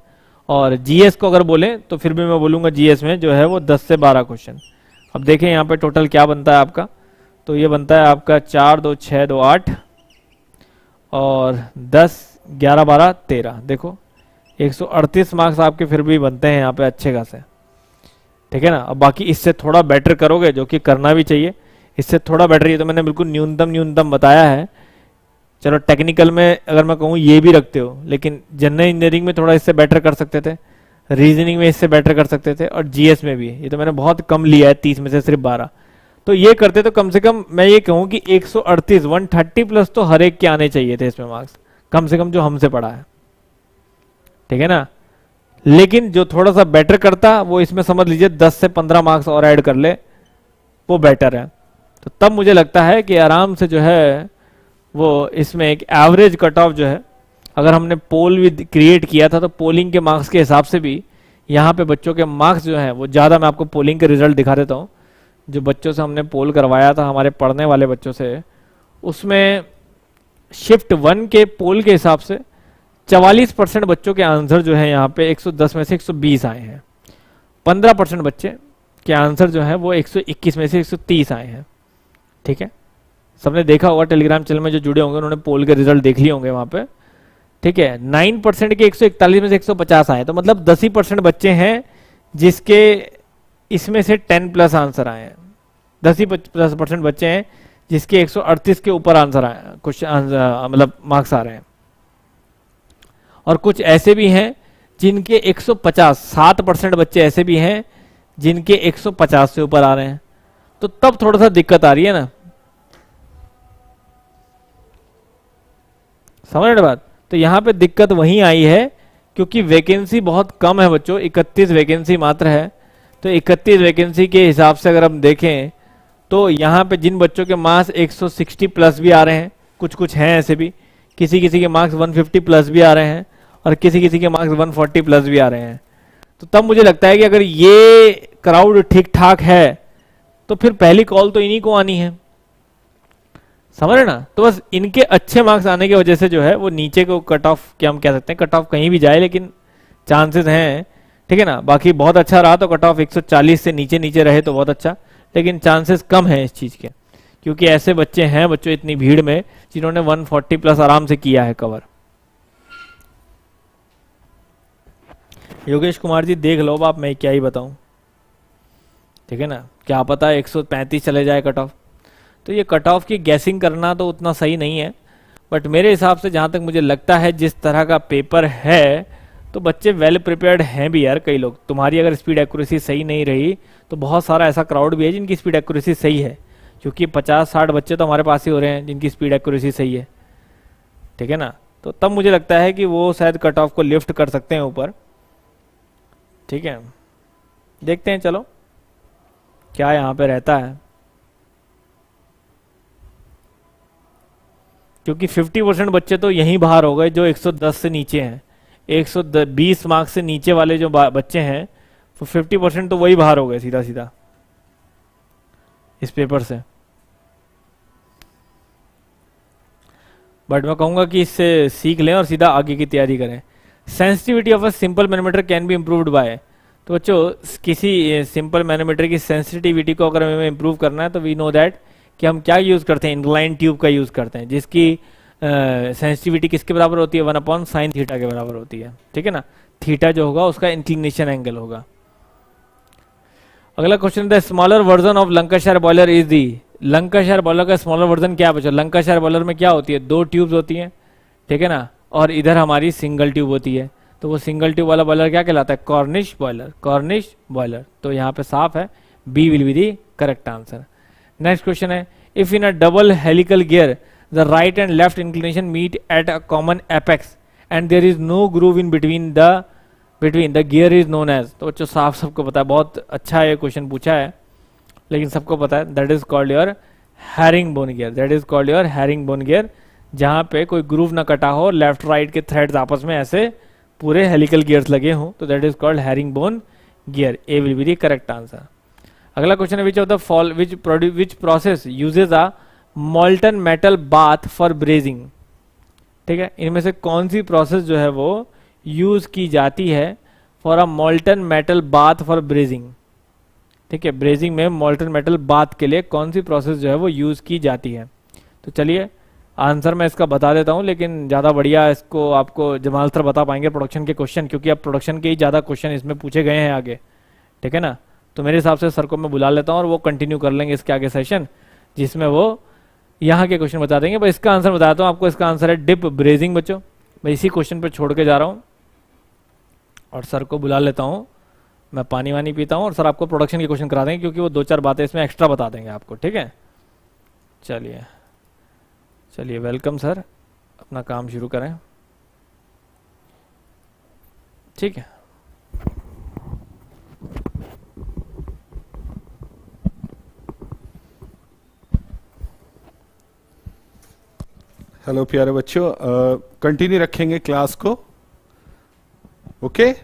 और जीएस को अगर बोलें तो फिर भी मैं बोलूँगा जीएस में जो है वो दस से बारह क्वेश्चन अब देखें यहाँ पे टोटल क्या बनता है आपका तो ये बनता है आपका चार दो छः दो आठ और दस ग्यारह बारह तेरह देखो 138 मार्क्स आपके फिर भी बनते हैं यहाँ पे अच्छे खासे ठीक है ना अब बाकी इससे थोड़ा बेटर करोगे जो कि करना भी चाहिए इससे थोड़ा बेटर ये तो मैंने बिल्कुल न्यूनतम न्यूनतम बताया है चलो टेक्निकल में अगर मैं कहूँ ये भी रखते हो लेकिन जनरल इंजीनियरिंग में थोड़ा इससे बेटर कर सकते थे रीजनिंग में इससे बेटर कर सकते थे और जीएस में भी ये तो मैंने बहुत कम लिया है तीस में से सिर्फ बारह तो ये करते तो कम से कम मैं ये कहूँ कि एक सौ प्लस तो हर एक के आने चाहिए थे इसमें मार्क्स कम से कम जो हमसे पढ़ा है ठीक है ना लेकिन जो थोड़ा सा बेटर करता वो इसमें समझ लीजिए 10 से 15 मार्क्स और ऐड कर ले वो बेटर है तो तब मुझे लगता है कि आराम से जो है वो इसमें एक एवरेज कट ऑफ जो है अगर हमने पोल भी क्रिएट किया था तो पोलिंग के मार्क्स के हिसाब से भी यहाँ पे बच्चों के मार्क्स जो हैं वो ज़्यादा मैं आपको पोलिंग के रिजल्ट दिखा देता हूँ जो बच्चों से हमने पोल करवाया था हमारे पढ़ने वाले बच्चों से उसमें शिफ्ट वन के पोल के हिसाब से चवालीस परसेंट बच्चों के आंसर जो है यहाँ पे 110 में से 120 आए हैं 15 परसेंट बच्चे के आंसर जो है वो 121 में से 130 आए हैं ठीक है सबने देखा होगा टेलीग्राम चैनल में जो जुड़े होंगे उन्होंने पोल के रिजल्ट देख लिए होंगे वहां पे ठीक है नाइन परसेंट के 141 में से 150 आए तो मतलब दस ही परसेंट बच्चे हैं जिसके इसमें से टेन प्लस आंसर आए हैं दस ही परसेंट बच्चे हैं जिसके एक के ऊपर आंसर आए कुछ मतलब मार्क्स आ रहे हैं और कुछ ऐसे भी हैं जिनके 150 सात परसेंट बच्चे ऐसे भी हैं जिनके 150 से ऊपर आ रहे हैं तो तब थोड़ा सा दिक्कत आ रही है ना समझ रहे बात तो यहां पे दिक्कत वहीं आई है क्योंकि वैकेंसी बहुत कम है बच्चों 31 वैकेंसी मात्र है तो 31 वैकेंसी के हिसाब से अगर हम देखें तो यहां पे जिन बच्चों के मार्क्स 160 प्लस भी आ रहे हैं कुछ कुछ हैं ऐसे भी किसी किसी के मार्क्स 150 प्लस भी आ रहे हैं और किसी किसी के मार्क्स 140 प्लस भी आ रहे हैं तो तब मुझे लगता है कि अगर ये क्राउड ठीक ठाक है तो फिर पहली कॉल तो इन्हीं को आनी है समझ रहे ना तो बस इनके अच्छे मार्क्स आने की वजह से जो है वो नीचे को कट ऑफ क्या हम कह सकते हैं कट ऑफ कहीं भी जाए लेकिन चांसेस हैं ठीक है ना बाकी बहुत अच्छा रहा तो कट ऑफ एक से नीचे नीचे रहे तो बहुत अच्छा लेकिन चांसेस कम है इस चीज़ के क्योंकि ऐसे बच्चे हैं बच्चों इतनी भीड़ में जिन्होंने 140 प्लस आराम से किया है कवर योगेश कुमार जी देख लो आप मैं क्या ही बताऊँ ठीक है ना क्या पता है 135 चले जाए कट ऑफ तो ये कट ऑफ की गैसिंग करना तो उतना सही नहीं है बट मेरे हिसाब से जहाँ तक मुझे लगता है जिस तरह का पेपर है तो बच्चे वेल प्रिपेयर्ड हैं भी यार कई लोग तुम्हारी अगर स्पीड एक्यूरेसी सही नहीं रही तो बहुत सारा ऐसा क्राउड भी है जिनकी स्पीड एक्यूरेसी सही है क्योंकि पचास साठ बच्चे तो हमारे पास ही हो रहे हैं जिनकी स्पीड एक्यूरेसी सही है ठीक है ना तो तब मुझे लगता है कि वो शायद कट ऑफ को लिफ्ट कर सकते हैं ऊपर ठीक है देखते हैं चलो क्या यहां पे रहता है क्योंकि 50 परसेंट बच्चे तो यहीं बाहर हो गए जो 110 से नीचे हैं 120 मार्क्स से नीचे वाले जो बच्चे हैं तो 50 परसेंट तो वही बाहर हो गए सीधा सीधा इस पेपर से बट मैं कहूँगा कि इससे सीख लें और सीधा आगे की तैयारी करें sensitivity of a simple manometer can be improved by तो बच्चों किसी सिंपल मैनोमीटर की सेंसिटिविटी को अगर हमें इम्प्रूव करना है तो वी नो दैट कि हम क्या यूज़ करते हैं इनलाइन ट्यूब का यूज़ करते हैं जिसकी सेंसिटिविटी uh, किसके बराबर होती है वन अपॉन साइन थीटा के बराबर होती है ठीक है ना थीटा जो होगा उसका इंक्लिनेशन एंगल होगा अगला question the smaller version of Lancashire boiler is the Lancashire boiler का स्मॉलर वर्जन क्या बच्चों लंकाशायर बॉयलर में क्या होती है दो ट्यूब्स होती हैं ठीक है ना और इधर हमारी सिंगल ट्यूब होती है तो वो सिंगल ट्यूब वाला बॉयलर क्या कहलाता है कॉर्निश बॉयलर कॉर्निश बॉयलर तो यहाँ पे साफ है B will be the correct answer next question है if in a double helical gear the right and left inclination meet at a common apex and there is no groove in between the between the gear is known as तो बच्चों साफ सबको पता है बहुत अच्छा ये क्वेश्चन पूछा है लेकिन सबको पता है that is called your herringbone gear that is called your herringbone gear जहाँ पे कोई ग्रूव ना कटा हो लेफ्ट राइट के थ्रेड्स आपस में ऐसे पूरे हेलिकल गियर्स लगे हों तो that is called herringbone gear A will be the correct answer अगला क्वेश्चन है which of the fall which produce which process uses a molten metal bath for brazing ठीक है इनमें से कौन सी प्रोसेस जो है वो यूज की जाती है for a molten metal bath for brazing ठीक है ब्रेजिंग में मोल्टन मेटल बाथ के लिए कौन सी प्रोसेस जो है वो यूज की जाती है तो चलिए आंसर मैं इसका बता देता हूँ लेकिन ज़्यादा बढ़िया इसको आपको जमाल सर बता पाएंगे प्रोडक्शन के क्वेश्चन क्योंकि अब प्रोडक्शन के ही ज़्यादा क्वेश्चन इसमें पूछे गए हैं आगे ठीक है ना तो मेरे हिसाब से सर को मैं बुला लेता हूँ और वो कंटिन्यू कर लेंगे इसके आगे सेशन जिसमें वो यहाँ के क्वेश्चन बता देंगे बस इसका आंसर बताता हूँ आपको इसका आंसर है डिप ब्रेजिंग बच्चों मैं इसी क्वेश्चन पर छोड़ के जा रहा हूँ और सर को बुला लेता हूँ मैं पानी वानी पीता हूँ और सर आपको प्रोडक्शन के क्वेश्चन करा देंगे क्योंकि वो दो चार बातें इसमें एक्स्ट्रा बता देंगे आपको ठीक है चलिए चलिए वेलकम सर अपना काम शुरू करें ठीक है हेलो प्यारे बच्चों कंटिन्यू रखेंगे क्लास को ओके okay?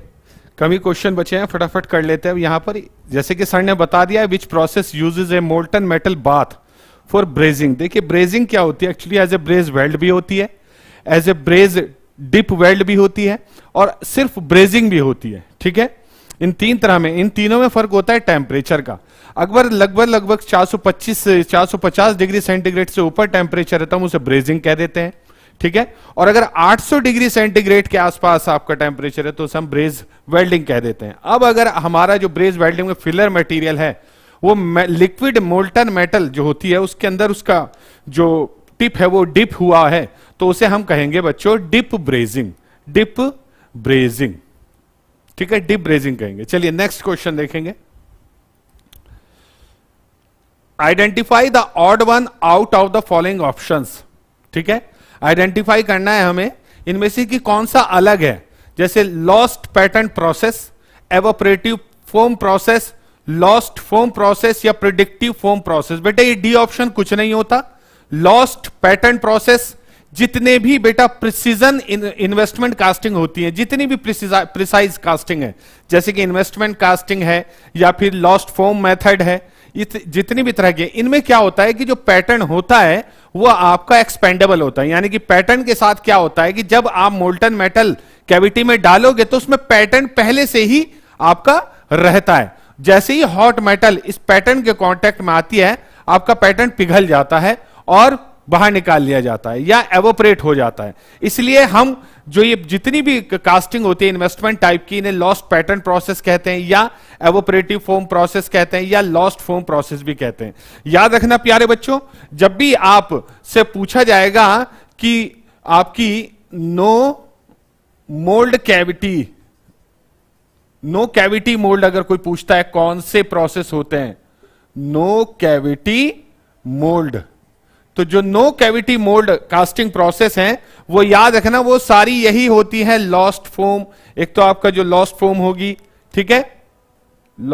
कमी क्वेश्चन बचे हैं फटाफट कर लेते हैं यहाँ पर जैसे कि सर ने बता दिया है which process uses a molten metal bath for brazing देखिए ब्रेजिंग क्या होती है actually as a braze weld भी होती है as a braze dip weld भी होती है और सिर्फ ब्रेजिंग भी होती है ठीक है इन तीन तरह में इन तीनों में फर्क होता है टेम्परेचर का अकबर लगभग लगभग 425 450 डिग्री सेंटीग्रेड से ऊपर टेम्परेचर रहता है उसे ब्रेजिंग कह देते हैं ठीक है और अगर 800 डिग्री सेंटीग्रेड के आसपास आपका टेम्परेचर है तो उसे हम ब्रेज वेल्डिंग कह देते हैं अब अगर हमारा जो ब्रेज वेल्डिंग में फिलर मटेरियल है वो लिक्विड मोल्टन मेटल जो होती है उसके अंदर उसका जो टिप है वो डिप हुआ है तो उसे हम कहेंगे बच्चों डिप ब्रेजिंग डिप ब्रेजिंग ठीक है डिप ब्रेजिंग कहेंगे चलिए नेक्स्ट क्वेश्चन देखेंगे identify the odd one out of the following option ठीक है आइडेंटिफाई करना है हमें इनमें से कि कौन सा अलग है जैसे lost pattern process evaporative foam process lost form process या प्रिडिक्टिव फॉर्म प्रोसेस बेटा ये डी ऑप्शन कुछ नहीं होता लॉस्ट पैटर्न प्रोसेस जितने भी बेटा प्रिसीजन इन्वेस्टमेंट कास्टिंग होती है जितनी भी प्रिसाइज कास्टिंग है जैसे कि इन्वेस्टमेंट कास्टिंग है या फिर लॉस्ट फॉर्म मेथड है जितनी भी तरह के इनमें क्या होता है कि जो पैटर्न होता है वो आपका एक्सपेंडेबल होता है यानी कि पैटर्न के साथ क्या होता है कि जब आप मोल्टन मेटल कैविटी में डालोगे तो उसमें पैटर्न पहले से ही आपका रहता है जैसे ही हॉट मेटल इस पैटर्न के कांटेक्ट में आती है आपका पैटर्न पिघल जाता है और बाहर निकाल लिया जाता है या एवोपरेट हो जाता है इसलिए हम जो ये जितनी भी कास्टिंग होती है इन्वेस्टमेंट टाइप की इन्हें लॉस्ट पैटर्न प्रोसेस कहते हैं या एवोपरेटिव फोम प्रोसेस कहते हैं या लॉस्ट फोम प्रोसेस भी कहते हैं याद रखना प्यारे बच्चों जब भी आप से पूछा जाएगा कि आपकी no mould cavity no cavity mould अगर कोई पूछता है कौन से प्रोसेस होते हैं नो कैविटी मोल्ड तो जो no cavity mould casting process है वो याद रखना वो सारी यही होती है लॉस्ट फोम एक तो आपका जो लॉस्ट फोम होगी ठीक है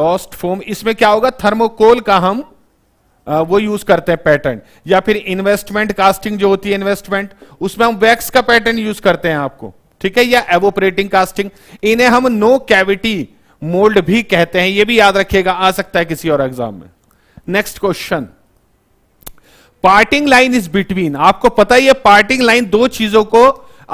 लॉस्ट फोम इसमें क्या होगा थर्मोकोल का हम आ, वो यूज करते हैं पैटर्न या फिर इन्वेस्टमेंट कास्टिंग जो होती है इन्वेस्टमेंट उसमें हम वैक्स का पैटर्न यूज करते हैं आपको ठीक है या एवोपरेटिंग कास्टिंग इन्हें हम नो कैविटी मोल्ड भी कहते हैं यह भी याद रखिएगा आ सकता है किसी और एग्जाम में next question parting line is between आपको पता ही है पार्टिंग लाइन दो चीजों को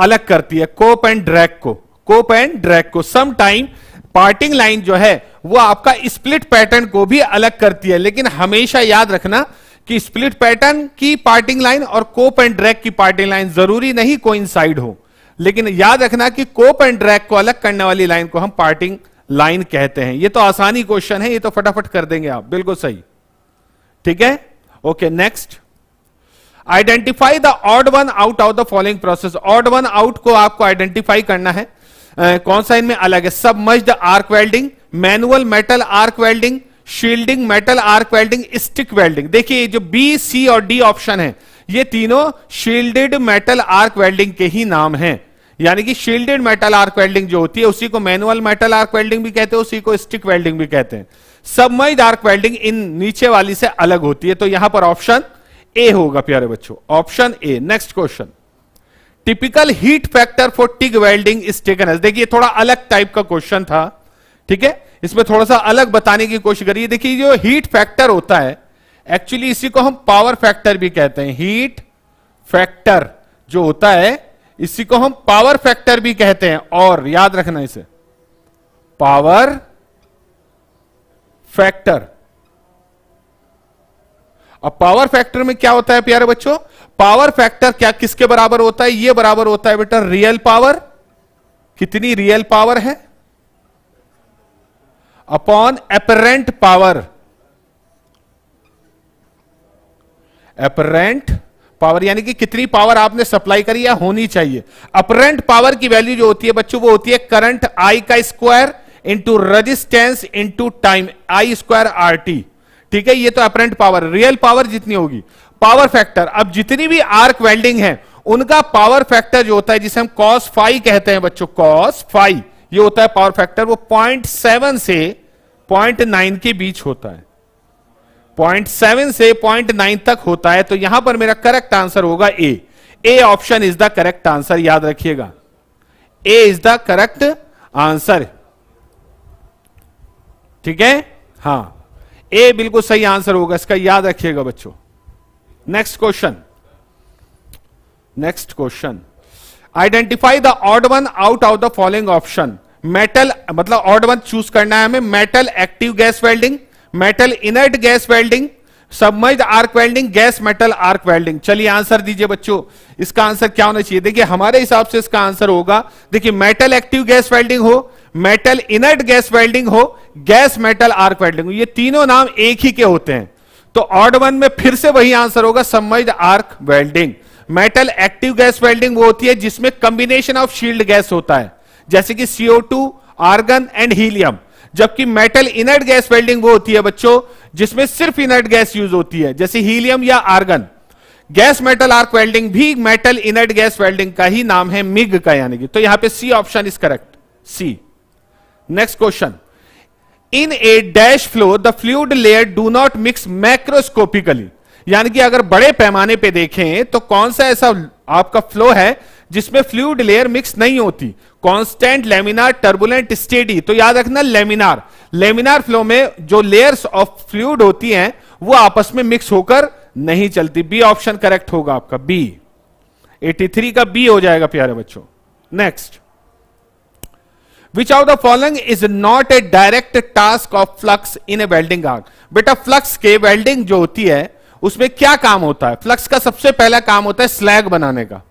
अलग करती है कोप एंड ड्रैग को कोप एंड ड्रैग को सम टाइम पार्टिंग लाइन जो है वो आपका स्प्लिट पैटर्न को भी अलग करती है लेकिन हमेशा याद रखना कि स्प्लिट पैटर्न की पार्टिंग लाइन और कोप एंड ड्रैग की पार्टिंग लाइन जरूरी नहीं कोइंसाइड हो लेकिन याद रखना कि कोप एंड ड्रैग को अलग करने वाली लाइन को हम पार्टिंग लाइन कहते हैं ये तो आसानी क्वेश्चन है ये तो फटाफट कर देंगे आप बिल्कुल सही ठीक है okay next identify the odd one out of the following process odd one out को आपको आइडेंटिफाई करना है uh, कौन सा इनमें अलग है सब merged arc welding manual metal arc welding shielding metal arc welding stick welding देखिए जो बी सी और डी ऑप्शन है ये तीनों शील्डेड मेटल आर्क वेल्डिंग के ही नाम हैं यानी कि शील्डेड मेटल आर्क वेल्डिंग जो होती है उसी को मैनुअल मेटल आर्क वेल्डिंग भी कहते हैं उसी को स्टिक वेल्डिंग भी कहते हैं सबमर्ज आर्क वेल्डिंग इन नीचे वाली से अलग होती है तो यहां पर ऑप्शन ए होगा प्यारे बच्चों option A next question typical heat factor for TIG welding is taken as देखिए थोड़ा अलग टाइप का क्वेश्चन था ठीक है इसमें थोड़ा सा अलग बताने की कोशिश करिए देखिए जो हीट फैक्टर होता है एक्चुअली इसी को हम पावर फैक्टर भी कहते हैं हीट फैक्टर जो होता है इसी को हम पावर फैक्टर भी कहते हैं और याद रखना इसे पावर फैक्टर अब पावर फैक्टर में क्या होता है प्यारे बच्चों पावर फैक्टर क्या किसके बराबर होता है ये बराबर होता है बेटा रियल पावर कितनी रियल पावर है upon apparent power apparent power यानी कि कितनी पावर आपने सप्लाई करी या होनी चाहिए अपरेंट पावर की वैल्यू जो होती है बच्चों वो होती है करंट आई का square into resistance into time I square R T ठीक है ये तो अपरेंट पावर रियल पावर जितनी होगी पावर फैक्टर अब जितनी भी आर्क वेल्डिंग है उनका पावर फैक्टर जो होता है जिसे हम कॉस फाइव कहते हैं बच्चों कॉस फाइव ये होता है पावर फैक्टर वो पॉइंट सेवन से पॉइंट नाइन के बीच होता है पॉइंट सेवन से पॉइंट नाइन तक होता है तो यहां पर मेरा करेक्ट आंसर होगा A A option is the correct answer याद रखिएगा A is the correct answer ठीक है हां ए बिल्कुल सही आंसर होगा इसका याद रखिएगा बच्चों next question next question identify the odd one out of the following option metal मतलब ऑड वन चूज करना है हमें metal active gas welding metal inert gas welding submerge arc welding gas metal arc welding चलिए आंसर दीजिए बच्चों इसका आंसर क्या होना चाहिए देखिए हमारे हिसाब से इसका आंसर होगा देखिए मेटल एक्टिव गैस वेल्डिंग हो मेटल इनर्ट गैस वेल्डिंग हो गैस मेटल आर्क वेल्डिंग ये तीनों नाम एक ही के होते हैं तो ऑर्ड वन में फिर से वही आंसर होगा submerge arc welding metal active gas welding वो होती है जिसमें कंबिनेशन ऑफ शील्ड गैस होता है जैसे कि CO two argon and helium जबकि मेटल इनर्ट गैस वेल्डिंग वो होती है बच्चों जिसमें सिर्फ इनर्ट गैस यूज होती है जैसे हीलियम या argon gas metal arc welding भी मेटल इनर्ट गैस वेल्डिंग का ही नाम है मिग का यानी कि तो यहां पे C option is correct C next question in a dash flow the fluid layer do not mix macroscopically यानी कि अगर बड़े पैमाने पे देखें तो कौन सा ऐसा आपका फ्लो है जिसमें फ्लूड लेयर मिक्स नहीं होती कांस्टेंट लेमिनार टर्बुलेंट स्टेडी तो याद रखना लेमिनार लेमिनार फ्लो में जो लेयर्स ऑफ फ्लूड होती हैं वो आपस में मिक्स होकर नहीं चलती बी ऑप्शन करेक्ट होगा आपका बी 83 का बी हो जाएगा प्यारे बच्चों next which out the following is not a direct task of flux in a welding arc बेटा फ्लक्स के वेल्डिंग जो होती है उसमें क्या काम होता है फ्लक्स का सबसे पहला काम होता है स्लैग बनाने का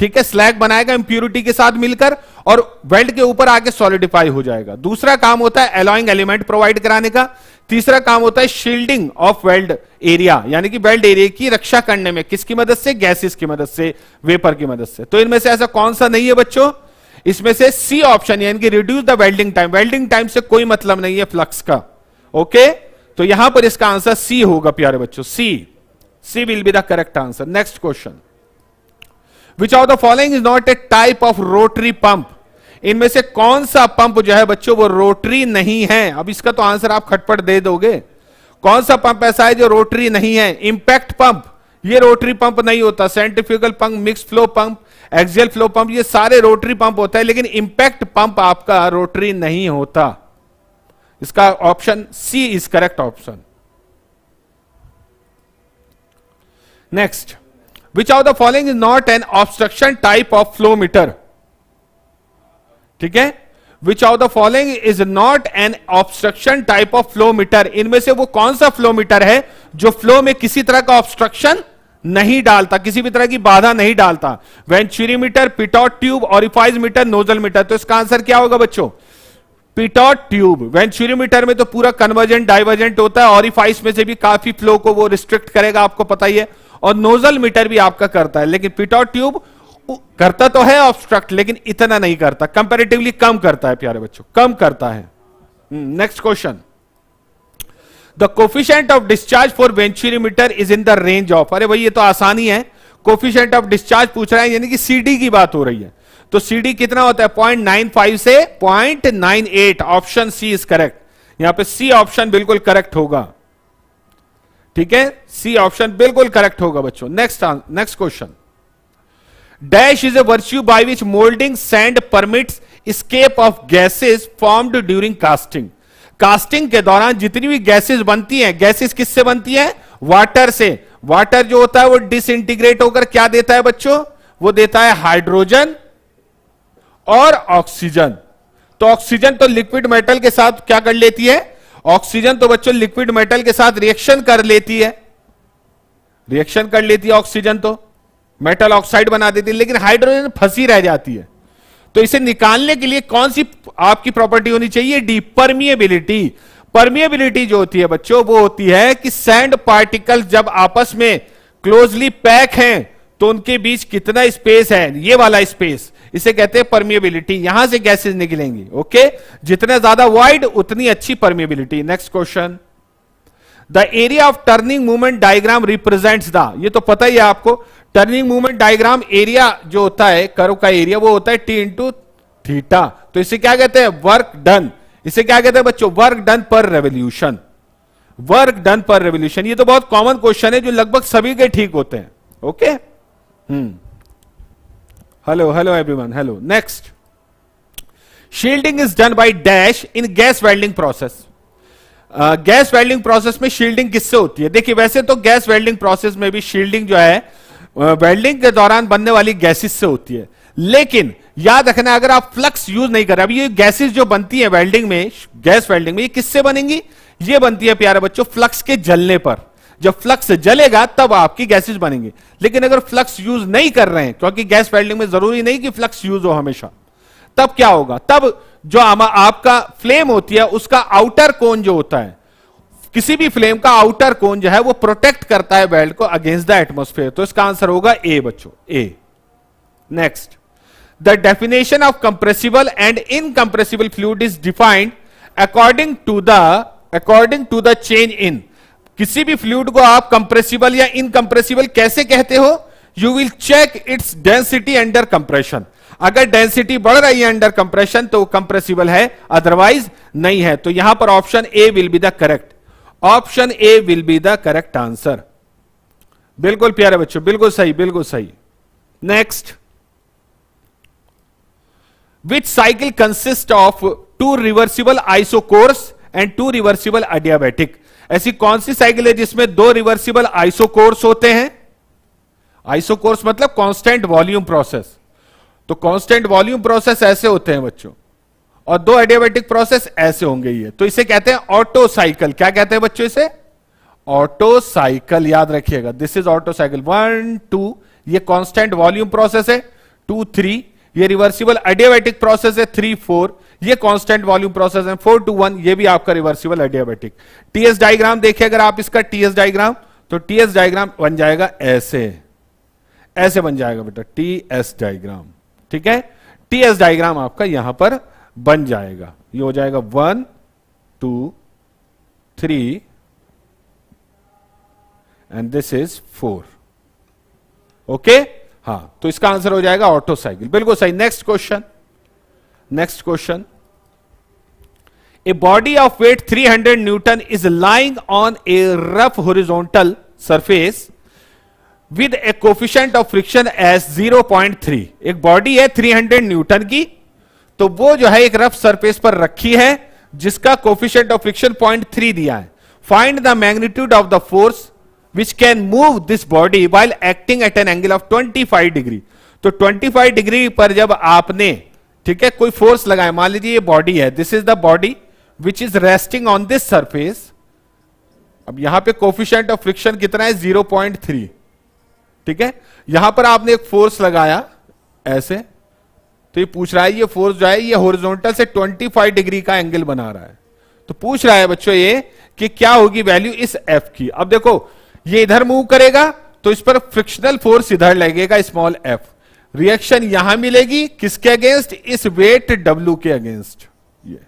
ठीक है स्लैग बनाएगा इंप्यूरिटी के साथ मिलकर और वेल्ड के ऊपर आके सॉलिडिफाई हो जाएगा दूसरा काम होता है एलोइंग एलिमेंट प्रोवाइड कराने का तीसरा काम होता है शील्डिंग ऑफ वेल्ड एरिया यानी कि वेल्ड एरिया की रक्षा करने में किसकी मदद से गैसेस की मदद से वेपर की मदद से तो इनमें से ऐसा कौन सा नहीं है बच्चों इसमें से सी ऑप्शन यानी कि reduce the welding time welding time से कोई मतलब नहीं है फ्लक्स का ओके तो यहां पर इसका आंसर सी होगा प्यारे बच्चों C C will be the correct answer next question which of the following is not a type of rotary pump इनमें से कौन सा पंप जो है बच्चों वो रोटरी नहीं है अब इसका तो आंसर आप खटपट दे दोगे कौन सा पंप ऐसा है जो रोटरी नहीं है इंपैक्ट पंप ये रोटरी पंप नहीं होता centrifugal pump mix flow pump axial flow pump ये सारे रोटरी पंप होता है लेकिन इंपैक्ट पंप आपका रोटरी नहीं होता इसका option C is correct option next which are the following is not an obstruction type of flow meter ठीक है which of the following is not an obstruction type of flow meter इनमें से वो कौन सा फ्लो मीटर है जो फ्लो में किसी तरह का ऑब्स्ट्रक्शन नहीं डालता किसी भी तरह की बाधा नहीं डालता venturi meter pitot tube orifice meter nozzle meter तो इसका आंसर क्या होगा बच्चों पिटॉट ट्यूब वेंचुरी मीटर में तो पूरा कन्वर्जेंट डाइवर्जेंट होता है ऑरिफाइस में से भी काफी फ्लो को वो रिस्ट्रिक्ट करेगा आपको पता ही है और नोजल मीटर भी आपका करता है लेकिन पिटॉट ट्यूब करता तो है ऑब्स्ट्रक्ट लेकिन इतना नहीं करता कंपेरेटिवली कम करता है प्यारे बच्चों कम करता है next question the coefficient of discharge for venturimeter is in the range of अरे भाई ये तो आसानी है कोफिशेंट ऑफ डिस्चार्ज पूछ रहा है यानी कि सीडी की बात हो रही है तो सीडी कितना होता है पॉइंट नाइन फाइव से point nine eight option C is correct यहां पे सी ऑप्शन बिल्कुल करेक्ट होगा ठीक है सी ऑप्शन बिल्कुल करेक्ट होगा बच्चों next next question dash is a virtue by which moulding sand permits escape of gases formed during casting casting के दौरान जितनी भी गैसेस बनती हैं गैसेस किससे बनती हैं वाटर से वाटर जो होता है वो डिसइंटीग्रेट होकर क्या देता है बच्चों वो देता है हाइड्रोजन और ऑक्सीजन तो ऑक्सीजन तो लिक्विड मेटल के साथ क्या कर लेती है ऑक्सीजन तो बच्चों लिक्विड मेटल के साथ रिएक्शन कर लेती है रिएक्शन कर लेती है ऑक्सीजन तो मेटल ऑक्साइड बना देती है लेकिन हाइड्रोजन फंसी रह जाती है तो इसे निकालने के लिए कौन सी आपकी प्रॉपर्टी होनी चाहिए डी परमिएबिलिटी परमिएबिलिटी जो होती है बच्चों वो होती है कि सैंड पार्टिकल जब आपस में क्लोजली पैक हैं तो उनके बीच कितना स्पेस है ये वाला स्पेस इसे कहते हैं परमिएबिलिटी यहां से गैसेज निकलेंगी ओके जितने ज्यादा वाइड उतनी अच्छी permeability next question the area of turning movement diagram represents the ये तो पता ही है आपको टर्निंग मूवमेंट डायग्राम एरिया जो होता है करो का एरिया वो होता है टी इंटू थीटा तो इसे क्या कहते हैं वर्क डन इसे क्या कहते हैं बच्चों work done per revolution work done per revolution ये तो बहुत कॉमन क्वेश्चन है जो लगभग सभी के ठीक होते हैं okay okay? Hmm hmm. Hello hello everyone hello next shielding is done by dash in gas welding process gas welding process में शील्डिंग किससे होती है देखिए वैसे तो गैस वेल्डिंग प्रोसेस में भी शील्डिंग जो है वेल्डिंग uh, के दौरान बनने वाली गैसेस से होती है लेकिन याद रखना अगर आप फ्लक्स यूज नहीं कर रहे अब ये गैसेस जो बनती है वेल्डिंग में गैस वेल्डिंग में ये किससे बनेंगी ये बनती है प्यारे बच्चों फ्लक्स के जलने पर जब फ्लक्स जलेगा तब आपकी गैसेज बनेंगे लेकिन अगर फ्लक्स यूज नहीं कर रहे हैं क्योंकि गैस वेल्डिंग में जरूरी नहीं कि फ्लक्स यूज हो हमेशा तब क्या होगा तब जो आपका फ्लेम होती है उसका आउटर कोन जो होता है किसी भी फ्लेम का आउटर कोन जो है वो प्रोटेक्ट करता है वेल्ड को अगेंस्ट द एटमोस्फेयर तो इसका आंसर होगा ए बच्चों A next the definition of compressible and incompressible fluid is defined according to the according to the change in किसी भी फ्लूड को आप कंप्रेसिबल या इनकम्प्रेसिबल कैसे कहते हो you will check its density under compression अगर डेंसिटी बढ़ रही है अंडर कंप्रेशन तो कंप्रेसिबल है अदरवाइज नहीं है तो यहां पर option A will be the correct option A will be the correct answer बिल्कुल प्यारे बच्चों बिल्कुल सही बिल्कुल सही next which cycle consist of two reversible isochores and two reversible adiabatic ऐसी कौन सी साइकिल है जिसमें दो रिवर्सिबल आइसोकोर्स होते हैं आइसोकोर्स मतलब कांस्टेंट वॉल्यूम प्रोसेस तो कांस्टेंट वॉल्यूम प्रोसेस ऐसे होते हैं बच्चों और दो एडियाबेटिक प्रोसेस ऐसे होंगे ये तो इसे कहते हैं ऑटो साइकिल क्या कहते हैं बच्चों इसे ऑटो साइकिल याद रखिएगा this is Otto cycle one two ये कांस्टेंट वॉल्यूम प्रोसेस है टू थ्री ये रिवर्सिबल एडियाबेटिक प्रोसेस है थ्री फोर ये कांस्टेंट वॉल्यूम प्रोसेस है फोर टू वन ये भी आपका रिवर्सिबल एडियाबेटिक टीएस डायग्राम देखिए अगर आप इसका टीएस डायग्राम तो टीएस डायग्राम बन जाएगा ऐसे ऐसे बन जाएगा बेटा टी एस डायग्राम ठीक है टी एस डायग्राम आपका यहां पर बन जाएगा ये हो जाएगा one two three and this is four okay हाँ तो इसका आंसर हो जाएगा ऑटो साइकिल बिल्कुल सही next question next question a body of weight 300 newton is lying on a rough horizontal surface with a coefficient of friction as 0.3 एक बॉडी है 300 न्यूटन की तो वो जो है एक रफ सरफेस पर रखी है जिसका कोफिशेंट ऑफ फ्रिक्शन 0.3 दिया है find the magnitude of the force which can move this body while acting at an angle of 25 degree तो 25 डिग्री पर जब आपने ठीक है कोई फोर्स लगाए मान लीजिए ये बॉडी है this is the body which is resting on this surface अब यहां पे कोफिशियंट ऑफ फ्रिक्शन कितना है थ्री ठीक है यहां पर आपने एक फोर्स लगाया ऐसे तो ये पूछ रहा है ये फोर्स जो है ये हॉरिजॉन्टल से फाइव डिग्री का एंगल बना रहा है तो पूछ रहा है बच्चों ये कि क्या होगी वैल्यू इस एफ की अब देखो ये इधर मूव करेगा तो इस पर फ्रिक्शनल फोर्स इधर लगेगा स्मॉल एफ रिएक्शन यहां मिलेगी किसके अगेंस्ट इस वेट डब्ल्यू के अगेंस्ट ये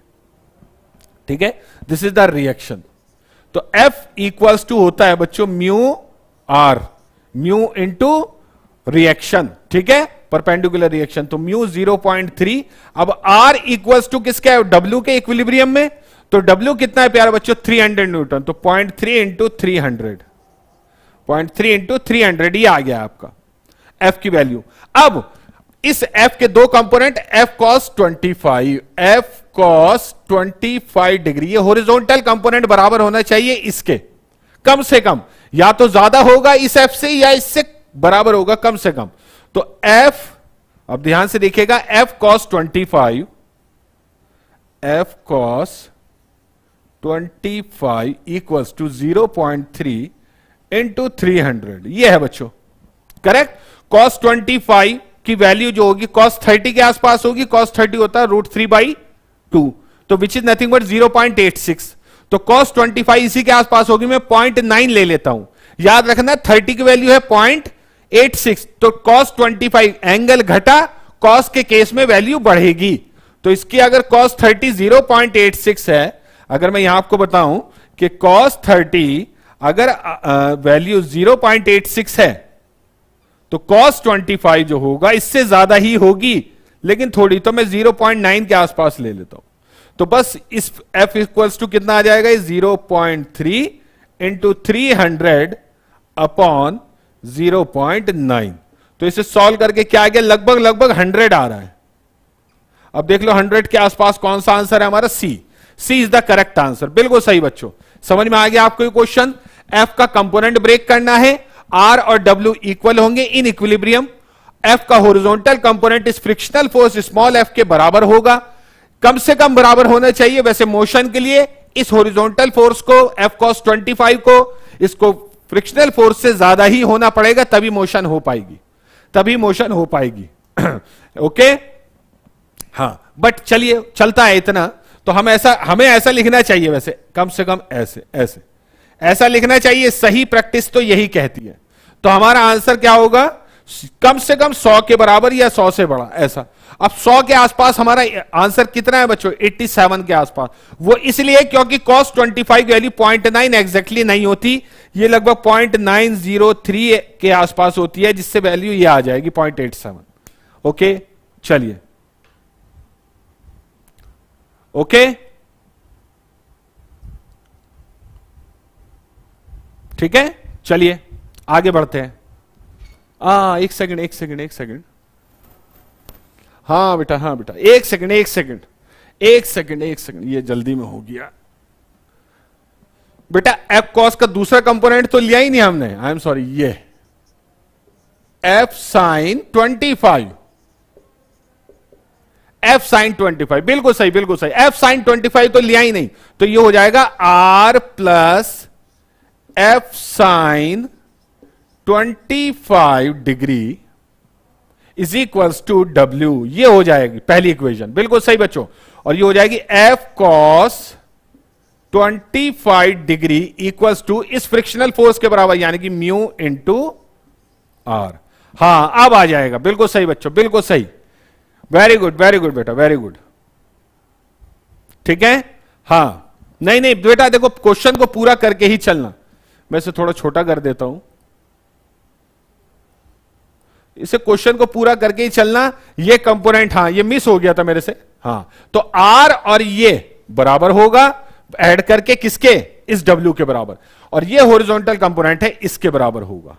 ठीक है दिस इज द रिएक्शन तो एफ इक्वल्स टू होता है बच्चों mu R mu into reaction ठीक है परपेंडिकुलर रिएक्शन तो म्यू 0.3 अब आर इक्वल्स टू किसके डब्ल्यू के इक्विलिब्रियम में तो डब्ल्यू कितना है प्यारा बच्चों 300 न्यूटन तो point three into three hundred point three into three hundred ये आ गया आपका एफ की वैल्यू अब इस एफ के दो component F cos 25 F cos five degree ये होरिजोनटल कंपोनेंट बराबर होना चाहिए इसके कम से कम या तो ज्यादा होगा इस एफ से या इससे बराबर होगा कम से कम तो एफ अब ध्यान से देखिएगा F cos 25 F cos twenty five equals to zero point three into three hundred यह है बच्चों करेक्ट कॉस ट्वेंटी फाइव की वैल्यू जो होगी कॉस थर्टी के आसपास होगी कॉस थर्टी होता है रूट थ्री बाई टू तो which is nothing but zero point eight six तो कॉस ट्वेंटी फाइव इसी के आसपास होगी मैं पॉइंट नाइन ले लेता हूं याद रखना थर्टी की वैल्यू है पॉइंट एट सिक्स तो कॉस ट्वेंटी फाइव एंगल घटा कॉस के केस में वैल्यू बढ़ेगी तो इसकी अगर cos thirty zero point eight six है अगर मैं यहां आपको बताऊं कि कॉस थर्टी अगर value zero point eight six है तो कॉस 25 जो होगा इससे ज्यादा ही होगी लेकिन थोड़ी तो मैं 0.9 के आसपास ले लेता हूं तो बस इस एफ इक्वल्स टू कितना आ जाएगा zero point three into three hundred upon zero point nine तो इसे सॉल्व करके क्या आ गया लगभग लगभग हंड्रेड आ रहा है अब देख लो हंड्रेड के आसपास कौन सा आंसर है हमारा C C is the correct answer बिल्कुल सही बच्चों समझ में आ गया आपको क्वेश्चन एफ का कंपोनेंट ब्रेक करना है आर और डब्ल्यू इक्वल होंगे इन इक्विलिब्रियम एफ का होरिजोनटल कंपोनेंट इस फ्रिक्शनल फोर्स स्मॉल एफ के बराबर होगा कम से कम बराबर होना चाहिए वैसे मोशन के लिए इस होरिजोनटल फोर्स को एफ कॉस ट्वेंटी फाइव को इसको फ्रिक्शनल फोर्स से ज्यादा ही होना पड़ेगा तभी मोशन हो पाएगी तभी मोशन हो पाएगी ओके हाँ बट चलिए चलता है इतना तो हम ऐसा हमें ऐसा लिखना चाहिए वैसे कम से कम ऐसे ऐसे ऐसा लिखना चाहिए सही प्रैक्टिस तो यही कहती है तो हमारा आंसर क्या होगा कम से कम सौ के बराबर या सौ से बड़ा ऐसा अब सौ के आसपास हमारा आंसर कितना है बच्चों 87 के आसपास वो इसलिए क्योंकि cos 25 five value nine exactly नहीं होती ये लगभग 0.903 के आसपास होती है जिससे वैल्यू ये आ जाएगी 0.87 ओके चलिए ओके ठीक है चलिए आगे बढ़ते हैं आ, एक सेकंड एक सेकंड एक सेकंड हाँ बेटा हाँ बेटा एक सेकंड एक सेकंड एक सेकंड एक सेकंड ये जल्दी में हो गया बेटा एफ कॉस का दूसरा कंपोनेंट तो लिया ही नहीं हमने आई एम सॉरी ये F sine twenty five F sine twenty five बिल्कुल सही बिल्कुल सही एफ साइन ट्वेंटी फाइव तो लिया ही नहीं तो ये हो जाएगा R plus F sine 25 degree is equals to W ये हो जाएगी पहली इक्वेशन बिल्कुल सही बच्चों और ये हो जाएगी F cos 25 degree equals to इस फ्रिक्शनल फोर्स के बराबर यानी कि म्यू इंटू आर हाँ अब आ जाएगा बिल्कुल सही बच्चों बिल्कुल सही वेरी गुड वेरी गुड बेटा वेरी गुड ठीक है हाँ नहीं नहीं बेटा देखो क्वेश्चन को पूरा करके ही चलना मैं इसे थोड़ा छोटा कर देता हूं इसे क्वेश्चन को पूरा करके ही चलना ये कंपोनेंट हां ये मिस हो गया था मेरे से हां तो आर और ये बराबर होगा ऐड करके किसके इस डब्ल्यू के बराबर और ये होरिजोनटल कंपोनेंट है इसके बराबर होगा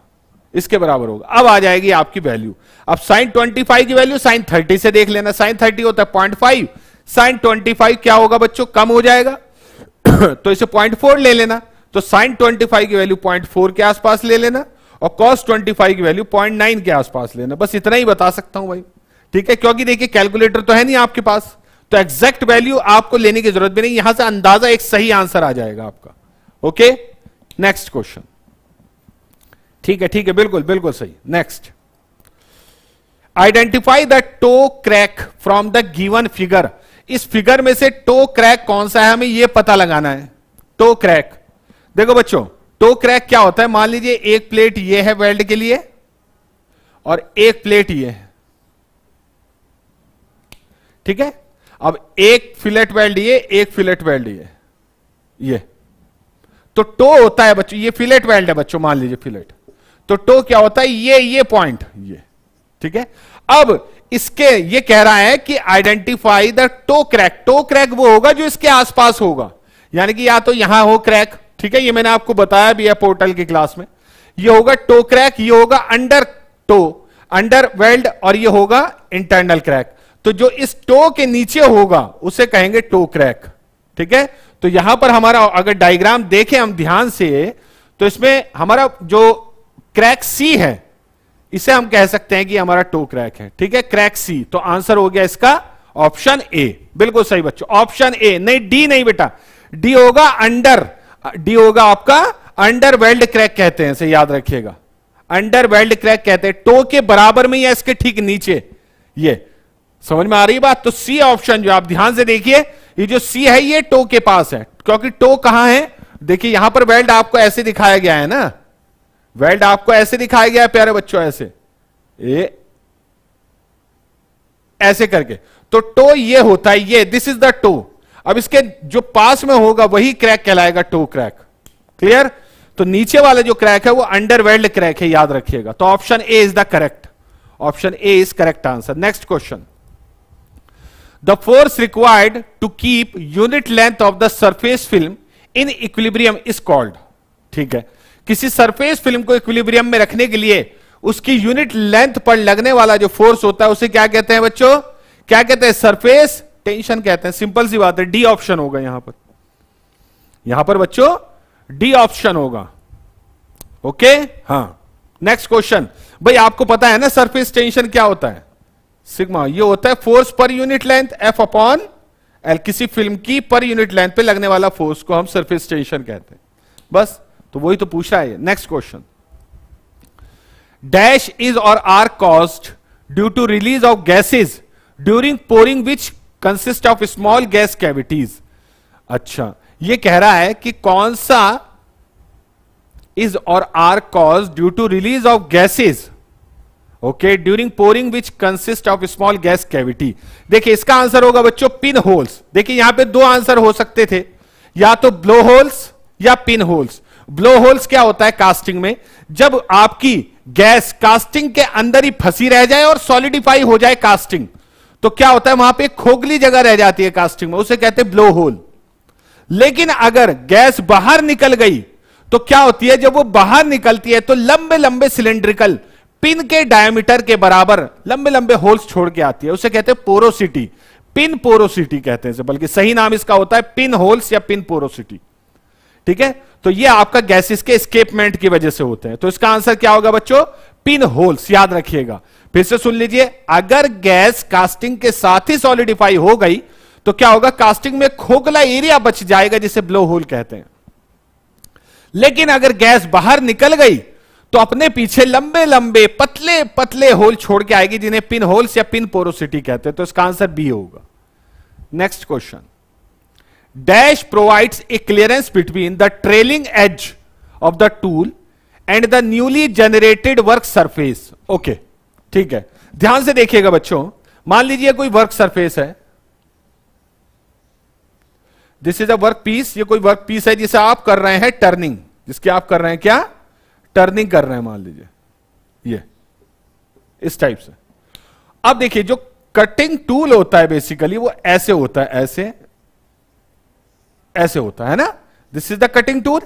इसके बराबर होगा अब आ जाएगी आपकी वैल्यू अब साइन ट्वेंटी फाइव की वैल्यू साइन थर्टी से देख लेना साइन थर्टी होता है point five sine twenty five क्या होगा बच्चों कम हो जाएगा तो इसे पॉइंट फोर ले लेना तो साइन ट्वेंटी फाइव की वैल्यू पॉइंट फोर के आसपास ले लेना और कॉस ट्वेंटी फाइव की वैल्यू पॉइंट नाइन के आसपास लेना बस इतना ही बता सकता हूं भाई ठीक है क्योंकि देखिए कैलकुलेटर तो है नहीं आपके पास तो एग्जैक्ट वैल्यू आपको लेने की जरूरत भी नहीं यहां से अंदाजा एक सही आंसर आ जाएगा आपका ओके नेक्स्ट क्वेश्चन ठीक है ठीक है बिल्कुल बिल्कुल सही next identify the toe crack from the given figure इस फिगर में से टो क्रैक कौन सा है हमें यह पता लगाना है टो क्रैक देखो बच्चों टो क्रैक क्या होता है मान लीजिए एक प्लेट ये है वेल्ड के लिए और एक प्लेट ये है ठीक है अब एक फिलेट वेल्ड ये एक फिलेट वेल्ड ये ये तो टो होता है बच्चों ये फिलेट वेल्ड है बच्चों मान लीजिए फिलेट तो टो क्या होता है ये ये पॉइंट ये ठीक है अब इसके ये कह रहा है कि identify the toe crack toe crack वो होगा जो इसके आसपास होगा यानी कि या तो यहां हो क्रैक ठीक है ये मैंने आपको बताया भी है पोर्टल की क्लास में ये होगा टो क्रैक ये होगा अंडर टो अंडर वेल्ड और ये होगा इंटरनल क्रैक तो जो इस टो के नीचे होगा उसे कहेंगे टो क्रैक ठीक है तो यहां पर हमारा अगर डायग्राम देखें हम ध्यान से तो इसमें हमारा जो क्रैक सी है इसे हम कह सकते हैं कि हमारा टो क्रैक है ठीक है क्रैक सी तो आंसर हो गया इसका ऑप्शन ए बिल्कुल सही बच्चों ऑप्शन ए नहीं डी नहीं बेटा डी होगा अंडर डी होगा आपका अंडर वेल्ड क्रैक कहते हैं इसे याद रखिएगा अंडर वेल्ड क्रैक कहते हैं टो के बराबर में या इसके ठीक नीचे ये समझ में आ रही बात तो सी ऑप्शन जो आप ध्यान से देखिए ये जो सी है ये टो के पास है क्योंकि टो कहां है देखिए यहां पर वेल्ड आपको ऐसे दिखाया गया है ना वेल्ड आपको ऐसे दिखाया गया है प्यारे बच्चों ऐसे ये ऐसे करके तो टो ये होता है ये दिस इज द टो अब इसके जो पास में होगा वही क्रैक कहलाएगा टू क्रैक क्लियर तो नीचे वाला जो क्रैक है वो अंडरवेल्ड क्रैक है याद रखिएगा तो option A is the correct option A is correct answer next question the force required to keep unit length of the surface film in equilibrium is called ठीक है किसी सरफेस फिल्म को इक्विलिब्रियम में रखने के लिए उसकी यूनिट लेंथ पर लगने वाला जो फोर्स होता है उसे क्या कहते हैं बच्चों क्या कहते हैं सरफेस टेंशन कहते हैं सिंपल सी बात है डी ऑप्शन होगा यहां पर यहां पर बच्चों डी ऑप्शन होगा ओके हाँ नेक्स्ट क्वेश्चन भाई आपको पता है ना सरफेस टेंशन क्या होता है सिग्मा ये होता है force per unit length F upon L किसी फिल्म की पर यूनिट लेंथ पे लगने वाला फोर्स को हम सरफेस टेंशन कहते हैं बस तो वही तो पूछा है नेक्स्ट क्वेश्चन डैश इज और are caused due to release of gases during pouring which consist of small gas cavities अच्छा ये कह रहा है कि कौन सा इज और are cause due to release of gases okay during pouring which consist of small gas cavity देखिए इसका आंसर होगा बच्चों पिन होल्स देखिए यहां पे दो आंसर हो सकते थे या तो ब्लो होल्स या पिन होल्स ब्लो होल्स क्या होता है कास्टिंग में जब आपकी गैस कास्टिंग के अंदर ही फंसी रह जाए और सॉलिडिफाई हो जाए कास्टिंग तो क्या होता है वहां पे खोखली जगह रह जाती है कास्टिंग में उसे कहते हैं ब्लो होल लेकिन अगर गैस बाहर निकल गई तो क्या होती है जब वो बाहर निकलती है तो लंबे लंबे सिलेंड्रिकल पिन के डायमीटर के बराबर लंबे लंबे होल्स छोड़ के आती है उसे कहते हैं पोरोसिटी पिन पोरोसिटी कहते हैं बल्कि सही नाम इसका होता है पिन होल्स या पिन पोरोसिटी ठीक है तो ये आपका गैसेस के स्केपमेंट की वजह से होते हैं तो इसका आंसर क्या होगा बच्चों पिन होल्स याद रखिएगा फिर से सुन लीजिए अगर गैस कास्टिंग के साथ ही सॉलिडिफाई हो गई तो क्या होगा कास्टिंग में खोखला एरिया बच जाएगा जिसे ब्लो होल कहते हैं लेकिन अगर गैस बाहर निकल गई तो अपने पीछे लंबे लंबे पतले पतले होल छोड़ के आएगी जिन्हें पिन होल्स या पिन पोरोसिटी कहते हैं तो इसका आंसर बी होगा next question dash provides a clearance between the trailing edge of the tool and the newly generated work surface okay ठीक है ध्यान से देखिएगा बच्चों मान लीजिए कोई वर्क सरफेस है this is a work piece ये कोई वर्क पीस है जिसे आप कर रहे हैं टर्निंग जिसकी आप कर रहे हैं क्या टर्निंग कर रहे हैं मान लीजिए ये इस टाइप से अब देखिए जो कटिंग टूल होता है बेसिकली वो ऐसे होता है ऐसे ऐसे होता है ना this is the cutting tool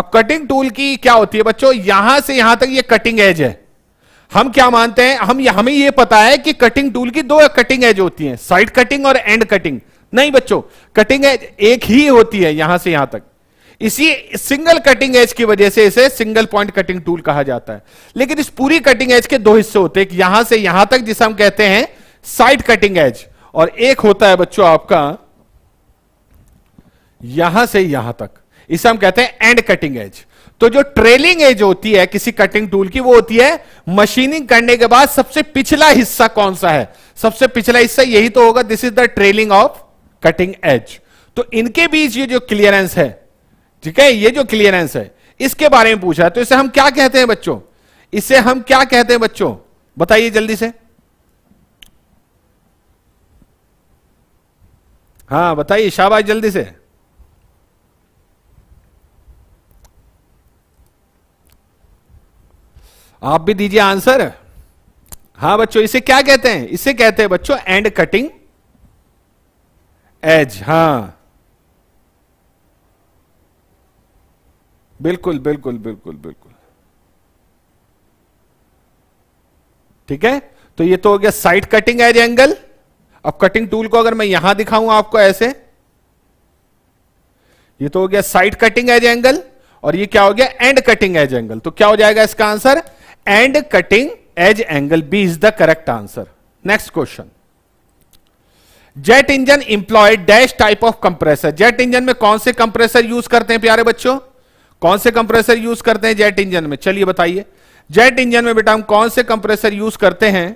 अब कटिंग टूल की क्या होती है बच्चों यहां से यहां तक ये कटिंग एज है हम क्या मानते हैं हम हमें यह पता है कि कटिंग टूल की दो कटिंग एज होती है साइड कटिंग और एंड कटिंग नहीं बच्चों कटिंग एज एक ही होती है यहां से यहां तक इसी सिंगल कटिंग एज की वजह से इसे सिंगल पॉइंट कटिंग टूल कहा जाता है लेकिन इस पूरी कटिंग एज के दो हिस्से होते हैं एक यहां से यहां तक जिसे हम कहते हैं साइड कटिंग एज और एक होता है बच्चों आपका यहां से यहां तक इसे हम कहते हैं एंड कटिंग एज तो जो ट्रेलिंग एज होती है किसी कटिंग टूल की वो होती है मशीनिंग करने के बाद सबसे पिछला हिस्सा कौन सा है सबसे पिछला हिस्सा यही तो होगा this is the trailing of cutting edge तो इनके बीच ये जो क्लियरेंस है ठीक है ये जो क्लियरेंस है इसके बारे में पूछा है तो इसे हम क्या कहते हैं बच्चों इसे हम क्या कहते हैं बच्चों बताइए जल्दी से हाँ बताइए शाबाश जल्दी से आप भी दीजिए आंसर हाँ बच्चों इसे क्या कहते हैं इसे कहते हैं बच्चों एंड कटिंग एज हां बिल्कुल बिल्कुल बिल्कुल बिल्कुल ठीक है तो ये तो हो गया साइड कटिंग एज एंगल अब कटिंग टूल को अगर मैं यहां दिखाऊं आपको ऐसे ये तो हो गया साइड कटिंग एज एंगल और ये क्या हो गया एंड कटिंग एज एंगल तो क्या हो जाएगा इसका answer end cutting edge angle B is the correct answer next question jet engine employed dash type of compressor jet engine में कौन से कंप्रेसर यूज करते हैं प्यारे बच्चों कौन से कंप्रेसर यूज करते हैं जेट इंजन में चलिए बताइए जेट इंजन में बेटा हम कौन से कंप्रेसर यूज करते हैं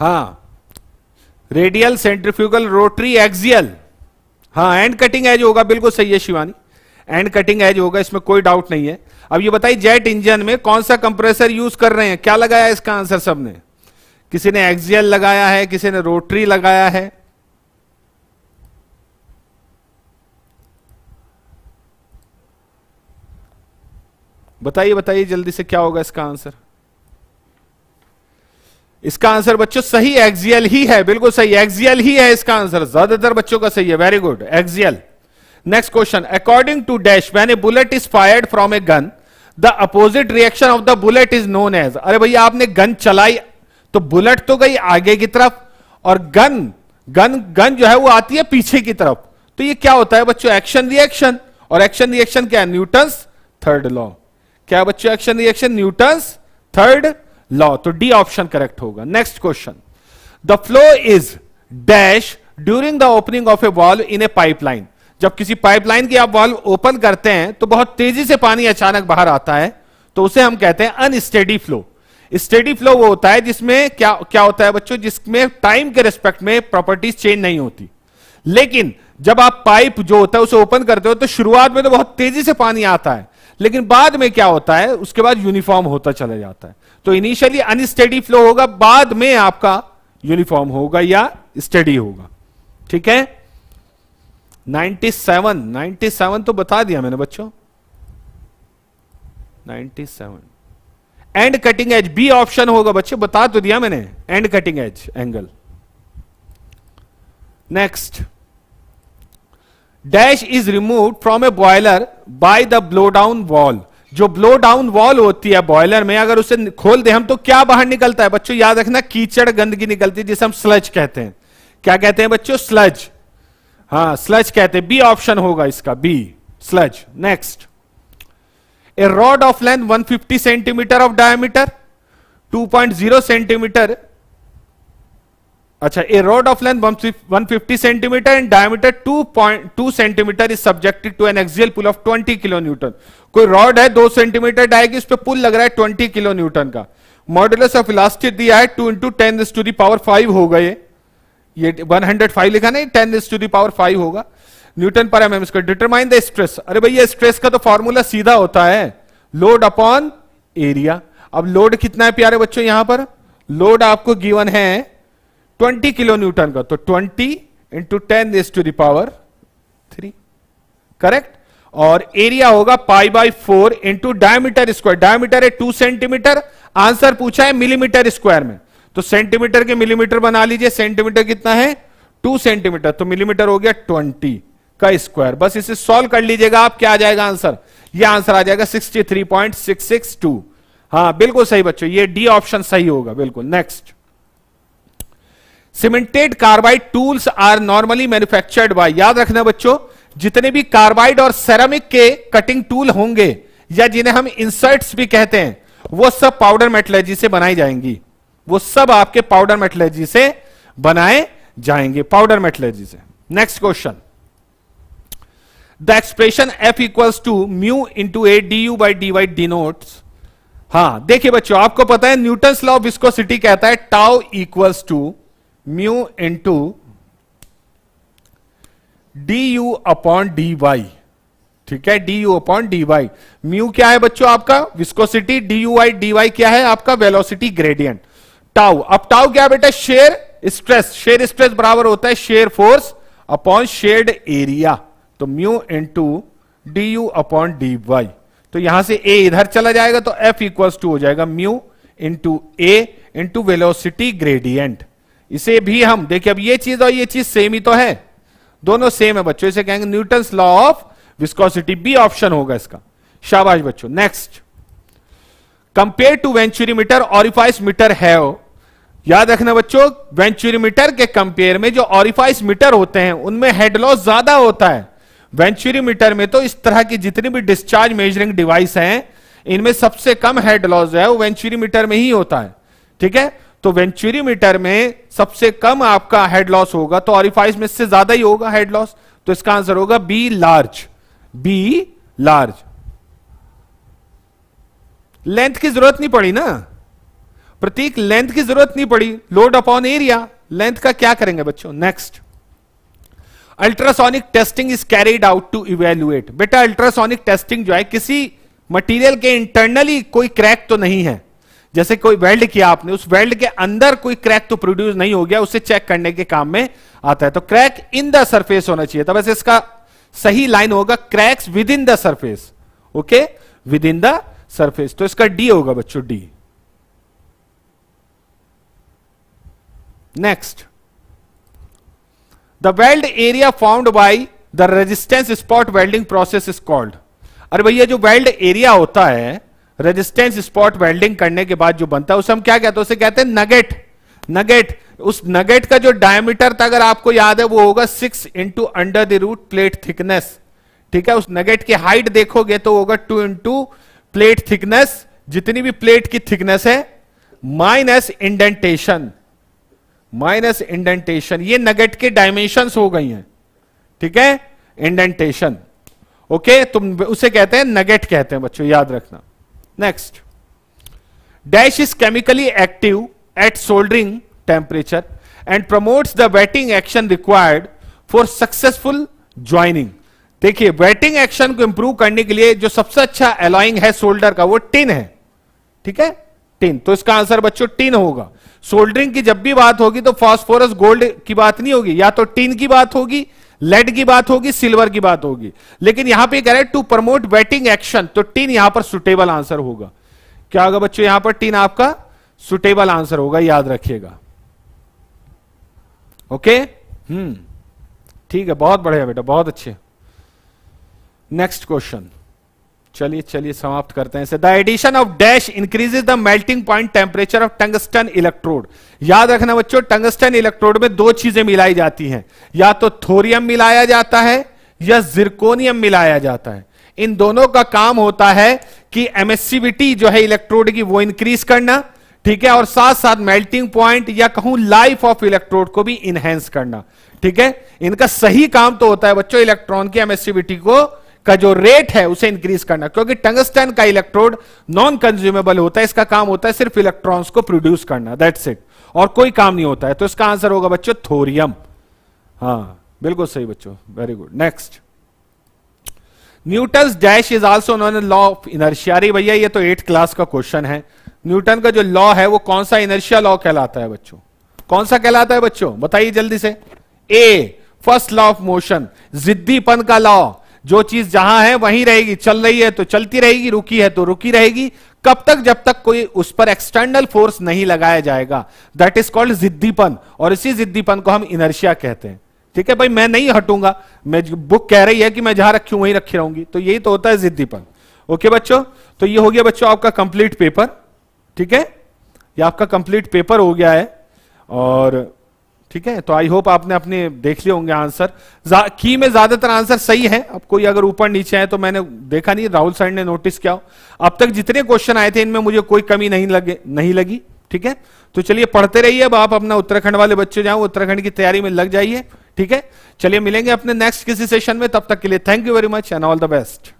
हा रेडियल सेंट्रीफ्यूगल रोटरी एक्सियल हाँ एंड कटिंग एज होगा बिल्कुल सही है शिवानी एंड कटिंग एज होगा इसमें कोई डाउट नहीं है अब ये बताइए जेट इंजन में कौन सा कंप्रेसर यूज कर रहे हैं क्या लगाया इसका आंसर सबने किसी ने एक्सियल लगाया है किसी ने रोटरी लगाया है बताइए बताइए जल्दी से क्या होगा इसका आंसर इसका आंसर बच्चों सही एक्सियल ही है बिल्कुल सही एक्सियल ही है इसका आंसर ज्यादातर बच्चों का सही है very good axial Next question according to dash when a bullet is fired from a gun, the opposite reaction of the bullet is known as. अरे भैया आपने गन चलाई तो बुलेट तो गई आगे की तरफ और गन गन गन जो है वो आती है पीछे की तरफ तो ये क्या होता है बच्चों एक्शन रिएक्शन और एक्शन रिएक्शन क्या है न्यूटन थर्ड लॉ क्या बच्चों action reaction Newton third law तो डी ऑप्शन करेक्ट होगा next question the flow is dash during the opening of a valve in a pipeline जब किसी पाइपलाइन की आप वाल्व ओपन करते हैं तो बहुत तेजी से पानी अचानक बाहर आता है तो उसे हम कहते हैं अनस्टेडी फ्लो स्टेडी फ्लो वो होता है जिसमें क्या क्या होता है बच्चों जिसमें टाइम के रिस्पेक्ट में प्रॉपर्टीज चेंज नहीं होती लेकिन जब आप पाइप जो होता है उसे ओपन करते हो तो शुरुआत में तो बहुत तेजी से पानी आता है लेकिन बाद में क्या होता है उसके बाद यूनिफॉर्म होता चला जाता है तो इनिशियली अनस्टेडी फ्लो होगा बाद में आपका यूनिफॉर्म होगा या स्टेडी होगा ठीक है 97 97 तो बता दिया मैंने बच्चों 97 end cutting edge B option होगा बच्चे बता तो दिया मैंने end cutting edge angle next dash is remove from a boiler by the blow down valve जो ब्लो डाउन वॉल होती है बॉयलर में अगर उसे खोल दे हम तो क्या बाहर निकलता है बच्चों याद रखना कीचड़ गंदगी निकलती है जिसे हम स्लज कहते हैं क्या कहते हैं बच्चों स्लज हाँ स्लज कहते बी ऑप्शन होगा इसका B sludge next a rod of length 150 centimetre of diameter 2.0 centimetre अच्छा a rod of length 150 centimetre and diameter 2.2 centimetre is subjected to an axial pull of 20 kilo newton कोई रॉड है दो सेंटीमीटर डायगी उस पर पुल लग रहा है 20 किलो न्यूटन का मॉडल ऑफ इलास्टिक दिया है two into ten to the power five हो गए ये 105 लिखा नहीं 10 इज टू दावर 5 होगा newton per M M square determine the stress अरे भैया स्ट्रेस का तो फॉर्मूला सीधा होता है लोड अपॉन एरिया अब लोड कितना है प्यारे बच्चों यहां पर लोड आपको गिवन है 20 किलो न्यूटन का तो 20 into ten is to the power three correct और एरिया होगा pi by four into diameter square diameter है टू सेंटीमीटर आंसर पूछा है मिलीमीटर स्क्वायर में तो सेंटीमीटर के मिलीमीटर बना लीजिए सेंटीमीटर कितना है टू सेंटीमीटर तो मिलीमीटर हो गया ट्वेंटी का स्क्वायर बस इसे सॉल्व कर लीजिएगा आप क्या आ जाएगा आंसर ये आंसर आ जाएगा sixty three point six six two हाँ बिल्कुल सही बच्चों ये डी ऑप्शन सही होगा बिल्कुल next cemented carbide tools are normally manufactured by याद रखना बच्चों जितने भी कार्बाइड और सेरामिक के कटिंग टूल होंगे या जिन्हें हम इंसर्ट्स भी कहते हैं वो सब पाउडर मेटलर्जी से बनाई जाएंगी वो सब आपके पाउडर मेटलर्जी से बनाए जाएंगे पाउडर मेटलर्जी से next question the expression F equals to mu into A D U by D Y denotes हाँ देखिए बच्चों आपको पता है न्यूटन लॉ ऑफ विस्कोसिटी कहता है tau equals to mu into D U upon D Y ठीक है D U upon D Y mu क्या है बच्चों आपका viscosity D U I D Y क्या है आपका वेलोसिटी ग्रेडियंट टाउ अब टाउ क्या बेटा शेयर स्ट्रेस शेयर स्ट्रेस बराबर होता है shear force upon shade area तो mu into D U upon D Y तो यहां से ए इधर चला जाएगा तो एफ इक्वल्स टू हो जाएगा mu into A into velocity gradient इसे भी हम देखिए अब ये चीज और ये चीज सेम ही तो है दोनों सेम है बच्चों इसे कहेंगे Newton law of viscosity B option होगा इसका शाबाश बच्चों next compare to venturi meter orifice meter have याद रखना बच्चों वेंचुरी मीटर के कंपेयर में जो ऑरिफाइस मीटर होते हैं उनमें हेड लॉस ज्यादा होता है वेंचुरी मीटर में तो इस तरह की जितनी भी डिस्चार्ज मेजरिंग डिवाइस हैं इनमें सबसे कम हेड लॉस है वो मीटर में ही होता है ठीक है तो वेंचुरी मीटर में सबसे कम आपका हेड लॉस होगा तो ऑरिफाइस में इससे ज्यादा ही होगा हेड लॉस तो इसका आंसर होगा B large B large length की जरूरत नहीं पड़ी ना प्रतीक लेंथ की जरूरत नहीं पड़ी लोड अपॉन एरिया लेंथ का क्या करेंगे बच्चों next ultrasonic testing is carried out to evaluate बेटा अल्ट्रासोनिक टेस्टिंग जो है किसी मटेरियल के इंटरनली कोई क्रैक तो नहीं है जैसे कोई वेल्ड किया आपने उस वेल्ड के अंदर कोई क्रैक तो प्रोड्यूस नहीं हो गया उसे चेक करने के काम में आता है तो क्रैक इन द सरफेस होना चाहिए था वैसे इसका सही लाइन होगा cracks within the surface okay within the surface तो इसका डी होगा बच्चों D Next, the weld area found by the resistance spot welding process is called. अरे भैया जो वेल्ड एरिया होता है रेजिस्टेंस स्पॉट वेल्डिंग करने के बाद जो बनता है उसे हम क्या कहते हैं उसे कहते हैं नगेट नगेट उस नगेट का जो डायमीटर था अगर आपको याद है वो होगा six into under the root plate thickness ठीक है उस नगेट की हाइट देखोगे तो होगा टू इंटू प्लेट थिकनेस जितनी भी प्लेट की थिकनेस है माइनस इंडेंटेशन माइनस इंडेंटेशन ये नगेट के डायमेंशन हो गई हैं ठीक है इंडेंटेशन ओके तुम उसे कहते हैं नगेट कहते हैं बच्चों याद रखना next dash is chemically active at soldering temperature and promotes the wetting action required for successful joining देखिए वेटिंग एक्शन को इंप्रूव करने के लिए जो सबसे अच्छा अलाइंग है सोल्डर का वो टिन है ठीक है टिन तो इसका आंसर बच्चों टिन होगा सोल्डरिंग की जब भी बात होगी तो फॉस्फोरस गोल्ड की बात नहीं होगी या तो टिन की बात होगी लेड की बात होगी सिल्वर की बात होगी लेकिन यहां पे कह रहे टू प्रमोट वेटिंग एक्शन तो टिन यहां पर सुटेबल आंसर होगा क्या होगा बच्चों यहां पर टिन आपका सुटेबल आंसर होगा याद रखिएगा ओके हम्म ठीक है बहुत बढ़िया बेटा बहुत अच्छे नेक्स्ट क्वेश्चन चलिए चलिए समाप्त करते हैं the addition of dash increases the melting point temperature of tungsten electrode याद रखना बच्चों टंगस्टन इलेक्ट्रोड में दो चीजें मिलाई जाती हैं या तो थोरियम मिलाया जाता है या जिरकोनियम मिलाया जाता है इन दोनों का काम होता है कि एमएससीविटी जो है इलेक्ट्रोड की वो इंक्रीज करना ठीक है और साथ साथ मेल्टिंग पॉइंट या कहूं लाइफ ऑफ इलेक्ट्रोड को भी इनहेंस करना ठीक है इनका सही काम तो होता है बच्चों इलेक्ट्रॉन की एमएससीविटी को का जो रेट है उसे इंक्रीज करना क्योंकि टंगस्टन का इलेक्ट्रोड नॉन कंज्यूमेबल होता है इसका काम होता है सिर्फ इलेक्ट्रॉन्स को प्रोड्यूस करना दैट्स इट और कोई काम नहीं होता है तो इसका आंसर होगा बच्चों थोरियम हाँ बिल्कुल सही बच्चों very good next Newton dash is also known law of इनर्शियारी भैया ये तो एट क्लास का क्वेश्चन है न्यूटन का जो लॉ है वो कौन सा इनर्शिया लॉ कहलाता है बच्चों कौन सा कहलाता है बच्चों बताइए जल्दी से A first law of motion जिद्दीपन का लॉ जो चीज जहां है वहीं रहेगी चल रही है तो चलती रहेगी रुकी है तो रुकी रहेगी कब तक जब तक कोई उस पर एक्सटर्नल फोर्स नहीं लगाया जाएगा दैट इज कॉल्ड जिद्दीपन और इसी जिद्दीपन को हम इनर्शिया कहते हैं ठीक है भाई मैं नहीं हटूंगा मैं बुक कह रही है कि मैं जहां रखी वहीं रखी रहूंगी तो यही तो होता है जिद्दीपन ओके बच्चों तो ये हो गया बच्चों आपका कंप्लीट पेपर ठीक है ये आपका कंप्लीट पेपर हो गया है और ठीक है तो आई होप आपने अपने देख लिए होंगे आंसर की में ज्यादातर आंसर सही है अब कोई अगर ऊपर नीचे है तो मैंने देखा नहीं राहुल सर ने नोटिस किया अब तक जितने क्वेश्चन आए थे इनमें मुझे कोई कमी नहीं लगे नहीं लगी ठीक है तो चलिए पढ़ते रहिए अब आप अपना उत्तराखंड वाले बच्चे जाओ उत्तराखंड की तैयारी में लग जाइए ठीक है चलिए मिलेंगे अपने नेक्स्ट किसी सेशन में तब तक के लिए thank you very much and all the best